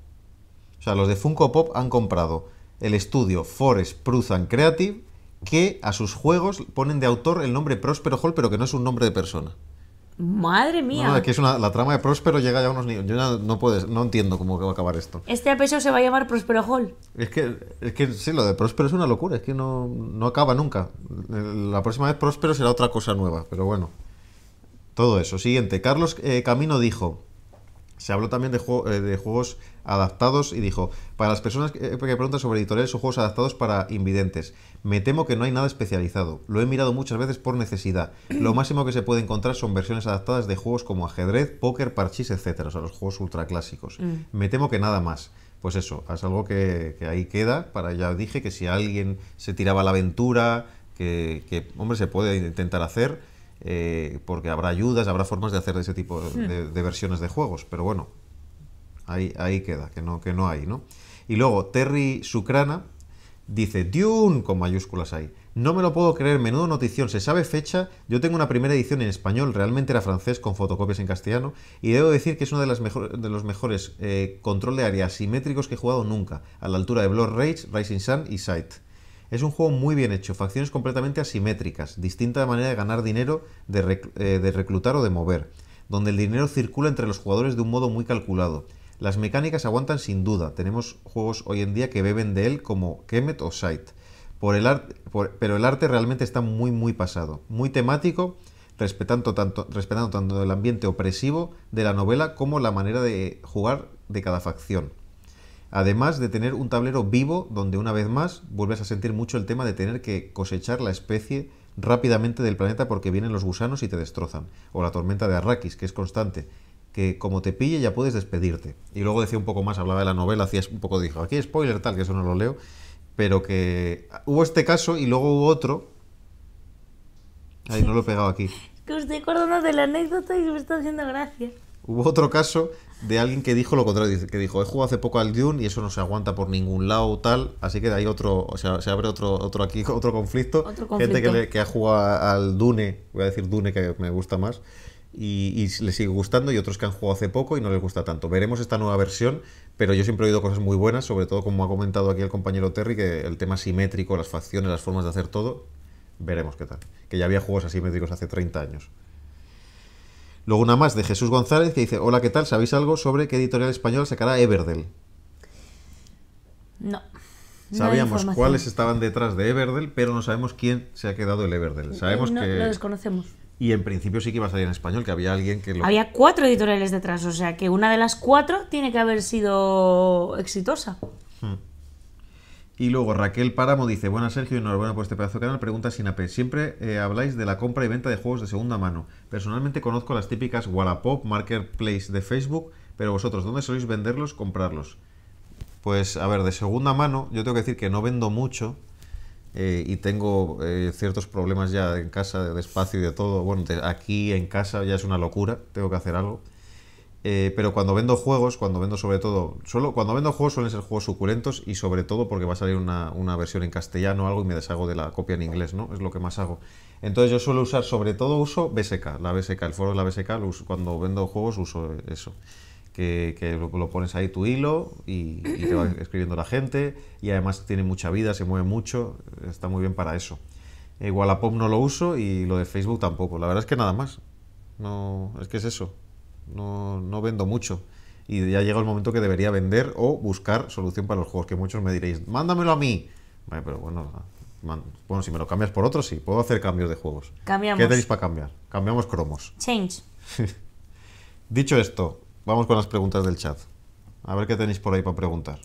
O sea, los de Funko Pop han comprado el estudio Forest and Creative que a sus juegos ponen de autor el nombre Próspero Hall, pero que no es un nombre de persona. Madre mía. No, es una, la trama de Próspero llega ya a unos niños. Yo no, puedes, no entiendo cómo va a acabar esto. Este apeso se va a llamar Próspero Hall. Es que, es sí, lo de Próspero es una locura, es que no, acaba nunca. La próxima vez Próspero será otra cosa nueva, pero bueno. Todo eso. Siguiente. Carlos eh, Camino dijo: se habló también de, eh, de, juegos adaptados y dijo, para las personas que, eh, preguntan sobre editoriales o juegos adaptados para invidentes, me temo que no hay nada especializado. Lo he mirado muchas veces por necesidad. Lo máximo que se puede encontrar son versiones adaptadas de juegos como ajedrez, póker, parchís, etc. O sea, los juegos ultraclásicos. clásicos mm. Me temo que nada más. Pues eso, es algo que, ahí queda. Para ya dije que si alguien se tiraba a la aventura, que, que hombre, se puede intentar hacer eh, porque habrá ayudas, habrá formas de hacer ese tipo hmm. de, versiones de juegos, pero bueno, ahí, queda, que no, que no hay, ¿no? Y luego Terry Sucrana dice, Dune con mayúsculas ahí. No me lo puedo creer, menudo notición, se sabe fecha, yo tengo una primera edición en español, realmente era francés con fotocopias en castellano, y debo decir que es uno de, las de los mejores eh, control de área asimétricos que he jugado nunca, a la altura de Blood Rage, Rising Sun y Sight. Es un juego muy bien hecho, facciones completamente asimétricas, distinta manera de ganar dinero, eh, de, reclutar o de mover, donde el dinero circula entre los jugadores de un modo muy calculado. Las mecánicas aguantan sin duda, tenemos juegos hoy en día que beben de él como Kemet o Sight, pero el arte realmente está muy muy pasado, muy temático, respetando tanto el ambiente opresivo de la novela como la manera de jugar de cada facción. Además de tener un tablero vivo donde una vez más vuelves a sentir mucho el tema de tener que cosechar la especie rápidamente del planeta porque vienen los gusanos y te destrozan. O la tormenta de Arrakis, que es constante. Que como te pille ya puedes despedirte. Y luego decía un poco más, hablaba de la novela, hacías un poco, dijo, aquí spoiler tal, que eso no lo leo. Pero que hubo este caso y luego hubo otro. Ay, no lo he pegado aquí. Es que os estoy de la anécdota y me está haciendo gracia. Hubo otro caso de alguien que dijo lo contrario, que dijo, he jugado hace poco al Dune y eso no se aguanta por ningún lado tal, así que de ahí otro, o sea, se abre otro, otro aquí, otro conflicto. Gente que, le, ha jugado al Dune, voy a decir Dune que me gusta más, y, y, le sigue gustando, y otros que han jugado hace poco y no les gusta tanto. Veremos esta nueva versión, pero yo siempre he oído cosas muy buenas, sobre todo como ha comentado aquí el compañero Terry, que el tema simétrico, las facciones, las formas de hacer todo, veremos qué tal. Que ya había juegos asimétricos hace 30 años. Luego una más de Jesús González que dice, hola, ¿qué tal? ¿Sabéis algo sobre qué editorial española sacará Everdell? No. Sabíamos cuáles estaban detrás de Everdell, pero no sabemos quién se ha quedado el Everdell. Eh, sabemos que... Lo desconocemos. Y en principio sí que iba a salir en español, que había alguien que lo... Había cuatro editoriales detrás, o sea que una de las cuatro tiene que haber sido exitosa. Y luego Raquel Páramo dice, buenas Sergio, y enhorabuena por este pedazo de canal. Pregunta sin AP. Siempre eh, habláis de la compra y venta de juegos de segunda mano. Personalmente conozco las típicas Wallapop, Marketplace de Facebook, pero vosotros, ¿dónde soléis venderlos, comprarlos? Pues a ver, de segunda mano, yo tengo que decir que no vendo mucho eh, y tengo eh, ciertos problemas ya en casa, de espacio y de todo. Bueno, aquí en casa ya es una locura, tengo que hacer algo. Eh, pero cuando vendo juegos, cuando vendo sobre todo, solo cuando vendo juegos suelen ser juegos suculentos y sobre todo porque va a salir una, versión en castellano o algo y me deshago de la copia en inglés, ¿no? Es lo que más hago. Entonces yo suelo usar, sobre todo uso BSK, la BSK, el foro de la BSK, cuando vendo juegos uso eso. Que, lo, pones ahí tu hilo y, te va escribiendo la gente y además tiene mucha vida, se mueve mucho, está muy bien para eso. Igual eh, a Pop no lo uso y lo de Facebook tampoco, la verdad es que nada más. No, es que es eso no, no vendo mucho. Y ya llega el momento que debería vender o buscar solución para los juegos, que muchos me diréis, mándamelo a mí. pero bueno, bueno, si me lo cambias por otro, sí, puedo hacer cambios de juegos. Cambiamos. ¿Qué tenéis para cambiar? Cambiamos cromos. Change. Dicho esto, vamos con las preguntas del chat. A ver qué tenéis por ahí para preguntar.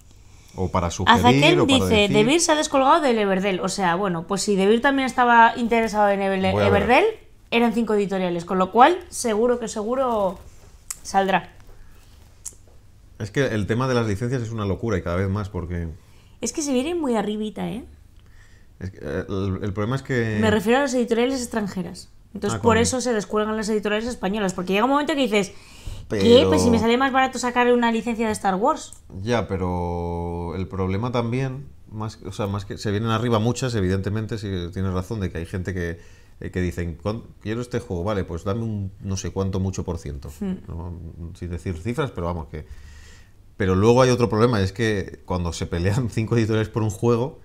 O para sugerir. dice: decir... se ha descolgado del Everdell. O sea, bueno, pues si Debir también estaba interesado en eran cinco editoriales. Con lo cual, seguro que seguro saldrá. Es que el tema de las licencias es una locura y cada vez más porque... Es que se viene muy arribita, ¿eh? eh el, problema es que... Me refiero a las editoriales extranjeras. Entonces ah, por eso se descuelgan las editoriales españolas, porque llega un momento que dices, ¿qué? Pues si me sale más barato sacar una licencia de Star Wars. Ya, pero el problema también, más, o sea, más que se vienen arriba muchas, evidentemente, si tienes razón, de que hay gente que eh, que dicen, quiero este juego, vale, pues dame un no sé cuánto mucho por ciento. Hmm. Sin decir cifras, pero vamos, que... Pero luego hay otro problema, es que cuando se pelean cinco editoriales por un juego,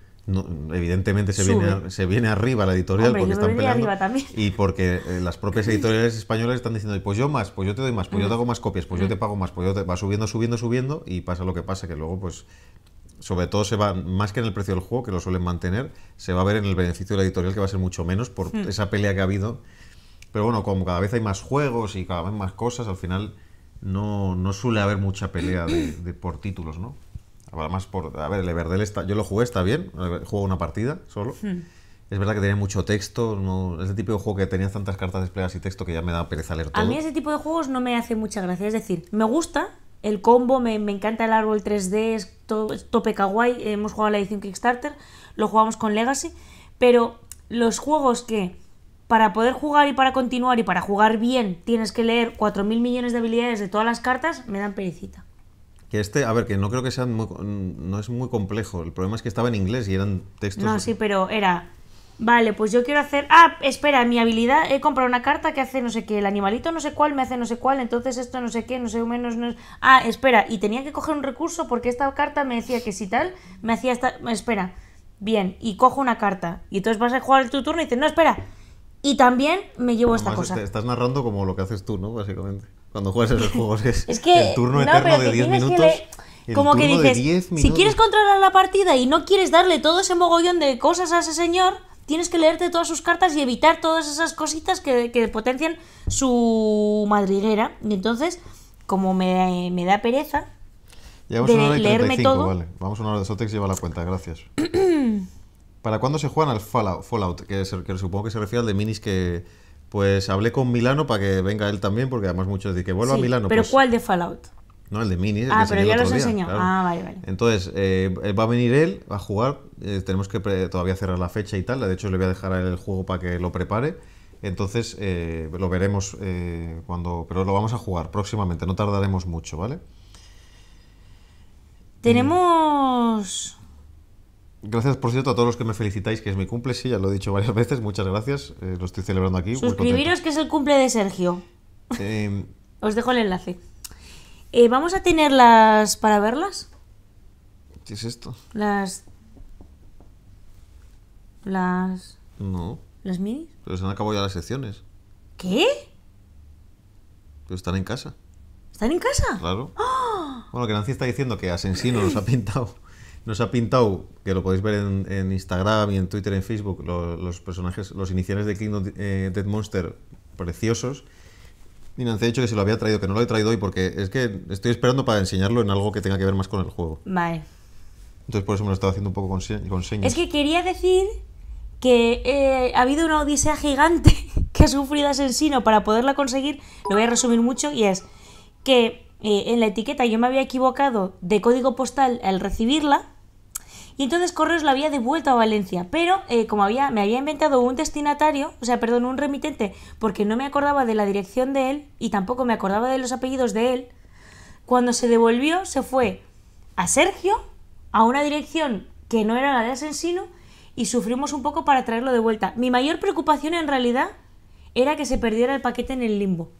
evidentemente se viene, se viene arriba la editorial porque están peleando y porque eh, las propias editoriales españolas están diciendo pues yo más, pues yo te doy más, pues yo te hmm. hago más copias, pues yo te hmm. pago más, pues yo te va subiendo, subiendo, subiendo y pasa lo que pasa que luego pues sobre todo se va, más que en el precio del juego, que lo suelen mantener, se va a ver en el beneficio de la editorial, que va a ser mucho menos por hmm. esa pelea que ha habido. Pero bueno, como cada vez hay más juegos y cada vez más cosas, al final no, no suele haber mucha pelea de, hmm. por títulos, ¿no? Además, por, a ver, el Everdell yo lo jugué, está bien, juego una partida solo. Hmm. Es verdad que tenía mucho texto, no, es el tipo de juego que tenía tantas cartas desplegadas y texto que ya me da pereza leer todo. A mí ese tipo de juegos no me hace mucha gracia, es decir, me gusta, el combo, me, encanta el árbol 3D, es tope kawaii, hemos jugado la edición Kickstarter, lo jugamos con Legacy, pero los juegos que para poder jugar y para continuar y para jugar bien tienes que leer 4.000 millones de habilidades de todas las cartas, me dan perecita Que este, a ver, que no creo que sea no es muy complejo, el problema es que estaba en inglés y eran textos... No, sí, pero era Vale, pues yo quiero hacer... Ah, espera, mi habilidad... He comprado una carta que hace no sé qué. El animalito no sé cuál me hace no sé cuál. Entonces esto no sé qué, no sé menos... No... Ah, espera. Y tenía que coger un recurso porque esta carta me decía que si tal, me hacía esta... Espera. Bien, y cojo una carta. Y entonces vas a jugar tu turno y dices, no, espera. Y también me llevo esta cosa. Este, estás narrando como lo que haces tú, ¿no? Básicamente. Cuando juegas esos juegos es, es que, el turno eterno de 10 minutos. Que como que dices, si quieres controlar la partida y no quieres darle todo ese mogollón de cosas a ese señor, tienes que leerte todas sus cartas y evitar todas esas cositas que, que potencian su madriguera. Y entonces, como me, da pereza leerme todo... Vale. Vamos a una hora de Sotex, lleva la cuenta, gracias. ¿Para cuándo se juegan al Fallout? que, supongo que se refiere al de minis que... Pues hablé con Milano para que venga él también, porque además muchos dicen que vuelva a Milano. ¿Pero pues. cuál de Fallout? No, el de Mini. ah, pero ya los he Ah, vale, vale. Entonces, eh, va a venir él a jugar. Eh, tenemos que todavía cerrar la fecha y tal. De hecho, le voy a dejar el juego para que lo prepare. Entonces, eh, lo veremos cuando. Pero lo vamos a jugar próximamente. No tardaremos mucho, ¿vale? Mm. Tenemos. Gracias, por cierto, a todos los que me felicitáis, que es mi cumple. Sí, ya lo he dicho varias veces. Muchas gracias. lo estoy celebrando aquí. Suscribiros, que es el cumple de Sergio. Em, Os dejo el enlace. Eh, ¿Vamos a tenerlas para verlas? ¿Qué es esto? Las. Las. No. ¿Las minis? Pero se han acabado ya las secciones. ¿Qué? Pero están en casa. ¿Están en casa? Claro. ¡Ah! Bueno, que Nancy está diciendo que Asensino nos ha pintado. Nos ha pintado, que lo podéis ver en, Instagram y en Twitter, en Facebook, los personajes, los iniciales de Kingdom eh, Dead Monster preciosos. Dinance ha dicho que se lo había traído, que no lo he traído hoy porque es que estoy esperando para enseñarlo en algo que tenga que ver más con el juego. Vale. Entonces por eso me lo estaba haciendo un poco con, señas. Es que quería decir que eh, ha habido una odisea gigante que ha sufrido Asensino para poderla conseguir. Lo voy a resumir mucho y es que eh, en la etiqueta yo me había equivocado de código postal al recibirla y entonces Correos la había devuelto a Valencia, pero eh, como había, me había inventado un destinatario, o sea, perdón, un remitente, porque no me acordaba de la dirección de él y tampoco me acordaba de los apellidos de él, cuando se devolvió se fue a Sergio, a una dirección que no era la de Asensino, y sufrimos un poco para traerlo de vuelta. Mi mayor preocupación en realidad era que se perdiera el paquete en el limbo.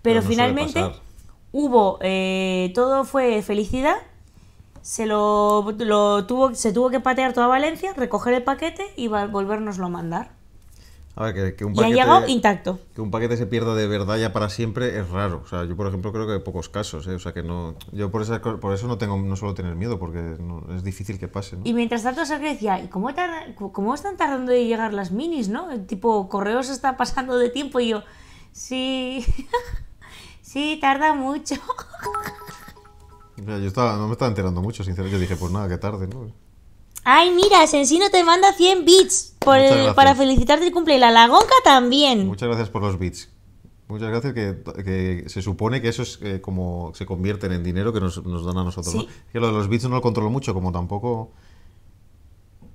Pero, finalmente hubo, eh, todo fue felicidad se lo, tuvo, se tuvo que patear toda Valencia, recoger el paquete y volvernoslo a mandar. y ha llegado intacto. Que un paquete se pierda de verdad ya para siempre es raro. O sea, yo por ejemplo creo que hay pocos casos, ¿eh? o sea que no, yo por, por eso no tengo, no suelo tener miedo porque no, es difícil que pase. Y mientras tanto Sergio decía, ¿y cómo, cómo están tardando de llegar las minis, no? El tipo correos está pasando de tiempo y yo, sí, sí tarda mucho. yo no me estaba enterando mucho, sinceramente. Yo dije, pues nada, que tarde, ¿no? Ay, mira, Sensino te manda 100 bits para felicitarte el cumple. Y la Lagonca también. Muchas gracias por los bits. Muchas gracias, que, se supone que eso es eh, como se convierten en dinero que nos, dan a nosotros. Que lo de los bits no lo controlo mucho, como tampoco.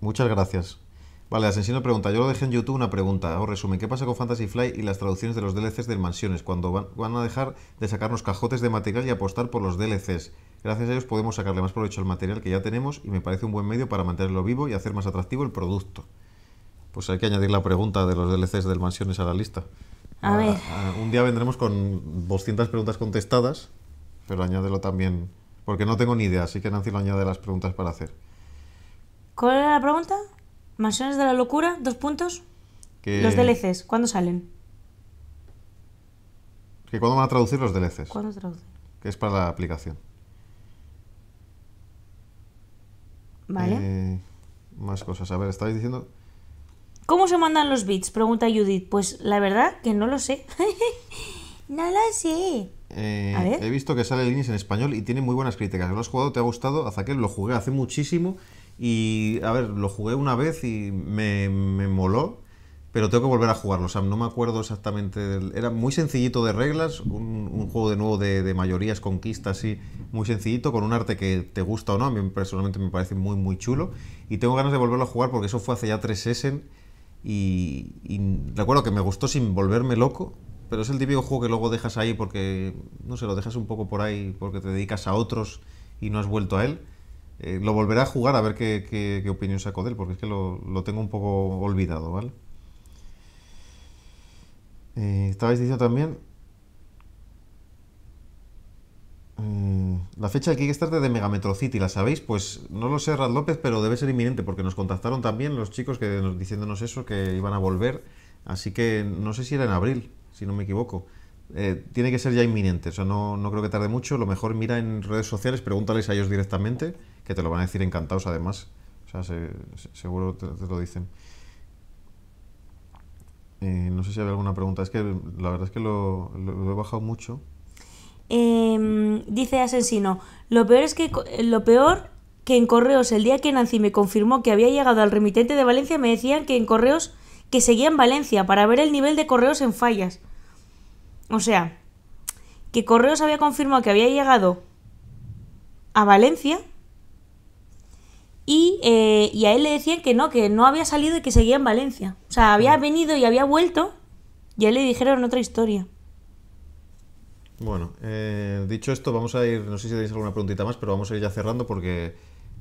Muchas gracias. Vale, Asensino pregunta. Yo lo dejé en YouTube una pregunta. O resumen, ¿qué pasa con Fantasy Fly y las traducciones de los DLCs de Mansiones? Cuando van, van a dejar de sacarnos cajotes de material y apostar por los DLCs? Gracias a ellos podemos sacarle más provecho al material que ya tenemos y me parece un buen medio para mantenerlo vivo y hacer más atractivo el producto. Pues hay que añadir la pregunta de los DLCs del Mansiones a la lista. A, ah, ver. Ah, un día vendremos con 200 preguntas contestadas, pero añádelo también, porque no tengo ni idea, así que Nancy lo añade las preguntas para hacer. ¿Cuál era la pregunta? Mansiones de la locura, dos puntos. Los DLCs, ¿cuándo salen? ¿Que ¿Cuándo van a traducir los DLCs? ¿Cuándo traducen? Que es para la aplicación. ¿Vale? Eh, más cosas. A ver, estabais diciendo... ¿Cómo se mandan los bits? Pregunta Judith. Pues la verdad que no lo sé. no lo sé. Eh, he visto que sale Linis en español y tiene muy buenas críticas. ¿Lo has jugado? ¿Te ha gustado? Azaquel lo jugué hace muchísimo y, a ver, lo jugué una vez y me, me moló pero tengo que volver a jugarlo. o sea, no me acuerdo exactamente. Era muy sencillito de reglas, un, juego de nuevo de, mayorías, conquistas, así, muy sencillito, con un arte que te gusta o no. A mí personalmente me parece muy, muy chulo. Y tengo ganas de volverlo a jugar porque eso fue hace ya tres Essen. Y, y recuerdo que me gustó sin volverme loco, pero es el típico juego que luego dejas ahí porque, no sé, lo dejas un poco por ahí porque te dedicas a otros y no has vuelto a él. Eh, lo volveré a jugar a ver qué, opinión saco de él, porque es que lo tengo un poco olvidado, ¿vale? Eh, estabais diciendo también eh, La fecha del Kickstarter de Megametro City, ¿la sabéis? Pues no lo sé, Rad López, pero debe ser inminente porque nos contactaron también los chicos que nos, diciéndonos eso, que iban a volver. Así que no sé si era en abril, si no me equivoco. Eh, tiene que ser ya inminente, o sea, no, no, creo que tarde mucho. Lo mejor mira en redes sociales, pregúntales a ellos directamente, que te lo van a decir encantados además. O sea, seguro te, lo dicen. Eh, no sé si había alguna pregunta. Es que la verdad es que lo, he bajado mucho. Em, dice Asensino, lo peor es que lo peor que en correos el día que Nancy me confirmó que había llegado al remitente de Valencia me decían que en correos que seguía en Valencia para ver el nivel de correos en fallas. O sea, que correos había confirmado que había llegado a Valencia eh, y, a él le decían que no, que no había salido y que seguía en Valencia. O sea, había mm. venido y había vuelto y a él le dijeron otra historia. Bueno, eh, dicho esto, vamos a ir, no sé si tenéis alguna preguntita más, pero vamos a ir ya cerrando porque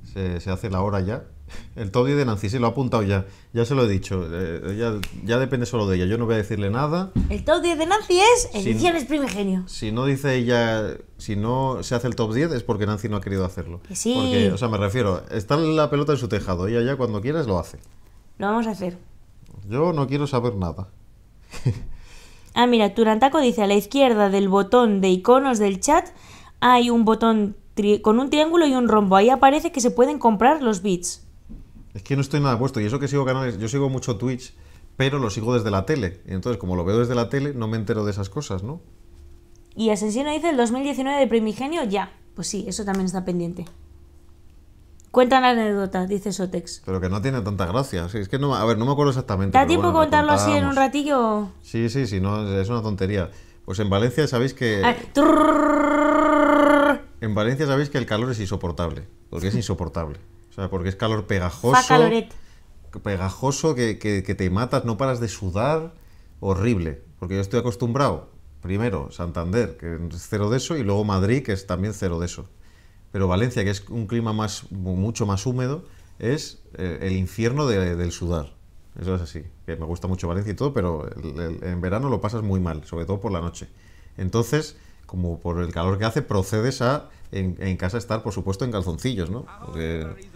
se, hace la hora ya. El top 10 de Nancy, sí, lo ha apuntado ya. Ya se lo he dicho. Eh, ya, depende solo de ella. Yo no voy a decirle nada. El top 10 de Nancy es Ediciones si, Primigenio. Si no dice ella. Si no se hace el top 10 es porque Nancy no ha querido hacerlo. sí. Porque, o sea, me refiero. Está la pelota en su tejado. Ella ya cuando quieras lo hace. Lo vamos a hacer. Yo no quiero saber nada. ah, mira, Turantaco dice: a la izquierda del botón de iconos del chat hay un botón con un triángulo y un rombo. Ahí aparece que se pueden comprar los bits. Es que no estoy nada puesto. Y eso que sigo canales, yo sigo mucho Twitch, pero lo sigo desde la tele. entonces, como lo veo desde la tele, no me entero de esas cosas, ¿no? Y Asensino dice el 2019 de Primigenio ya. Pues sí, eso también está pendiente. cuentan la anécdota, dice Sotex. Pero que no tiene tanta gracia. es que no, a ver, no me acuerdo exactamente. ¿Te da tiempo contarlo así en un ratillo? Sí, sí, sí, no, es una tontería. Pues en Valencia sabéis que... En Valencia sabéis que el calor es insoportable, porque es insoportable. O sea, porque es calor pegajoso. Fa caloret. Pegajoso que, que, te matas, no paras de sudar, horrible. Porque yo estoy acostumbrado, primero Santander, que es cero de eso, y luego Madrid, que es también cero de eso. Pero Valencia, que es un clima más, mucho más húmedo, es eh, el infierno del sudar. Eso es así. Que me gusta mucho Valencia y todo, pero en verano lo pasas muy mal, sobre todo por la noche. Entonces, como por el calor que hace, procedes a en, en casa estar, por supuesto, en calzoncillos, ¿no?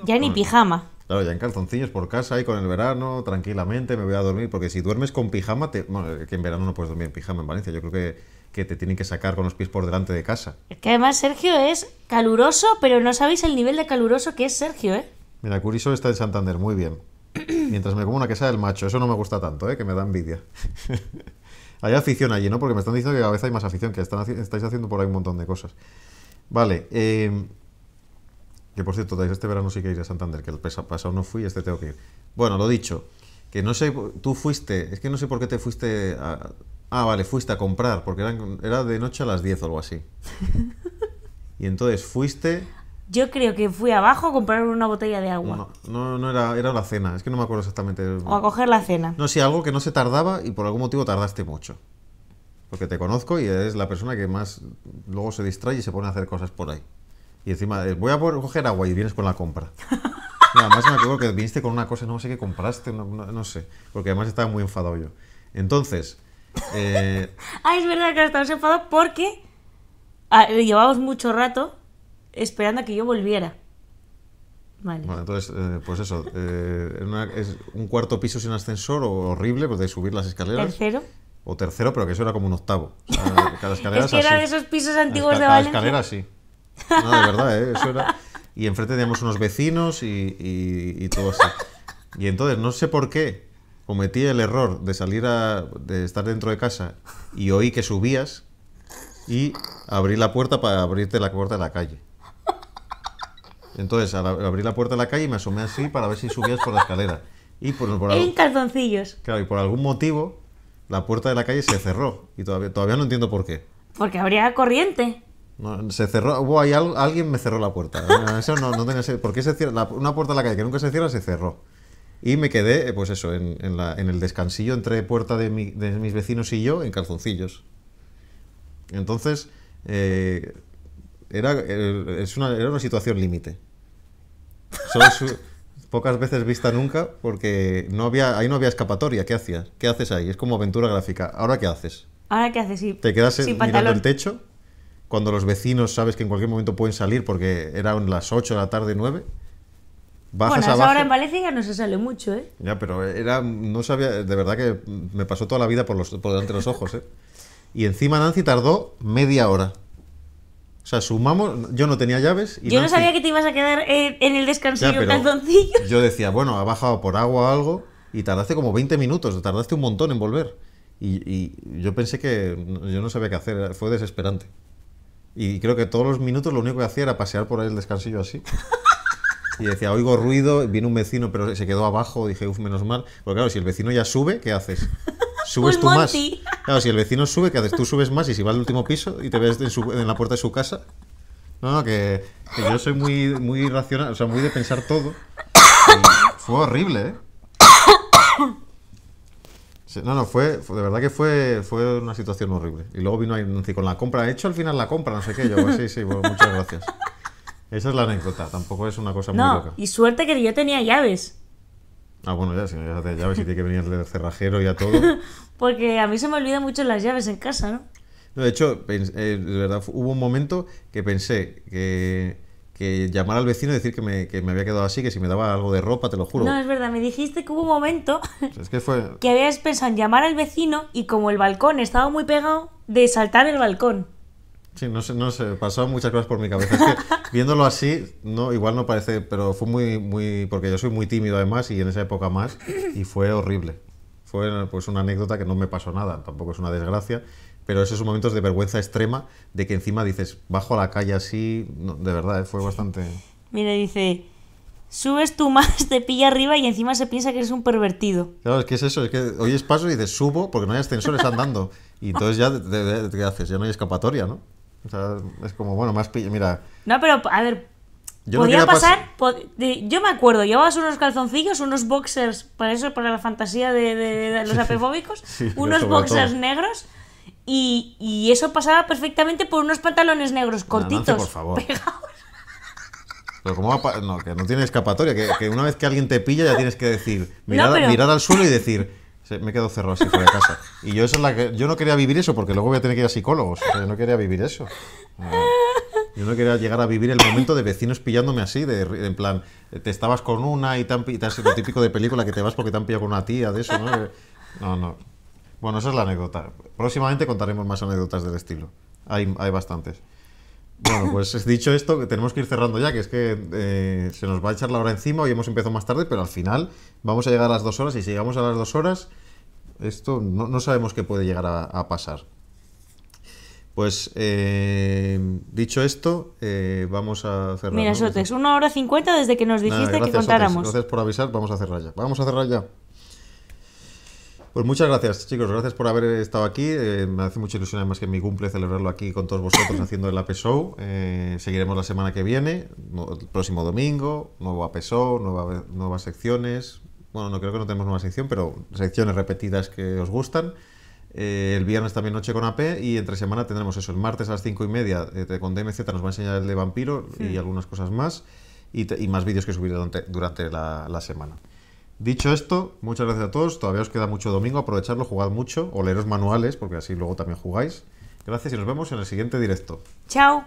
ya ni pijama. Claro, ya en calzoncillos por casa y con el verano, tranquilamente me voy a dormir, porque si duermes con pijama, bueno, que en verano no puedes dormir en pijama en Valencia, yo creo que, que te tienen que sacar con los pies por delante de casa. Es que además Sergio es caluroso, pero no sabéis el nivel de caluroso que es Sergio, ¿eh? Mira, Curiso está en Santander, muy bien. Mientras me como una quesada del macho, eso no me gusta tanto, ¿eh? que me da envidia. Hay afición allí, ¿no? Porque me están diciendo que a veces hay más afición, que están, estáis haciendo por ahí un montón de cosas. Vale, em, que por cierto, este verano sí que iré a Santander, que el pasado no fui, este tengo que ir. Bueno, lo dicho, que no sé, tú fuiste, es que no sé por qué te fuiste a... Ah, vale, fuiste a comprar, porque era de noche a las 10 o algo así. y entonces fuiste... Yo creo que fui abajo a comprar una botella de agua. No, no, era, era la cena, es que no me acuerdo exactamente. O a coger la cena. No, sí, algo que no se tardaba y por algún motivo tardaste mucho. Porque te conozco y eres la persona que más luego se distrae y se pone a hacer cosas por ahí. Y encima, eh, voy a coger agua y vienes con la compra. además me acuerdo que viniste con una cosa, no sé qué compraste, no, sé. Porque además estaba muy enfadado yo. Entonces. Eh, ah, es verdad que estabas enfadado porque ah, llevamos mucho rato esperando a que yo volviera. Vale. Bueno, entonces, eh, pues eso, eh, es un cuarto piso sin ascensor, horrible, pues de subir las escaleras. Tercero. O tercero, pero que eso era como un octavo. cada escalera era de esos pisos antiguos de Valencia. Cada escalera sí. No, de verdad, ¿eh? eso era. Y enfrente teníamos unos vecinos y, y, todo eso. Y entonces, no sé por qué, cometí el error de salir a. de estar dentro de casa y oí que subías y abrí la puerta para abrirte la puerta de la calle. Entonces, abrí la puerta de la calle, y me asomé así para ver si subías por la escalera. Y por, en calzoncillos. Claro, y por algún motivo, la puerta de la calle se cerró. Y todavía, todavía no entiendo por qué. Porque habría corriente. se cerró, hubo ahí alguien me cerró la puerta. Eso ¿Por qué se cierra? una puerta de la calle que nunca se cierra se cerró. Y me quedé, eh, pues eso, en, el descansillo entre puerta de, mis vecinos y yo en calzoncillos. Entonces, eh, era, es una, era una situación límite. pocas veces vista nunca porque no había, ahí no había escapatoria. ¿Qué hacías? ¿Qué haces ahí? Es como aventura gráfica. ¿Ahora qué haces? ¿Ahora qué haces? Sí. ¿Te quedas mirando el techo? Cuando los vecinos sabes que en cualquier momento pueden salir porque eran las 8 de la tarde, 9. Bajas ahora en Valencia ya no se sale mucho, ¿eh? Ya, pero era, no sabía, de verdad que me pasó toda la vida por, los, delante de los ojos, ¿eh? Y encima Nancy tardó media hora o sea, sumamos, yo no tenía llaves. Y yo no sabía que te ibas a quedar en, el descansillo calzoncillo. Yo decía, bueno, ha bajado por agua o algo y tardaste como 20 minutos, tardaste un montón en volver. Y, yo pensé que yo no sabía qué hacer, fue desesperante. Y creo que todos los minutos lo único que hacía era pasear por ahí el descansillo así. Y decía, oigo ruido, viene un vecino, pero se quedó abajo, dije, uff, menos mal. Porque claro, si el vecino ya sube, ¿qué haces? Subes tú más. Claro, si el vecino sube, ¿qué haces? Tú subes más y si va al último piso y te ves en, la puerta de su casa. No, no, que, yo soy muy, muy racional, o sea, muy de pensar todo. fue horrible, ¿eh? No, no, fue, de verdad que fue, fue una situación horrible. Y luego vino ahí, con la compra. He hecho al final la compra, no sé qué. Yo, pues sí, sí, pues muchas gracias. Esa es la anécdota, tampoco es una cosa muy loca. Y suerte que yo tenía llaves. Ah, bueno, ya, si no que las llaves y tiene que venir el cerrajero y a todo. Porque a mí se me olvidan mucho las llaves en casa, ¿no? No, de hecho, eh, de verdad, hubo un momento que pensé que, que llamar al vecino y decir que me, que me, había quedado así, que si me daba algo de ropa, te lo juro. No, es verdad, me dijiste que hubo un momento que, fue... que habías pensado en llamar al vecino y como el balcón estaba muy pegado, de saltar el balcón. Sí, no sé, no sé, pasaron muchas cosas por mi cabeza. Es que, viéndolo así, no, igual no parece, pero fue muy, muy, porque yo soy muy tímido además y en esa época más, y fue horrible. Fue pues una anécdota que no me pasó nada, tampoco es una desgracia, pero esos momentos de vergüenza extrema, de que encima dices, bajo a la calle así, de verdad, eh, fue bastante... Mira, dice, subes tú más, te pilla arriba y encima se piensa que eres un pervertido. Claro, es que es eso, es que oyes paso y dices, subo porque no hay ascensores andando. Y entonces ya, ¿qué haces? Ya no hay escapatoria, ¿no? es como, bueno, más pilla, mira. No, pero a ver, podía pasar. yo me acuerdo, llevabas unos calzoncillos, unos boxers, para eso, para la fantasía de, los apefóbicos, unos boxers negros. Y, eso pasaba perfectamente por unos pantalones negros cortitos. No, por favor. Pegados. Pero ¿cómo no, que no tiene escapatoria, que, una vez que alguien te pilla ya tienes que decir, mirar al suelo y decir, me quedo cerrado así fuera de casa. Y yo, eso es la que, yo no quería vivir eso porque luego voy a tener que ir a psicólogos. yo no quería vivir eso. Yo no quería llegar a vivir el momento de vecinos pillándome así, de, en plan, te estabas con una y te, típico de película que te vas porque te han pillado con una tía, de eso, ¿no? No, no. Bueno, esa es la anécdota. Próximamente contaremos más anécdotas del estilo. Hay, hay bastantes. Bueno, pues dicho esto, tenemos que ir cerrando ya, que es que eh, se nos va a echar la hora encima. Hoy hemos empezado más tarde, pero al final vamos a llegar a las dos horas y si llegamos a las dos horas esto no, no sabemos qué puede llegar a, pasar. Pues eh, dicho esto, eh, vamos a cerrar. Mira, Sotes, una hora cincuenta desde que nos dijiste que contáramos. gracias por avisar, vamos a cerrar ya. Vamos a cerrar ya. Pues muchas gracias, chicos. Gracias por haber estado aquí. Eh, me hace mucha ilusión, además, que mi cumple celebrarlo aquí con todos vosotros haciendo el AP Show. seguiremos la semana que viene, el próximo domingo, nuevo AP Show, nuevas secciones, bueno, no creo que no tenemos una sección, pero secciones repetidas que os gustan. Eh, el viernes también Noche con AP y entre semana tendremos eso. El martes a las 5 y media eh, con DMZ nos va a enseñar el de vampiro y hmm. algunas cosas más y, más vídeos que subiré durante, la, semana. Dicho esto, muchas gracias a todos. Todavía os queda mucho domingo. Aprovecharlo, jugad mucho o leeros manuales porque así luego también jugáis. Gracias y nos vemos en el siguiente directo. Chao.